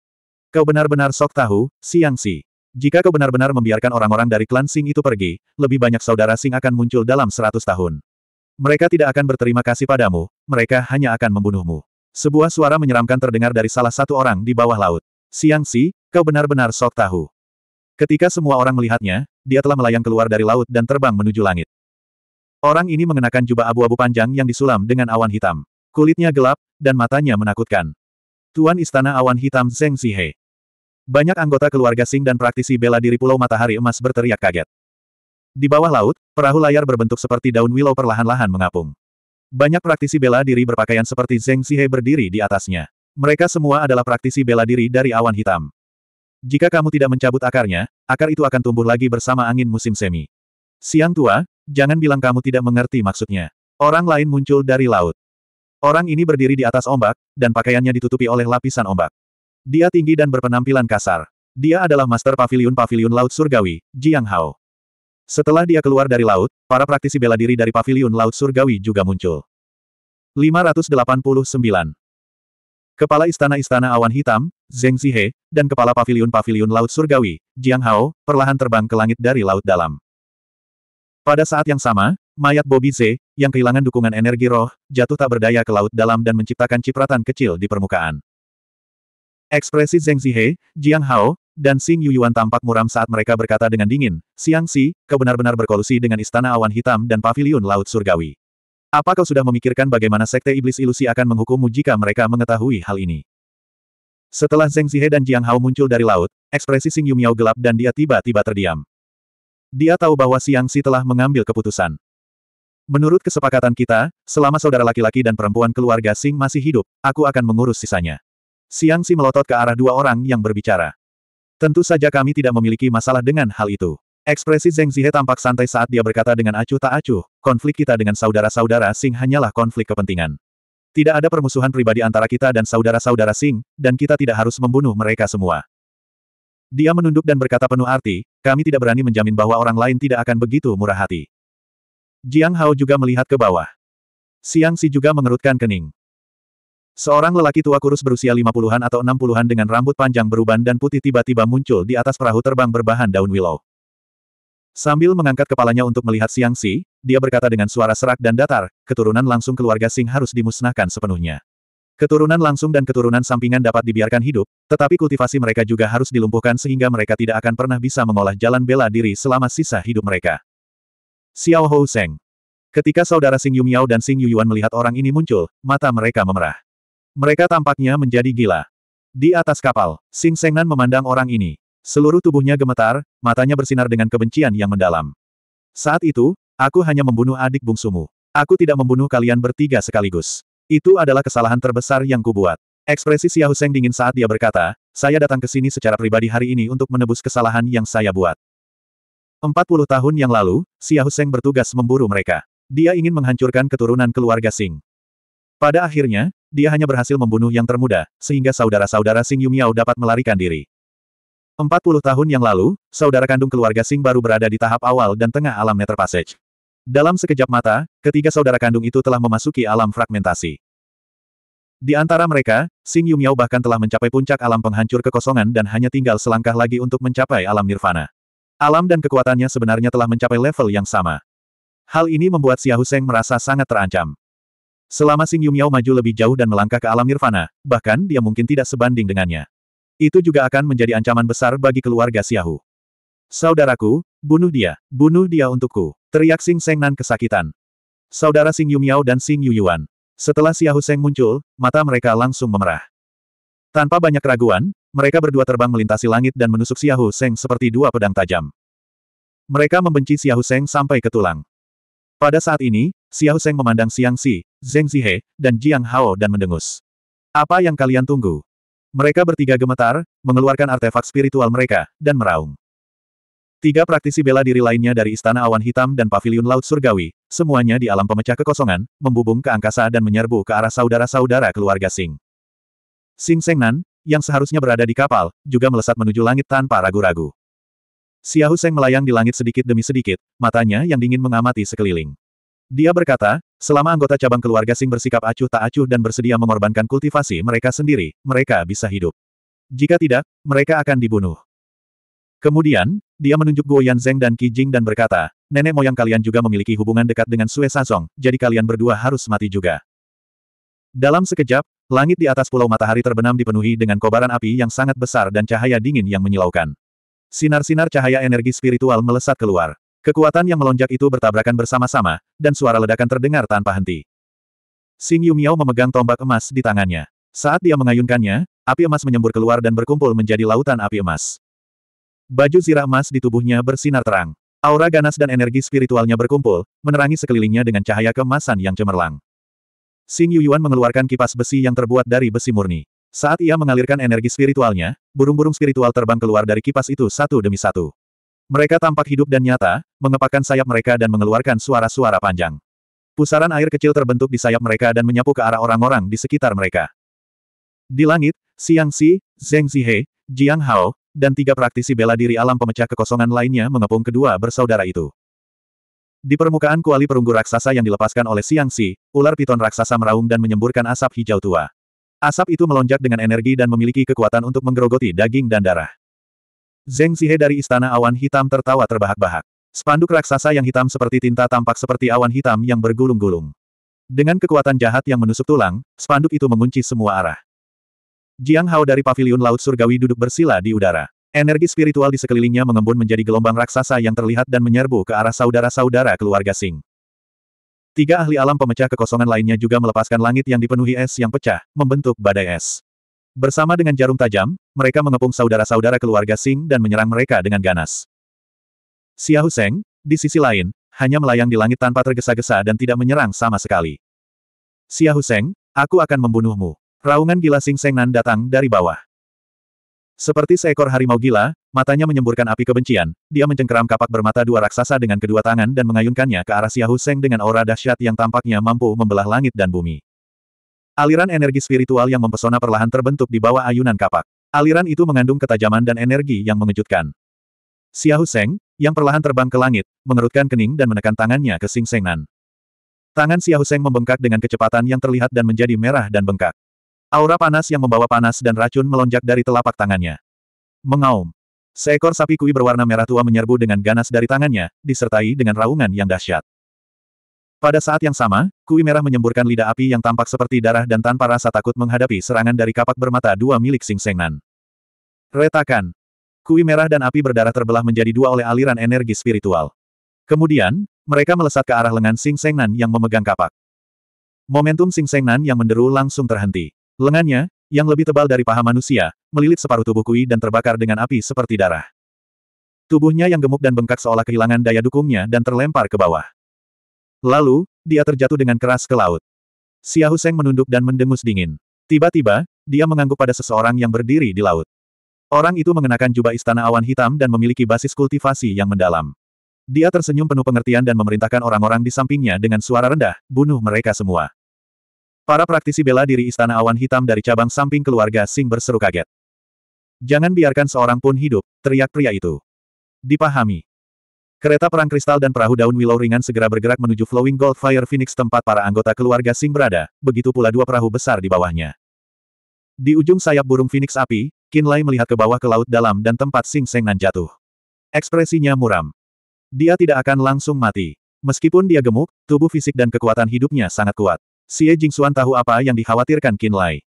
Kau benar-benar sok tahu, Siang Si. Jika kau benar-benar membiarkan orang-orang dari klan Sing itu pergi, lebih banyak saudara Sing akan muncul dalam seratus tahun. Mereka tidak akan berterima kasih padamu, mereka hanya akan membunuhmu. Sebuah suara menyeramkan terdengar dari salah satu orang di bawah laut. Siang Si, kau benar-benar sok tahu. Ketika semua orang melihatnya, dia telah melayang keluar dari laut dan terbang menuju langit. Orang ini mengenakan jubah abu-abu panjang yang disulam dengan awan hitam. Kulitnya gelap, dan matanya menakutkan. Tuan Istana Awan Hitam Zeng Sihe. Banyak anggota keluarga Sing dan praktisi bela diri Pulau Matahari Emas berteriak kaget. Di bawah laut, perahu layar berbentuk seperti daun willow perlahan-lahan mengapung. Banyak praktisi bela diri berpakaian seperti Zeng Sihe berdiri di atasnya. Mereka semua adalah praktisi bela diri dari awan hitam. Jika kamu tidak mencabut akarnya, akar itu akan tumbuh lagi bersama angin musim semi. Siang tua, jangan bilang kamu tidak mengerti maksudnya. Orang lain muncul dari laut. Orang ini berdiri di atas ombak, dan pakaiannya ditutupi oleh lapisan ombak. Dia tinggi dan berpenampilan kasar. Dia adalah Master Pavilion-Pavilion Laut Surgawi, Jiang Hao. Setelah dia keluar dari laut, para praktisi bela diri dari Pavilion Laut Surgawi juga muncul. 589. Kepala Istana-Istana Awan Hitam, Zheng Zihe, dan Kepala Pavilion-Pavilion Laut Surgawi, Jiang Hao, perlahan terbang ke langit dari laut dalam. Pada saat yang sama, mayat Bobby Z, yang kehilangan dukungan energi roh, jatuh tak berdaya ke laut dalam dan menciptakan cipratan kecil di permukaan. Ekspresi Zheng Zihe, Jiang Hao, dan Xing Yuyuan tampak muram saat mereka berkata dengan dingin, Siang Si, kau benar-benar berkolusi dengan Istana Awan Hitam dan Paviliun Laut Surgawi. Apa kau sudah memikirkan bagaimana Sekte Iblis Ilusi akan menghukummu jika mereka mengetahui hal ini? Setelah Zheng Zihe dan Jiang Hao muncul dari laut, ekspresi Xing Yumiao gelap dan dia tiba-tiba terdiam. Dia tahu bahwa Siang Si telah mengambil keputusan. Menurut kesepakatan kita, selama saudara laki-laki dan perempuan keluarga Sing masih hidup, aku akan mengurus sisanya. Siang Si melotot ke arah dua orang yang berbicara. Tentu saja kami tidak memiliki masalah dengan hal itu. Ekspresi Zheng Zihe tampak santai saat dia berkata dengan acuh tak acuh, konflik kita dengan saudara-saudara Sing hanyalah konflik kepentingan. Tidak ada permusuhan pribadi antara kita dan saudara-saudara Sing, dan kita tidak harus membunuh mereka semua. Dia menunduk dan berkata penuh arti, kami tidak berani menjamin bahwa orang lain tidak akan begitu murah hati. Jiang Hao juga melihat ke bawah. Siang Si juga mengerutkan kening. Seorang lelaki tua kurus berusia lima puluhan atau enam puluhan dengan rambut panjang beruban dan putih tiba-tiba muncul di atas perahu terbang berbahan daun willow. Sambil mengangkat kepalanya untuk melihat Siang Si, dia berkata dengan suara serak dan datar, keturunan langsung keluarga Sing harus dimusnahkan sepenuhnya. Keturunan langsung dan keturunan sampingan dapat dibiarkan hidup, tetapi kultivasi mereka juga harus dilumpuhkan sehingga mereka tidak akan pernah bisa mengolah jalan bela diri selama sisa hidup mereka. Xiao Hou Seng. Ketika saudara Xing Miao dan Xing Yuan melihat orang ini muncul, mata mereka memerah. Mereka tampaknya menjadi gila. Di atas kapal, Xing Sengnan memandang orang ini. Seluruh tubuhnya gemetar, matanya bersinar dengan kebencian yang mendalam. Saat itu, aku hanya membunuh adik bungsumu. Aku tidak membunuh kalian bertiga sekaligus. Itu adalah kesalahan terbesar yang kubuat. Ekspresi Xiao Seng dingin saat dia berkata, saya datang ke sini secara pribadi hari ini untuk menebus kesalahan yang saya buat. 40 tahun yang lalu, Xiao Seng bertugas memburu mereka. Dia ingin menghancurkan keturunan keluarga Sing. Pada akhirnya, dia hanya berhasil membunuh yang termuda, sehingga saudara-saudara Sing Yumiao dapat melarikan diri. 40 tahun yang lalu, saudara kandung keluarga Sing baru berada di tahap awal dan tengah alam Nether Passage. Dalam sekejap mata, ketiga saudara kandung itu telah memasuki alam fragmentasi. Di antara mereka, Xing Yumiao bahkan telah mencapai puncak alam penghancur kekosongan dan hanya tinggal selangkah lagi untuk mencapai alam nirvana. Alam dan kekuatannya sebenarnya telah mencapai level yang sama. Hal ini membuat Xiahu Seng merasa sangat terancam. Selama Xing Yumiao maju lebih jauh dan melangkah ke alam nirvana, bahkan dia mungkin tidak sebanding dengannya. Itu juga akan menjadi ancaman besar bagi keluarga Xiahu. Saudaraku, Bunuh dia, bunuh dia untukku, teriak Sing Nan kesakitan. Saudara Sing Yumiao dan Sing Yuyuan. Setelah Xiahu Seng muncul, mata mereka langsung memerah. Tanpa banyak keraguan, mereka berdua terbang melintasi langit dan menusuk Xiahu Seng seperti dua pedang tajam. Mereka membenci Xiahu Seng sampai ke tulang. Pada saat ini, Xiahu Seng memandang Siang Si, Zheng Zihe, dan Jiang Hao dan mendengus. Apa yang kalian tunggu? Mereka bertiga gemetar, mengeluarkan artefak spiritual mereka, dan meraung. Tiga praktisi bela diri lainnya dari Istana Awan Hitam dan Paviliun Laut Surgawi, semuanya di alam pemecah kekosongan, membubung ke angkasa dan menyerbu ke arah saudara-saudara keluarga Sing. Sing Sengnan, yang seharusnya berada di kapal, juga melesat menuju langit tanpa ragu-ragu. Xiahu Seng melayang di langit sedikit demi sedikit, matanya yang dingin mengamati sekeliling. Dia berkata, selama anggota cabang keluarga Sing bersikap acuh tak acuh dan bersedia mengorbankan kultivasi mereka sendiri, mereka bisa hidup. Jika tidak, mereka akan dibunuh. Kemudian, dia menunjuk Guo Yanzeng dan Qi Jing dan berkata, nenek moyang kalian juga memiliki hubungan dekat dengan Sue Sazong, jadi kalian berdua harus mati juga. Dalam sekejap, langit di atas pulau matahari terbenam dipenuhi dengan kobaran api yang sangat besar dan cahaya dingin yang menyilaukan. Sinar-sinar cahaya energi spiritual melesat keluar. Kekuatan yang melonjak itu bertabrakan bersama-sama, dan suara ledakan terdengar tanpa henti. Xing Miao memegang tombak emas di tangannya. Saat dia mengayunkannya, api emas menyembur keluar dan berkumpul menjadi lautan api emas. Baju zirah emas di tubuhnya bersinar terang. Aura ganas dan energi spiritualnya berkumpul, menerangi sekelilingnya dengan cahaya kemasan yang cemerlang. Xing Yuyuan mengeluarkan kipas besi yang terbuat dari besi murni. Saat ia mengalirkan energi spiritualnya, burung-burung spiritual terbang keluar dari kipas itu satu demi satu. Mereka tampak hidup dan nyata, mengepakkan sayap mereka dan mengeluarkan suara-suara panjang. Pusaran air kecil terbentuk di sayap mereka dan menyapu ke arah orang-orang di sekitar mereka. Di langit, Xiang Xi, Zheng Zihe, Jiang Hao, dan tiga praktisi bela diri alam pemecah kekosongan lainnya mengepung kedua bersaudara itu. Di permukaan kuali perunggu raksasa yang dilepaskan oleh Siang Si, ular piton raksasa meraung dan menyemburkan asap hijau tua. Asap itu melonjak dengan energi dan memiliki kekuatan untuk menggerogoti daging dan darah. Zeng Zihe dari Istana Awan Hitam tertawa terbahak-bahak. Spanduk raksasa yang hitam seperti tinta tampak seperti awan hitam yang bergulung-gulung. Dengan kekuatan jahat yang menusuk tulang, spanduk itu mengunci semua arah. Jiang Hao dari paviliun Laut Surgawi duduk bersila di udara. Energi spiritual di sekelilingnya mengembun menjadi gelombang raksasa yang terlihat dan menyerbu ke arah saudara-saudara keluarga Sing. Tiga ahli alam pemecah kekosongan lainnya juga melepaskan langit yang dipenuhi es yang pecah, membentuk badai es. Bersama dengan jarum tajam, mereka mengepung saudara-saudara keluarga Sing dan menyerang mereka dengan ganas. Xiahu Huseng, di sisi lain, hanya melayang di langit tanpa tergesa-gesa dan tidak menyerang sama sekali. Xiahu Huseng, aku akan membunuhmu. Raungan gila Sing Sengnan datang dari bawah. Seperti seekor harimau gila, matanya menyemburkan api kebencian, dia mencengkeram kapak bermata dua raksasa dengan kedua tangan dan mengayunkannya ke arah Xiahu Seng dengan aura dahsyat yang tampaknya mampu membelah langit dan bumi. Aliran energi spiritual yang mempesona perlahan terbentuk di bawah ayunan kapak. Aliran itu mengandung ketajaman dan energi yang mengejutkan. Xiahu Seng, yang perlahan terbang ke langit, mengerutkan kening dan menekan tangannya ke Sing Sengnan. Tangan Xiahu Seng membengkak dengan kecepatan yang terlihat dan menjadi merah dan bengkak. Aura panas yang membawa panas dan racun melonjak dari telapak tangannya. Mengaum. Seekor sapi kui berwarna merah tua menyerbu dengan ganas dari tangannya, disertai dengan raungan yang dahsyat. Pada saat yang sama, kui merah menyemburkan lidah api yang tampak seperti darah dan tanpa rasa takut menghadapi serangan dari kapak bermata dua milik Sing Sengnan. Retakan. Kui merah dan api berdarah terbelah menjadi dua oleh aliran energi spiritual. Kemudian, mereka melesat ke arah lengan Sing Sengnan yang memegang kapak. Momentum Sing Sengnan yang menderu langsung terhenti. Lengannya, yang lebih tebal dari paha manusia, melilit separuh tubuh Kui dan terbakar dengan api seperti darah. Tubuhnya yang gemuk dan bengkak seolah kehilangan daya dukungnya dan terlempar ke bawah. Lalu, dia terjatuh dengan keras ke laut. Xiahu Seng menunduk dan mendengus dingin. Tiba-tiba, dia mengangguk pada seseorang yang berdiri di laut. Orang itu mengenakan jubah istana awan hitam dan memiliki basis kultivasi yang mendalam. Dia tersenyum penuh pengertian dan memerintahkan orang-orang di sampingnya dengan suara rendah, bunuh mereka semua. Para praktisi bela diri Istana Awan Hitam dari cabang samping keluarga Sing berseru kaget. Jangan biarkan seorang pun hidup, teriak pria itu. Dipahami. Kereta perang kristal dan perahu daun willow ringan segera bergerak menuju Flowing Gold Fire Phoenix tempat para anggota keluarga Sing berada, begitu pula dua perahu besar di bawahnya. Di ujung sayap burung Phoenix api, Kinlay melihat ke bawah ke laut dalam dan tempat Sing Sengnan jatuh. Ekspresinya muram. Dia tidak akan langsung mati. Meskipun dia gemuk, tubuh fisik dan kekuatan hidupnya sangat kuat. Xie Jingxuan tahu apa yang dikhawatirkan Qin Lai.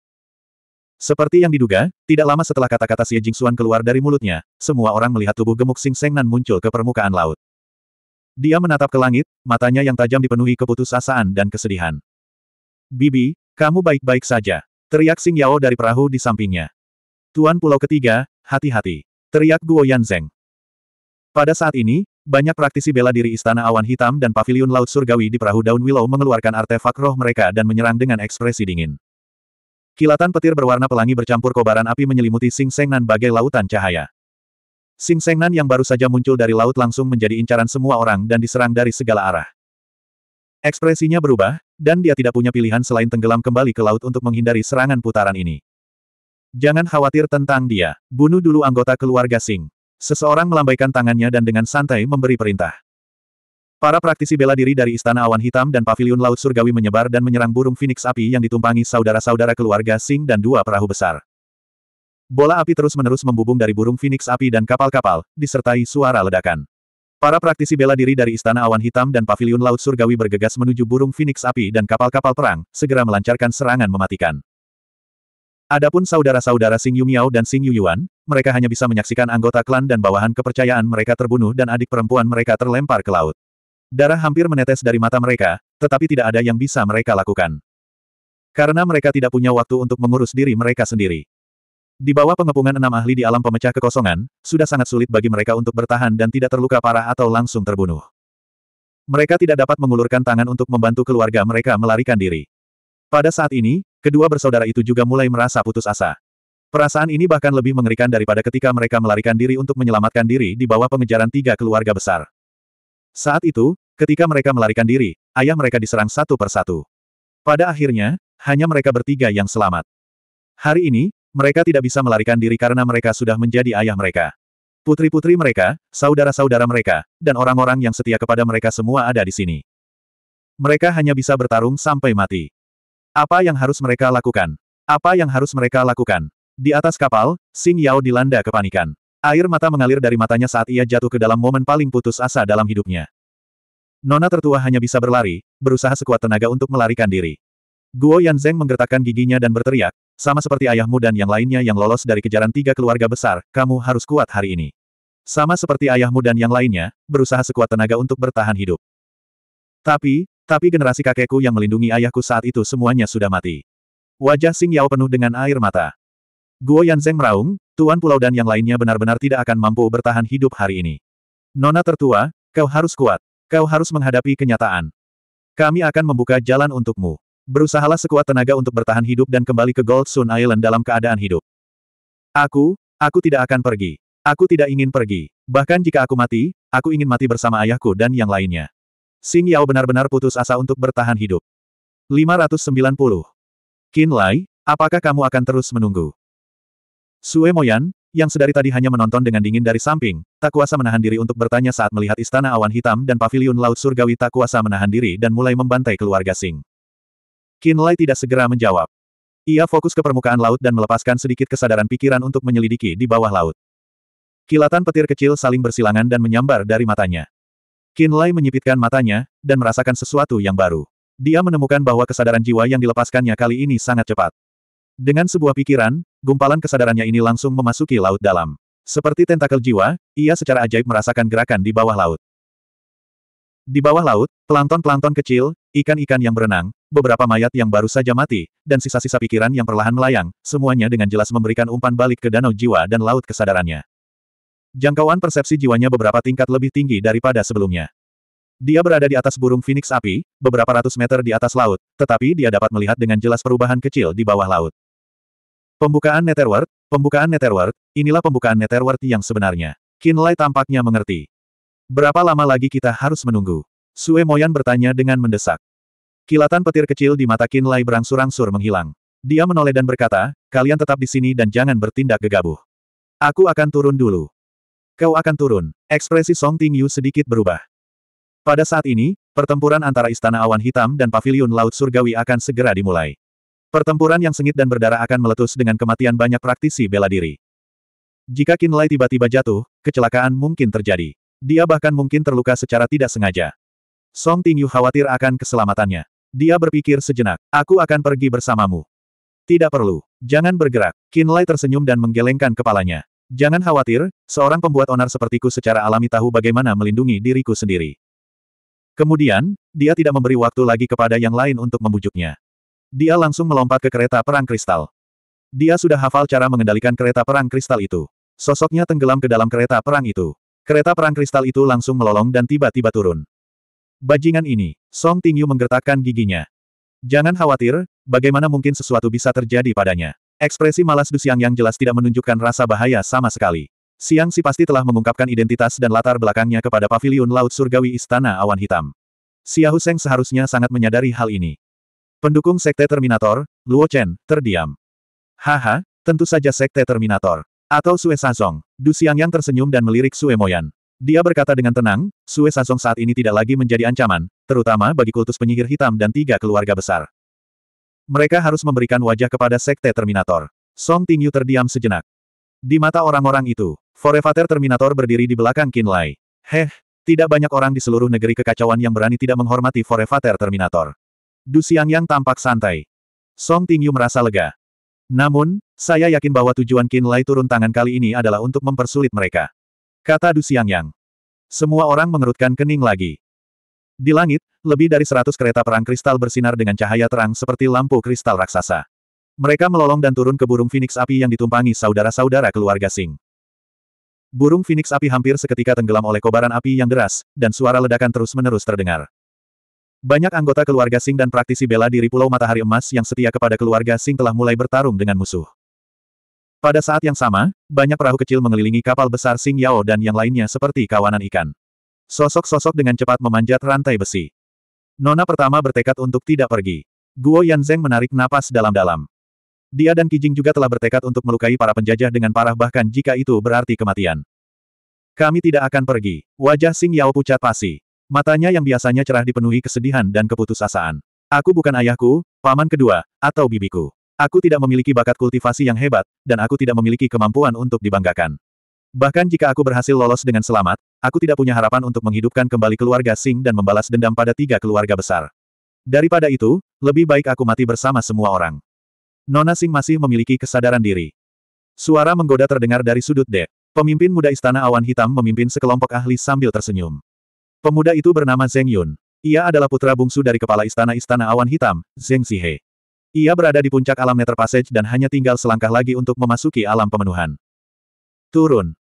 Seperti yang diduga, tidak lama setelah kata-kata Xie Jingxuan keluar dari mulutnya, semua orang melihat tubuh gemuk Sing Sengnan muncul ke permukaan laut. Dia menatap ke langit, matanya yang tajam dipenuhi keputusasaan dan kesedihan. Bibi, kamu baik-baik saja. Teriak Sing Yao dari perahu di sampingnya. Tuan Pulau Ketiga, hati-hati. Teriak Guo Yanzeng. Pada saat ini, banyak praktisi bela diri Istana Awan Hitam dan Paviliun Laut Surgawi di perahu daun willow mengeluarkan artefak roh mereka dan menyerang dengan ekspresi dingin. Kilatan petir berwarna pelangi bercampur kobaran api menyelimuti Sing Sengnan bagai lautan cahaya. Sing Sengnan yang baru saja muncul dari laut langsung menjadi incaran semua orang dan diserang dari segala arah. Ekspresinya berubah, dan dia tidak punya pilihan selain tenggelam kembali ke laut untuk menghindari serangan putaran ini. Jangan khawatir tentang dia, bunuh dulu anggota keluarga Sing. Seseorang melambaikan tangannya dan dengan santai memberi perintah. Para praktisi bela diri dari Istana Awan Hitam dan Paviliun Laut Surgawi menyebar dan menyerang burung Phoenix api yang ditumpangi saudara-saudara keluarga Sing dan dua perahu besar. Bola api terus-menerus membubung dari burung Phoenix api dan kapal-kapal, disertai suara ledakan. Para praktisi bela diri dari Istana Awan Hitam dan Paviliun Laut Surgawi bergegas menuju burung Phoenix api dan kapal-kapal perang, segera melancarkan serangan mematikan. Adapun saudara-saudara Sing Yu Miao dan Sing Yu Yuan, mereka hanya bisa menyaksikan anggota klan dan bawahan kepercayaan mereka terbunuh dan adik perempuan mereka terlempar ke laut. Darah hampir menetes dari mata mereka, tetapi tidak ada yang bisa mereka lakukan. Karena mereka tidak punya waktu untuk mengurus diri mereka sendiri. Di bawah pengepungan enam ahli di alam pemecah kekosongan, sudah sangat sulit bagi mereka untuk bertahan dan tidak terluka parah atau langsung terbunuh. Mereka tidak dapat mengulurkan tangan untuk membantu keluarga mereka melarikan diri. Pada saat ini, Kedua bersaudara itu juga mulai merasa putus asa. Perasaan ini bahkan lebih mengerikan daripada ketika mereka melarikan diri untuk menyelamatkan diri di bawah pengejaran tiga keluarga besar. Saat itu, ketika mereka melarikan diri, ayah mereka diserang satu persatu. Pada akhirnya, hanya mereka bertiga yang selamat. Hari ini, mereka tidak bisa melarikan diri karena mereka sudah menjadi ayah mereka. Putri-putri mereka, saudara-saudara mereka, dan orang-orang yang setia kepada mereka semua ada di sini. Mereka hanya bisa bertarung sampai mati. Apa yang harus mereka lakukan? Apa yang harus mereka lakukan? Di atas kapal, Xing Yao dilanda kepanikan. Air mata mengalir dari matanya saat ia jatuh ke dalam momen paling putus asa dalam hidupnya. Nona tertua hanya bisa berlari, berusaha sekuat tenaga untuk melarikan diri. Guo Yanzeng menggertakkan giginya dan berteriak, sama seperti ayahmu dan yang lainnya yang lolos dari kejaran tiga keluarga besar, kamu harus kuat hari ini. Sama seperti ayahmu dan yang lainnya, berusaha sekuat tenaga untuk bertahan hidup. Tapi, tapi generasi kakekku yang melindungi ayahku saat itu semuanya sudah mati. Wajah Xing Yao penuh dengan air mata. Guo Yanzeng meraung, Tuan Pulau dan yang lainnya benar-benar tidak akan mampu bertahan hidup hari ini. Nona tertua, kau harus kuat. Kau harus menghadapi kenyataan. Kami akan membuka jalan untukmu. Berusahalah sekuat tenaga untuk bertahan hidup dan kembali ke Gold Sun Island dalam keadaan hidup. Aku, aku tidak akan pergi. Aku tidak ingin pergi. Bahkan jika aku mati, aku ingin mati bersama ayahku dan yang lainnya. Xing Yao benar-benar putus asa untuk bertahan hidup. 590. Qin Lai, apakah kamu akan terus menunggu? Sue Moyan, yang sedari tadi hanya menonton dengan dingin dari samping, tak kuasa menahan diri untuk bertanya saat melihat istana awan hitam dan paviliun laut surgawi tak kuasa menahan diri dan mulai membantai keluarga Sing. Qin Lai tidak segera menjawab. Ia fokus ke permukaan laut dan melepaskan sedikit kesadaran pikiran untuk menyelidiki di bawah laut. Kilatan petir kecil saling bersilangan dan menyambar dari matanya. Kinlay menyipitkan matanya, dan merasakan sesuatu yang baru. Dia menemukan bahwa kesadaran jiwa yang dilepaskannya kali ini sangat cepat. Dengan sebuah pikiran, gumpalan kesadarannya ini langsung memasuki laut dalam. Seperti tentakel jiwa, ia secara ajaib merasakan gerakan di bawah laut. Di bawah laut, plankton-plankton kecil, ikan-ikan yang berenang, beberapa mayat yang baru saja mati, dan sisa-sisa pikiran yang perlahan melayang, semuanya dengan jelas memberikan umpan balik ke danau jiwa dan laut kesadarannya. Jangkauan persepsi jiwanya beberapa tingkat lebih tinggi daripada sebelumnya. Dia berada di atas burung phoenix api, beberapa ratus meter di atas laut, tetapi dia dapat melihat dengan jelas perubahan kecil di bawah laut. Pembukaan Netherworld, pembukaan Netherworld, inilah pembukaan Netherworld yang sebenarnya. Kinlay tampaknya mengerti. Berapa lama lagi kita harus menunggu? Sue Moyan bertanya dengan mendesak. Kilatan petir kecil di mata Kinlay berangsur-angsur menghilang. Dia menoleh dan berkata, kalian tetap di sini dan jangan bertindak gegabah. Aku akan turun dulu. Kau akan turun. Ekspresi Song Tingyu sedikit berubah. Pada saat ini, pertempuran antara Istana Awan Hitam dan Paviliun Laut Surgawi akan segera dimulai. Pertempuran yang sengit dan berdarah akan meletus dengan kematian banyak praktisi bela diri. Jika Qin Lai tiba-tiba jatuh, kecelakaan mungkin terjadi. Dia bahkan mungkin terluka secara tidak sengaja. Song Tingyu khawatir akan keselamatannya. Dia berpikir sejenak, aku akan pergi bersamamu. Tidak perlu, jangan bergerak. Qin Lai tersenyum dan menggelengkan kepalanya. Jangan khawatir, seorang pembuat onar sepertiku secara alami tahu bagaimana melindungi diriku sendiri. Kemudian, dia tidak memberi waktu lagi kepada yang lain untuk membujuknya. Dia langsung melompat ke kereta perang kristal. Dia sudah hafal cara mengendalikan kereta perang kristal itu. Sosoknya tenggelam ke dalam kereta perang itu. Kereta perang kristal itu langsung melolong dan tiba-tiba turun. Bajingan ini, Song Tingyu menggertakkan giginya. Jangan khawatir, bagaimana mungkin sesuatu bisa terjadi padanya. Ekspresi malas Du Siang yang jelas tidak menunjukkan rasa bahaya sama sekali. Siang Si pasti telah mengungkapkan identitas dan latar belakangnya kepada Paviliun Laut Surgawi Istana Awan Hitam. Xiahu Seng seharusnya sangat menyadari hal ini. Pendukung Sekte Terminator, Luo Chen, terdiam. Haha, tentu saja Sekte Terminator. Atau Sue Sazong. Du Siang yang tersenyum dan melirik Sue Moyan. Dia berkata dengan tenang, Sue Sazong saat ini tidak lagi menjadi ancaman, terutama bagi kultus penyihir hitam dan tiga keluarga besar. Mereka harus memberikan wajah kepada Sekte Terminator. Song Tingyu terdiam sejenak. Di mata orang-orang itu, Forevater Terminator berdiri di belakang Qin Lai. Heh, tidak banyak orang di seluruh negeri kekacauan yang berani tidak menghormati Forevater Terminator. Du Siang yang tampak santai. Song Tingyu merasa lega. Namun, saya yakin bahwa tujuan Qin Lai turun tangan kali ini adalah untuk mempersulit mereka. Kata Du Siang yang. Semua orang mengerutkan kening lagi. Di langit, lebih dari seratus kereta perang kristal bersinar dengan cahaya terang seperti lampu kristal raksasa. Mereka melolong dan turun ke burung Phoenix api yang ditumpangi saudara-saudara keluarga Sing. Burung Phoenix api hampir seketika tenggelam oleh kobaran api yang deras, dan suara ledakan terus-menerus terdengar. Banyak anggota keluarga Sing dan praktisi bela diri Pulau Matahari Emas yang setia kepada keluarga Sing telah mulai bertarung dengan musuh. Pada saat yang sama, banyak perahu kecil mengelilingi kapal besar Sing Yao dan yang lainnya seperti kawanan ikan. Sosok-sosok dengan cepat memanjat rantai besi. Nona pertama bertekad untuk tidak pergi. Guo Yanzeng menarik napas dalam-dalam. Dia dan Kijing juga telah bertekad untuk melukai para penjajah dengan parah bahkan jika itu berarti kematian. Kami tidak akan pergi. Wajah Sing Yao pucat pasi. Matanya yang biasanya cerah dipenuhi kesedihan dan keputusasaan. Aku bukan ayahku, paman kedua, atau bibiku. Aku tidak memiliki bakat kultivasi yang hebat, dan aku tidak memiliki kemampuan untuk dibanggakan. Bahkan jika aku berhasil lolos dengan selamat, aku tidak punya harapan untuk menghidupkan kembali keluarga Sing dan membalas dendam pada tiga keluarga besar. Daripada itu, lebih baik aku mati bersama semua orang. Nona Sing masih memiliki kesadaran diri. Suara menggoda terdengar dari sudut dek. Pemimpin muda Istana Awan Hitam memimpin sekelompok ahli sambil tersenyum. Pemuda itu bernama Zeng Yun. Ia adalah putra bungsu dari kepala istana Istana Awan Hitam, Zeng Zihe. Ia berada di puncak alam Nether Passage dan hanya tinggal selangkah lagi untuk memasuki alam pemenuhan. Turun.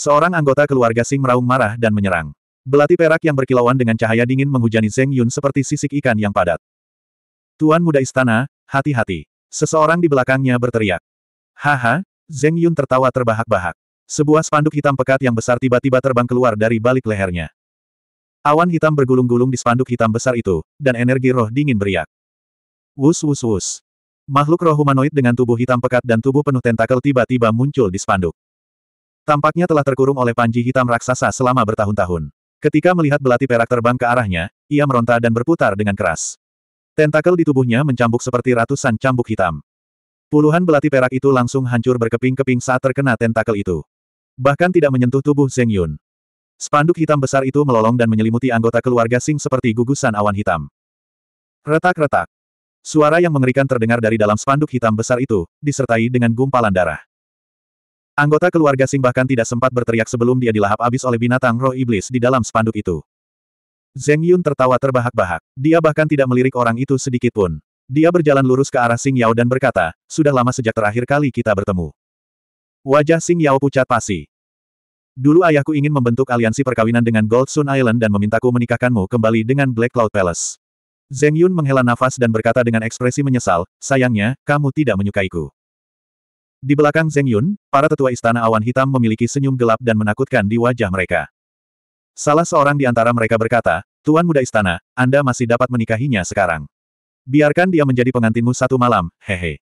Seorang anggota keluarga Sing meraung marah dan menyerang. Belati perak yang berkilauan dengan cahaya dingin menghujani Zeng Yun seperti sisik ikan yang padat. Tuan muda istana, hati-hati. Seseorang di belakangnya berteriak. Haha, Zeng Yun tertawa terbahak-bahak. Sebuah spanduk hitam pekat yang besar tiba-tiba terbang keluar dari balik lehernya. Awan hitam bergulung-gulung di spanduk hitam besar itu, dan energi roh dingin beriak. Wus wus wus. Makhluk roh humanoid dengan tubuh hitam pekat dan tubuh penuh tentakel tiba-tiba muncul di spanduk. Tampaknya telah terkurung oleh panji hitam raksasa selama bertahun-tahun. Ketika melihat belati perak terbang ke arahnya, ia meronta dan berputar dengan keras. Tentakel di tubuhnya mencambuk seperti ratusan cambuk hitam. Puluhan belati perak itu langsung hancur berkeping-keping saat terkena tentakel itu. Bahkan tidak menyentuh tubuh Zeng Yun. Spanduk hitam besar itu melolong dan menyelimuti anggota keluarga Sing seperti gugusan awan hitam. Retak-retak. Suara yang mengerikan terdengar dari dalam spanduk hitam besar itu, disertai dengan gumpalan darah. Anggota keluarga Sing bahkan tidak sempat berteriak sebelum dia dilahap abis oleh binatang roh iblis di dalam spanduk itu. Zeng Yun tertawa terbahak-bahak. Dia bahkan tidak melirik orang itu sedikit pun. Dia berjalan lurus ke arah Sing Yao dan berkata, sudah lama sejak terakhir kali kita bertemu. Wajah Sing Yao pucat pasi. Dulu ayahku ingin membentuk aliansi perkawinan dengan Gold Sun Island dan memintaku menikahkanmu kembali dengan Black Cloud Palace. Zeng Yun menghela nafas dan berkata dengan ekspresi menyesal, sayangnya, kamu tidak menyukaiku. Di belakang Zeng Yun, para tetua istana awan hitam memiliki senyum gelap dan menakutkan di wajah mereka. Salah seorang di antara mereka berkata, Tuan Muda Istana, Anda masih dapat menikahinya sekarang. Biarkan dia menjadi pengantinmu satu malam, hehe.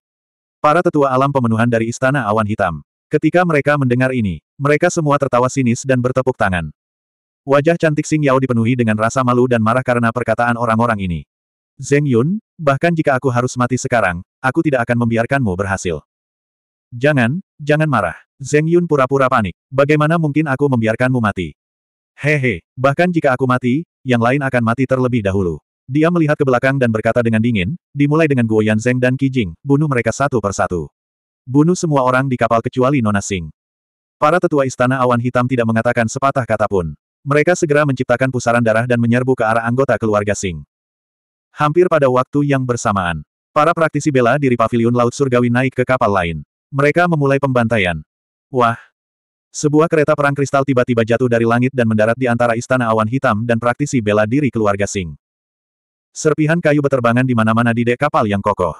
Para tetua alam pemenuhan dari Istana Awan Hitam. Ketika mereka mendengar ini, mereka semua tertawa sinis dan bertepuk tangan. Wajah cantik Xing Yao dipenuhi dengan rasa malu dan marah karena perkataan orang-orang ini. Zeng Yun, bahkan jika aku harus mati sekarang, aku tidak akan membiarkanmu berhasil. Jangan, jangan marah. Zeng Yun pura-pura panik. Bagaimana mungkin aku membiarkanmu mati? Hehe, bahkan jika aku mati, yang lain akan mati terlebih dahulu. Dia melihat ke belakang dan berkata dengan dingin, dimulai dengan Guo Zeng dan Qi Jing, bunuh mereka satu persatu. Bunuh semua orang di kapal kecuali Nona Sing. Para tetua istana awan hitam tidak mengatakan sepatah kata pun. Mereka segera menciptakan pusaran darah dan menyerbu ke arah anggota keluarga Sing. Hampir pada waktu yang bersamaan, para praktisi bela diri paviliun Laut Surgawi naik ke kapal lain. Mereka memulai pembantaian. Wah! Sebuah kereta perang kristal tiba-tiba jatuh dari langit dan mendarat di antara istana awan hitam dan praktisi bela diri keluarga Sing. Serpihan kayu beterbangan di mana-mana di dek kapal yang kokoh.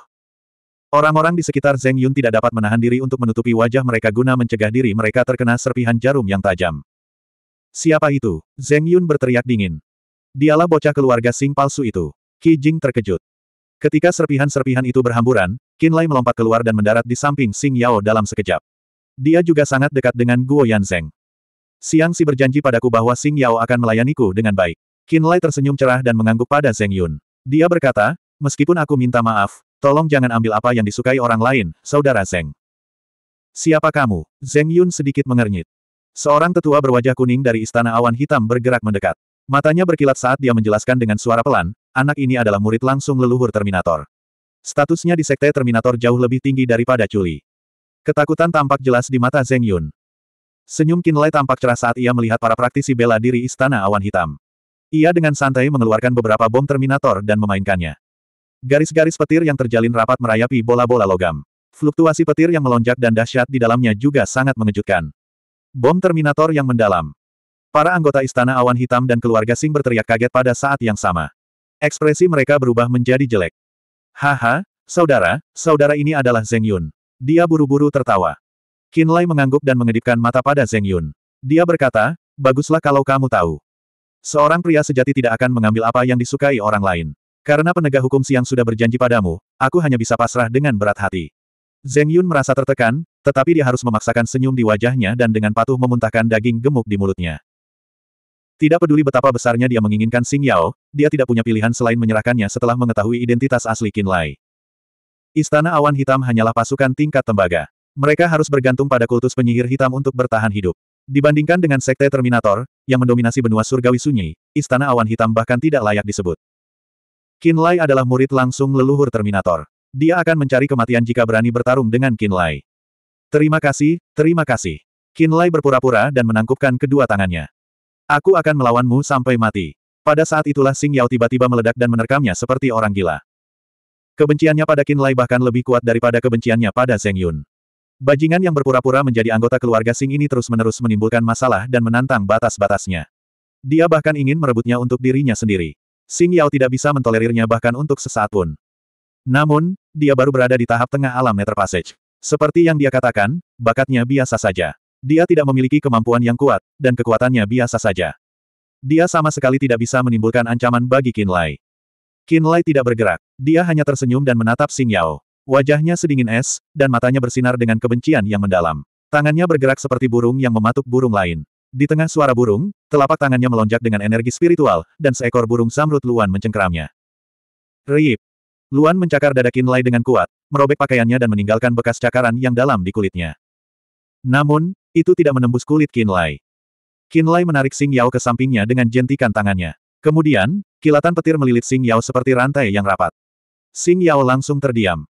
Orang-orang di sekitar Zeng Yun tidak dapat menahan diri untuk menutupi wajah mereka guna mencegah diri mereka terkena serpihan jarum yang tajam. Siapa itu? Zeng Yun berteriak dingin. Dialah bocah keluarga Sing palsu itu. Qi Jing terkejut. Ketika serpihan-serpihan itu berhamburan, Qin Lai melompat keluar dan mendarat di samping Xing Yao dalam sekejap. Dia juga sangat dekat dengan Guo Yanzeng. Siang Si berjanji padaku bahwa Xing Yao akan melayaniku dengan baik. Qin Lai tersenyum cerah dan mengangguk pada Zeng Yun. Dia berkata, meskipun aku minta maaf, tolong jangan ambil apa yang disukai orang lain, saudara Zeng. Siapa kamu? Zeng Yun sedikit mengernyit. Seorang tetua berwajah kuning dari Istana Awan Hitam bergerak mendekat. Matanya berkilat saat dia menjelaskan dengan suara pelan, anak ini adalah murid langsung leluhur Terminator. Statusnya di Sekte Terminator jauh lebih tinggi daripada Chuli. Ketakutan tampak jelas di mata Zeng Yun. Senyum Kinlay tampak cerah saat ia melihat para praktisi bela diri Istana Awan Hitam. Ia dengan santai mengeluarkan beberapa bom Terminator dan memainkannya. Garis-garis petir yang terjalin rapat merayapi bola-bola logam. Fluktuasi petir yang melonjak dan dahsyat di dalamnya juga sangat mengejutkan. Bom Terminator yang mendalam. Para anggota Istana Awan Hitam dan keluarga Sing berteriak kaget pada saat yang sama. Ekspresi mereka berubah menjadi jelek. Haha, saudara, saudara ini adalah Zeng Yun. Dia buru-buru tertawa. Qin Lai mengangguk dan mengedipkan mata pada Zeng Yun. Dia berkata, baguslah kalau kamu tahu. Seorang pria sejati tidak akan mengambil apa yang disukai orang lain. Karena penegak hukum siang sudah berjanji padamu, aku hanya bisa pasrah dengan berat hati. Zeng Yun merasa tertekan, tetapi dia harus memaksakan senyum di wajahnya dan dengan patuh memuntahkan daging gemuk di mulutnya. Tidak peduli betapa besarnya dia menginginkan Xing Yao, dia tidak punya pilihan selain menyerahkannya setelah mengetahui identitas asli Qin Lai. Istana Awan Hitam hanyalah pasukan tingkat tembaga. Mereka harus bergantung pada kultus penyihir hitam untuk bertahan hidup. Dibandingkan dengan Sekte Terminator, yang mendominasi benua surgawi sunyi, Istana Awan Hitam bahkan tidak layak disebut. Qin Lai adalah murid langsung leluhur Terminator. Dia akan mencari kematian jika berani bertarung dengan Qin Lai. Terima kasih, terima kasih. Qin Lai berpura-pura dan menangkupkan kedua tangannya. Aku akan melawanmu sampai mati. Pada saat itulah Sing Yao tiba-tiba meledak dan menerkamnya seperti orang gila. Kebenciannya pada Qin Lai bahkan lebih kuat daripada kebenciannya pada Zheng Yun. Bajingan yang berpura-pura menjadi anggota keluarga Sing ini terus-menerus menimbulkan masalah dan menantang batas-batasnya. Dia bahkan ingin merebutnya untuk dirinya sendiri. Sing Yao tidak bisa mentolerirnya bahkan untuk sesaat pun. Namun, dia baru berada di tahap tengah alam Nether Passage. Seperti yang dia katakan, bakatnya biasa saja. Dia tidak memiliki kemampuan yang kuat, dan kekuatannya biasa saja. Dia sama sekali tidak bisa menimbulkan ancaman bagi Qin Lai. Qin Lai tidak bergerak. Dia hanya tersenyum dan menatap Xing Yao. Wajahnya sedingin es, dan matanya bersinar dengan kebencian yang mendalam. Tangannya bergerak seperti burung yang mematuk burung lain. Di tengah suara burung, telapak tangannya melonjak dengan energi spiritual, dan seekor burung samrut Luan mencengkeramnya. Riip! Luan mencakar dada Qin Lai dengan kuat, merobek pakaiannya dan meninggalkan bekas cakaran yang dalam di kulitnya. Namun, itu tidak menembus kulit Kinlay. Kinlay menarik Xing Yao ke sampingnya dengan jentikan tangannya. Kemudian, kilatan petir melilit Xing Yao seperti rantai yang rapat. Xing Yao langsung terdiam.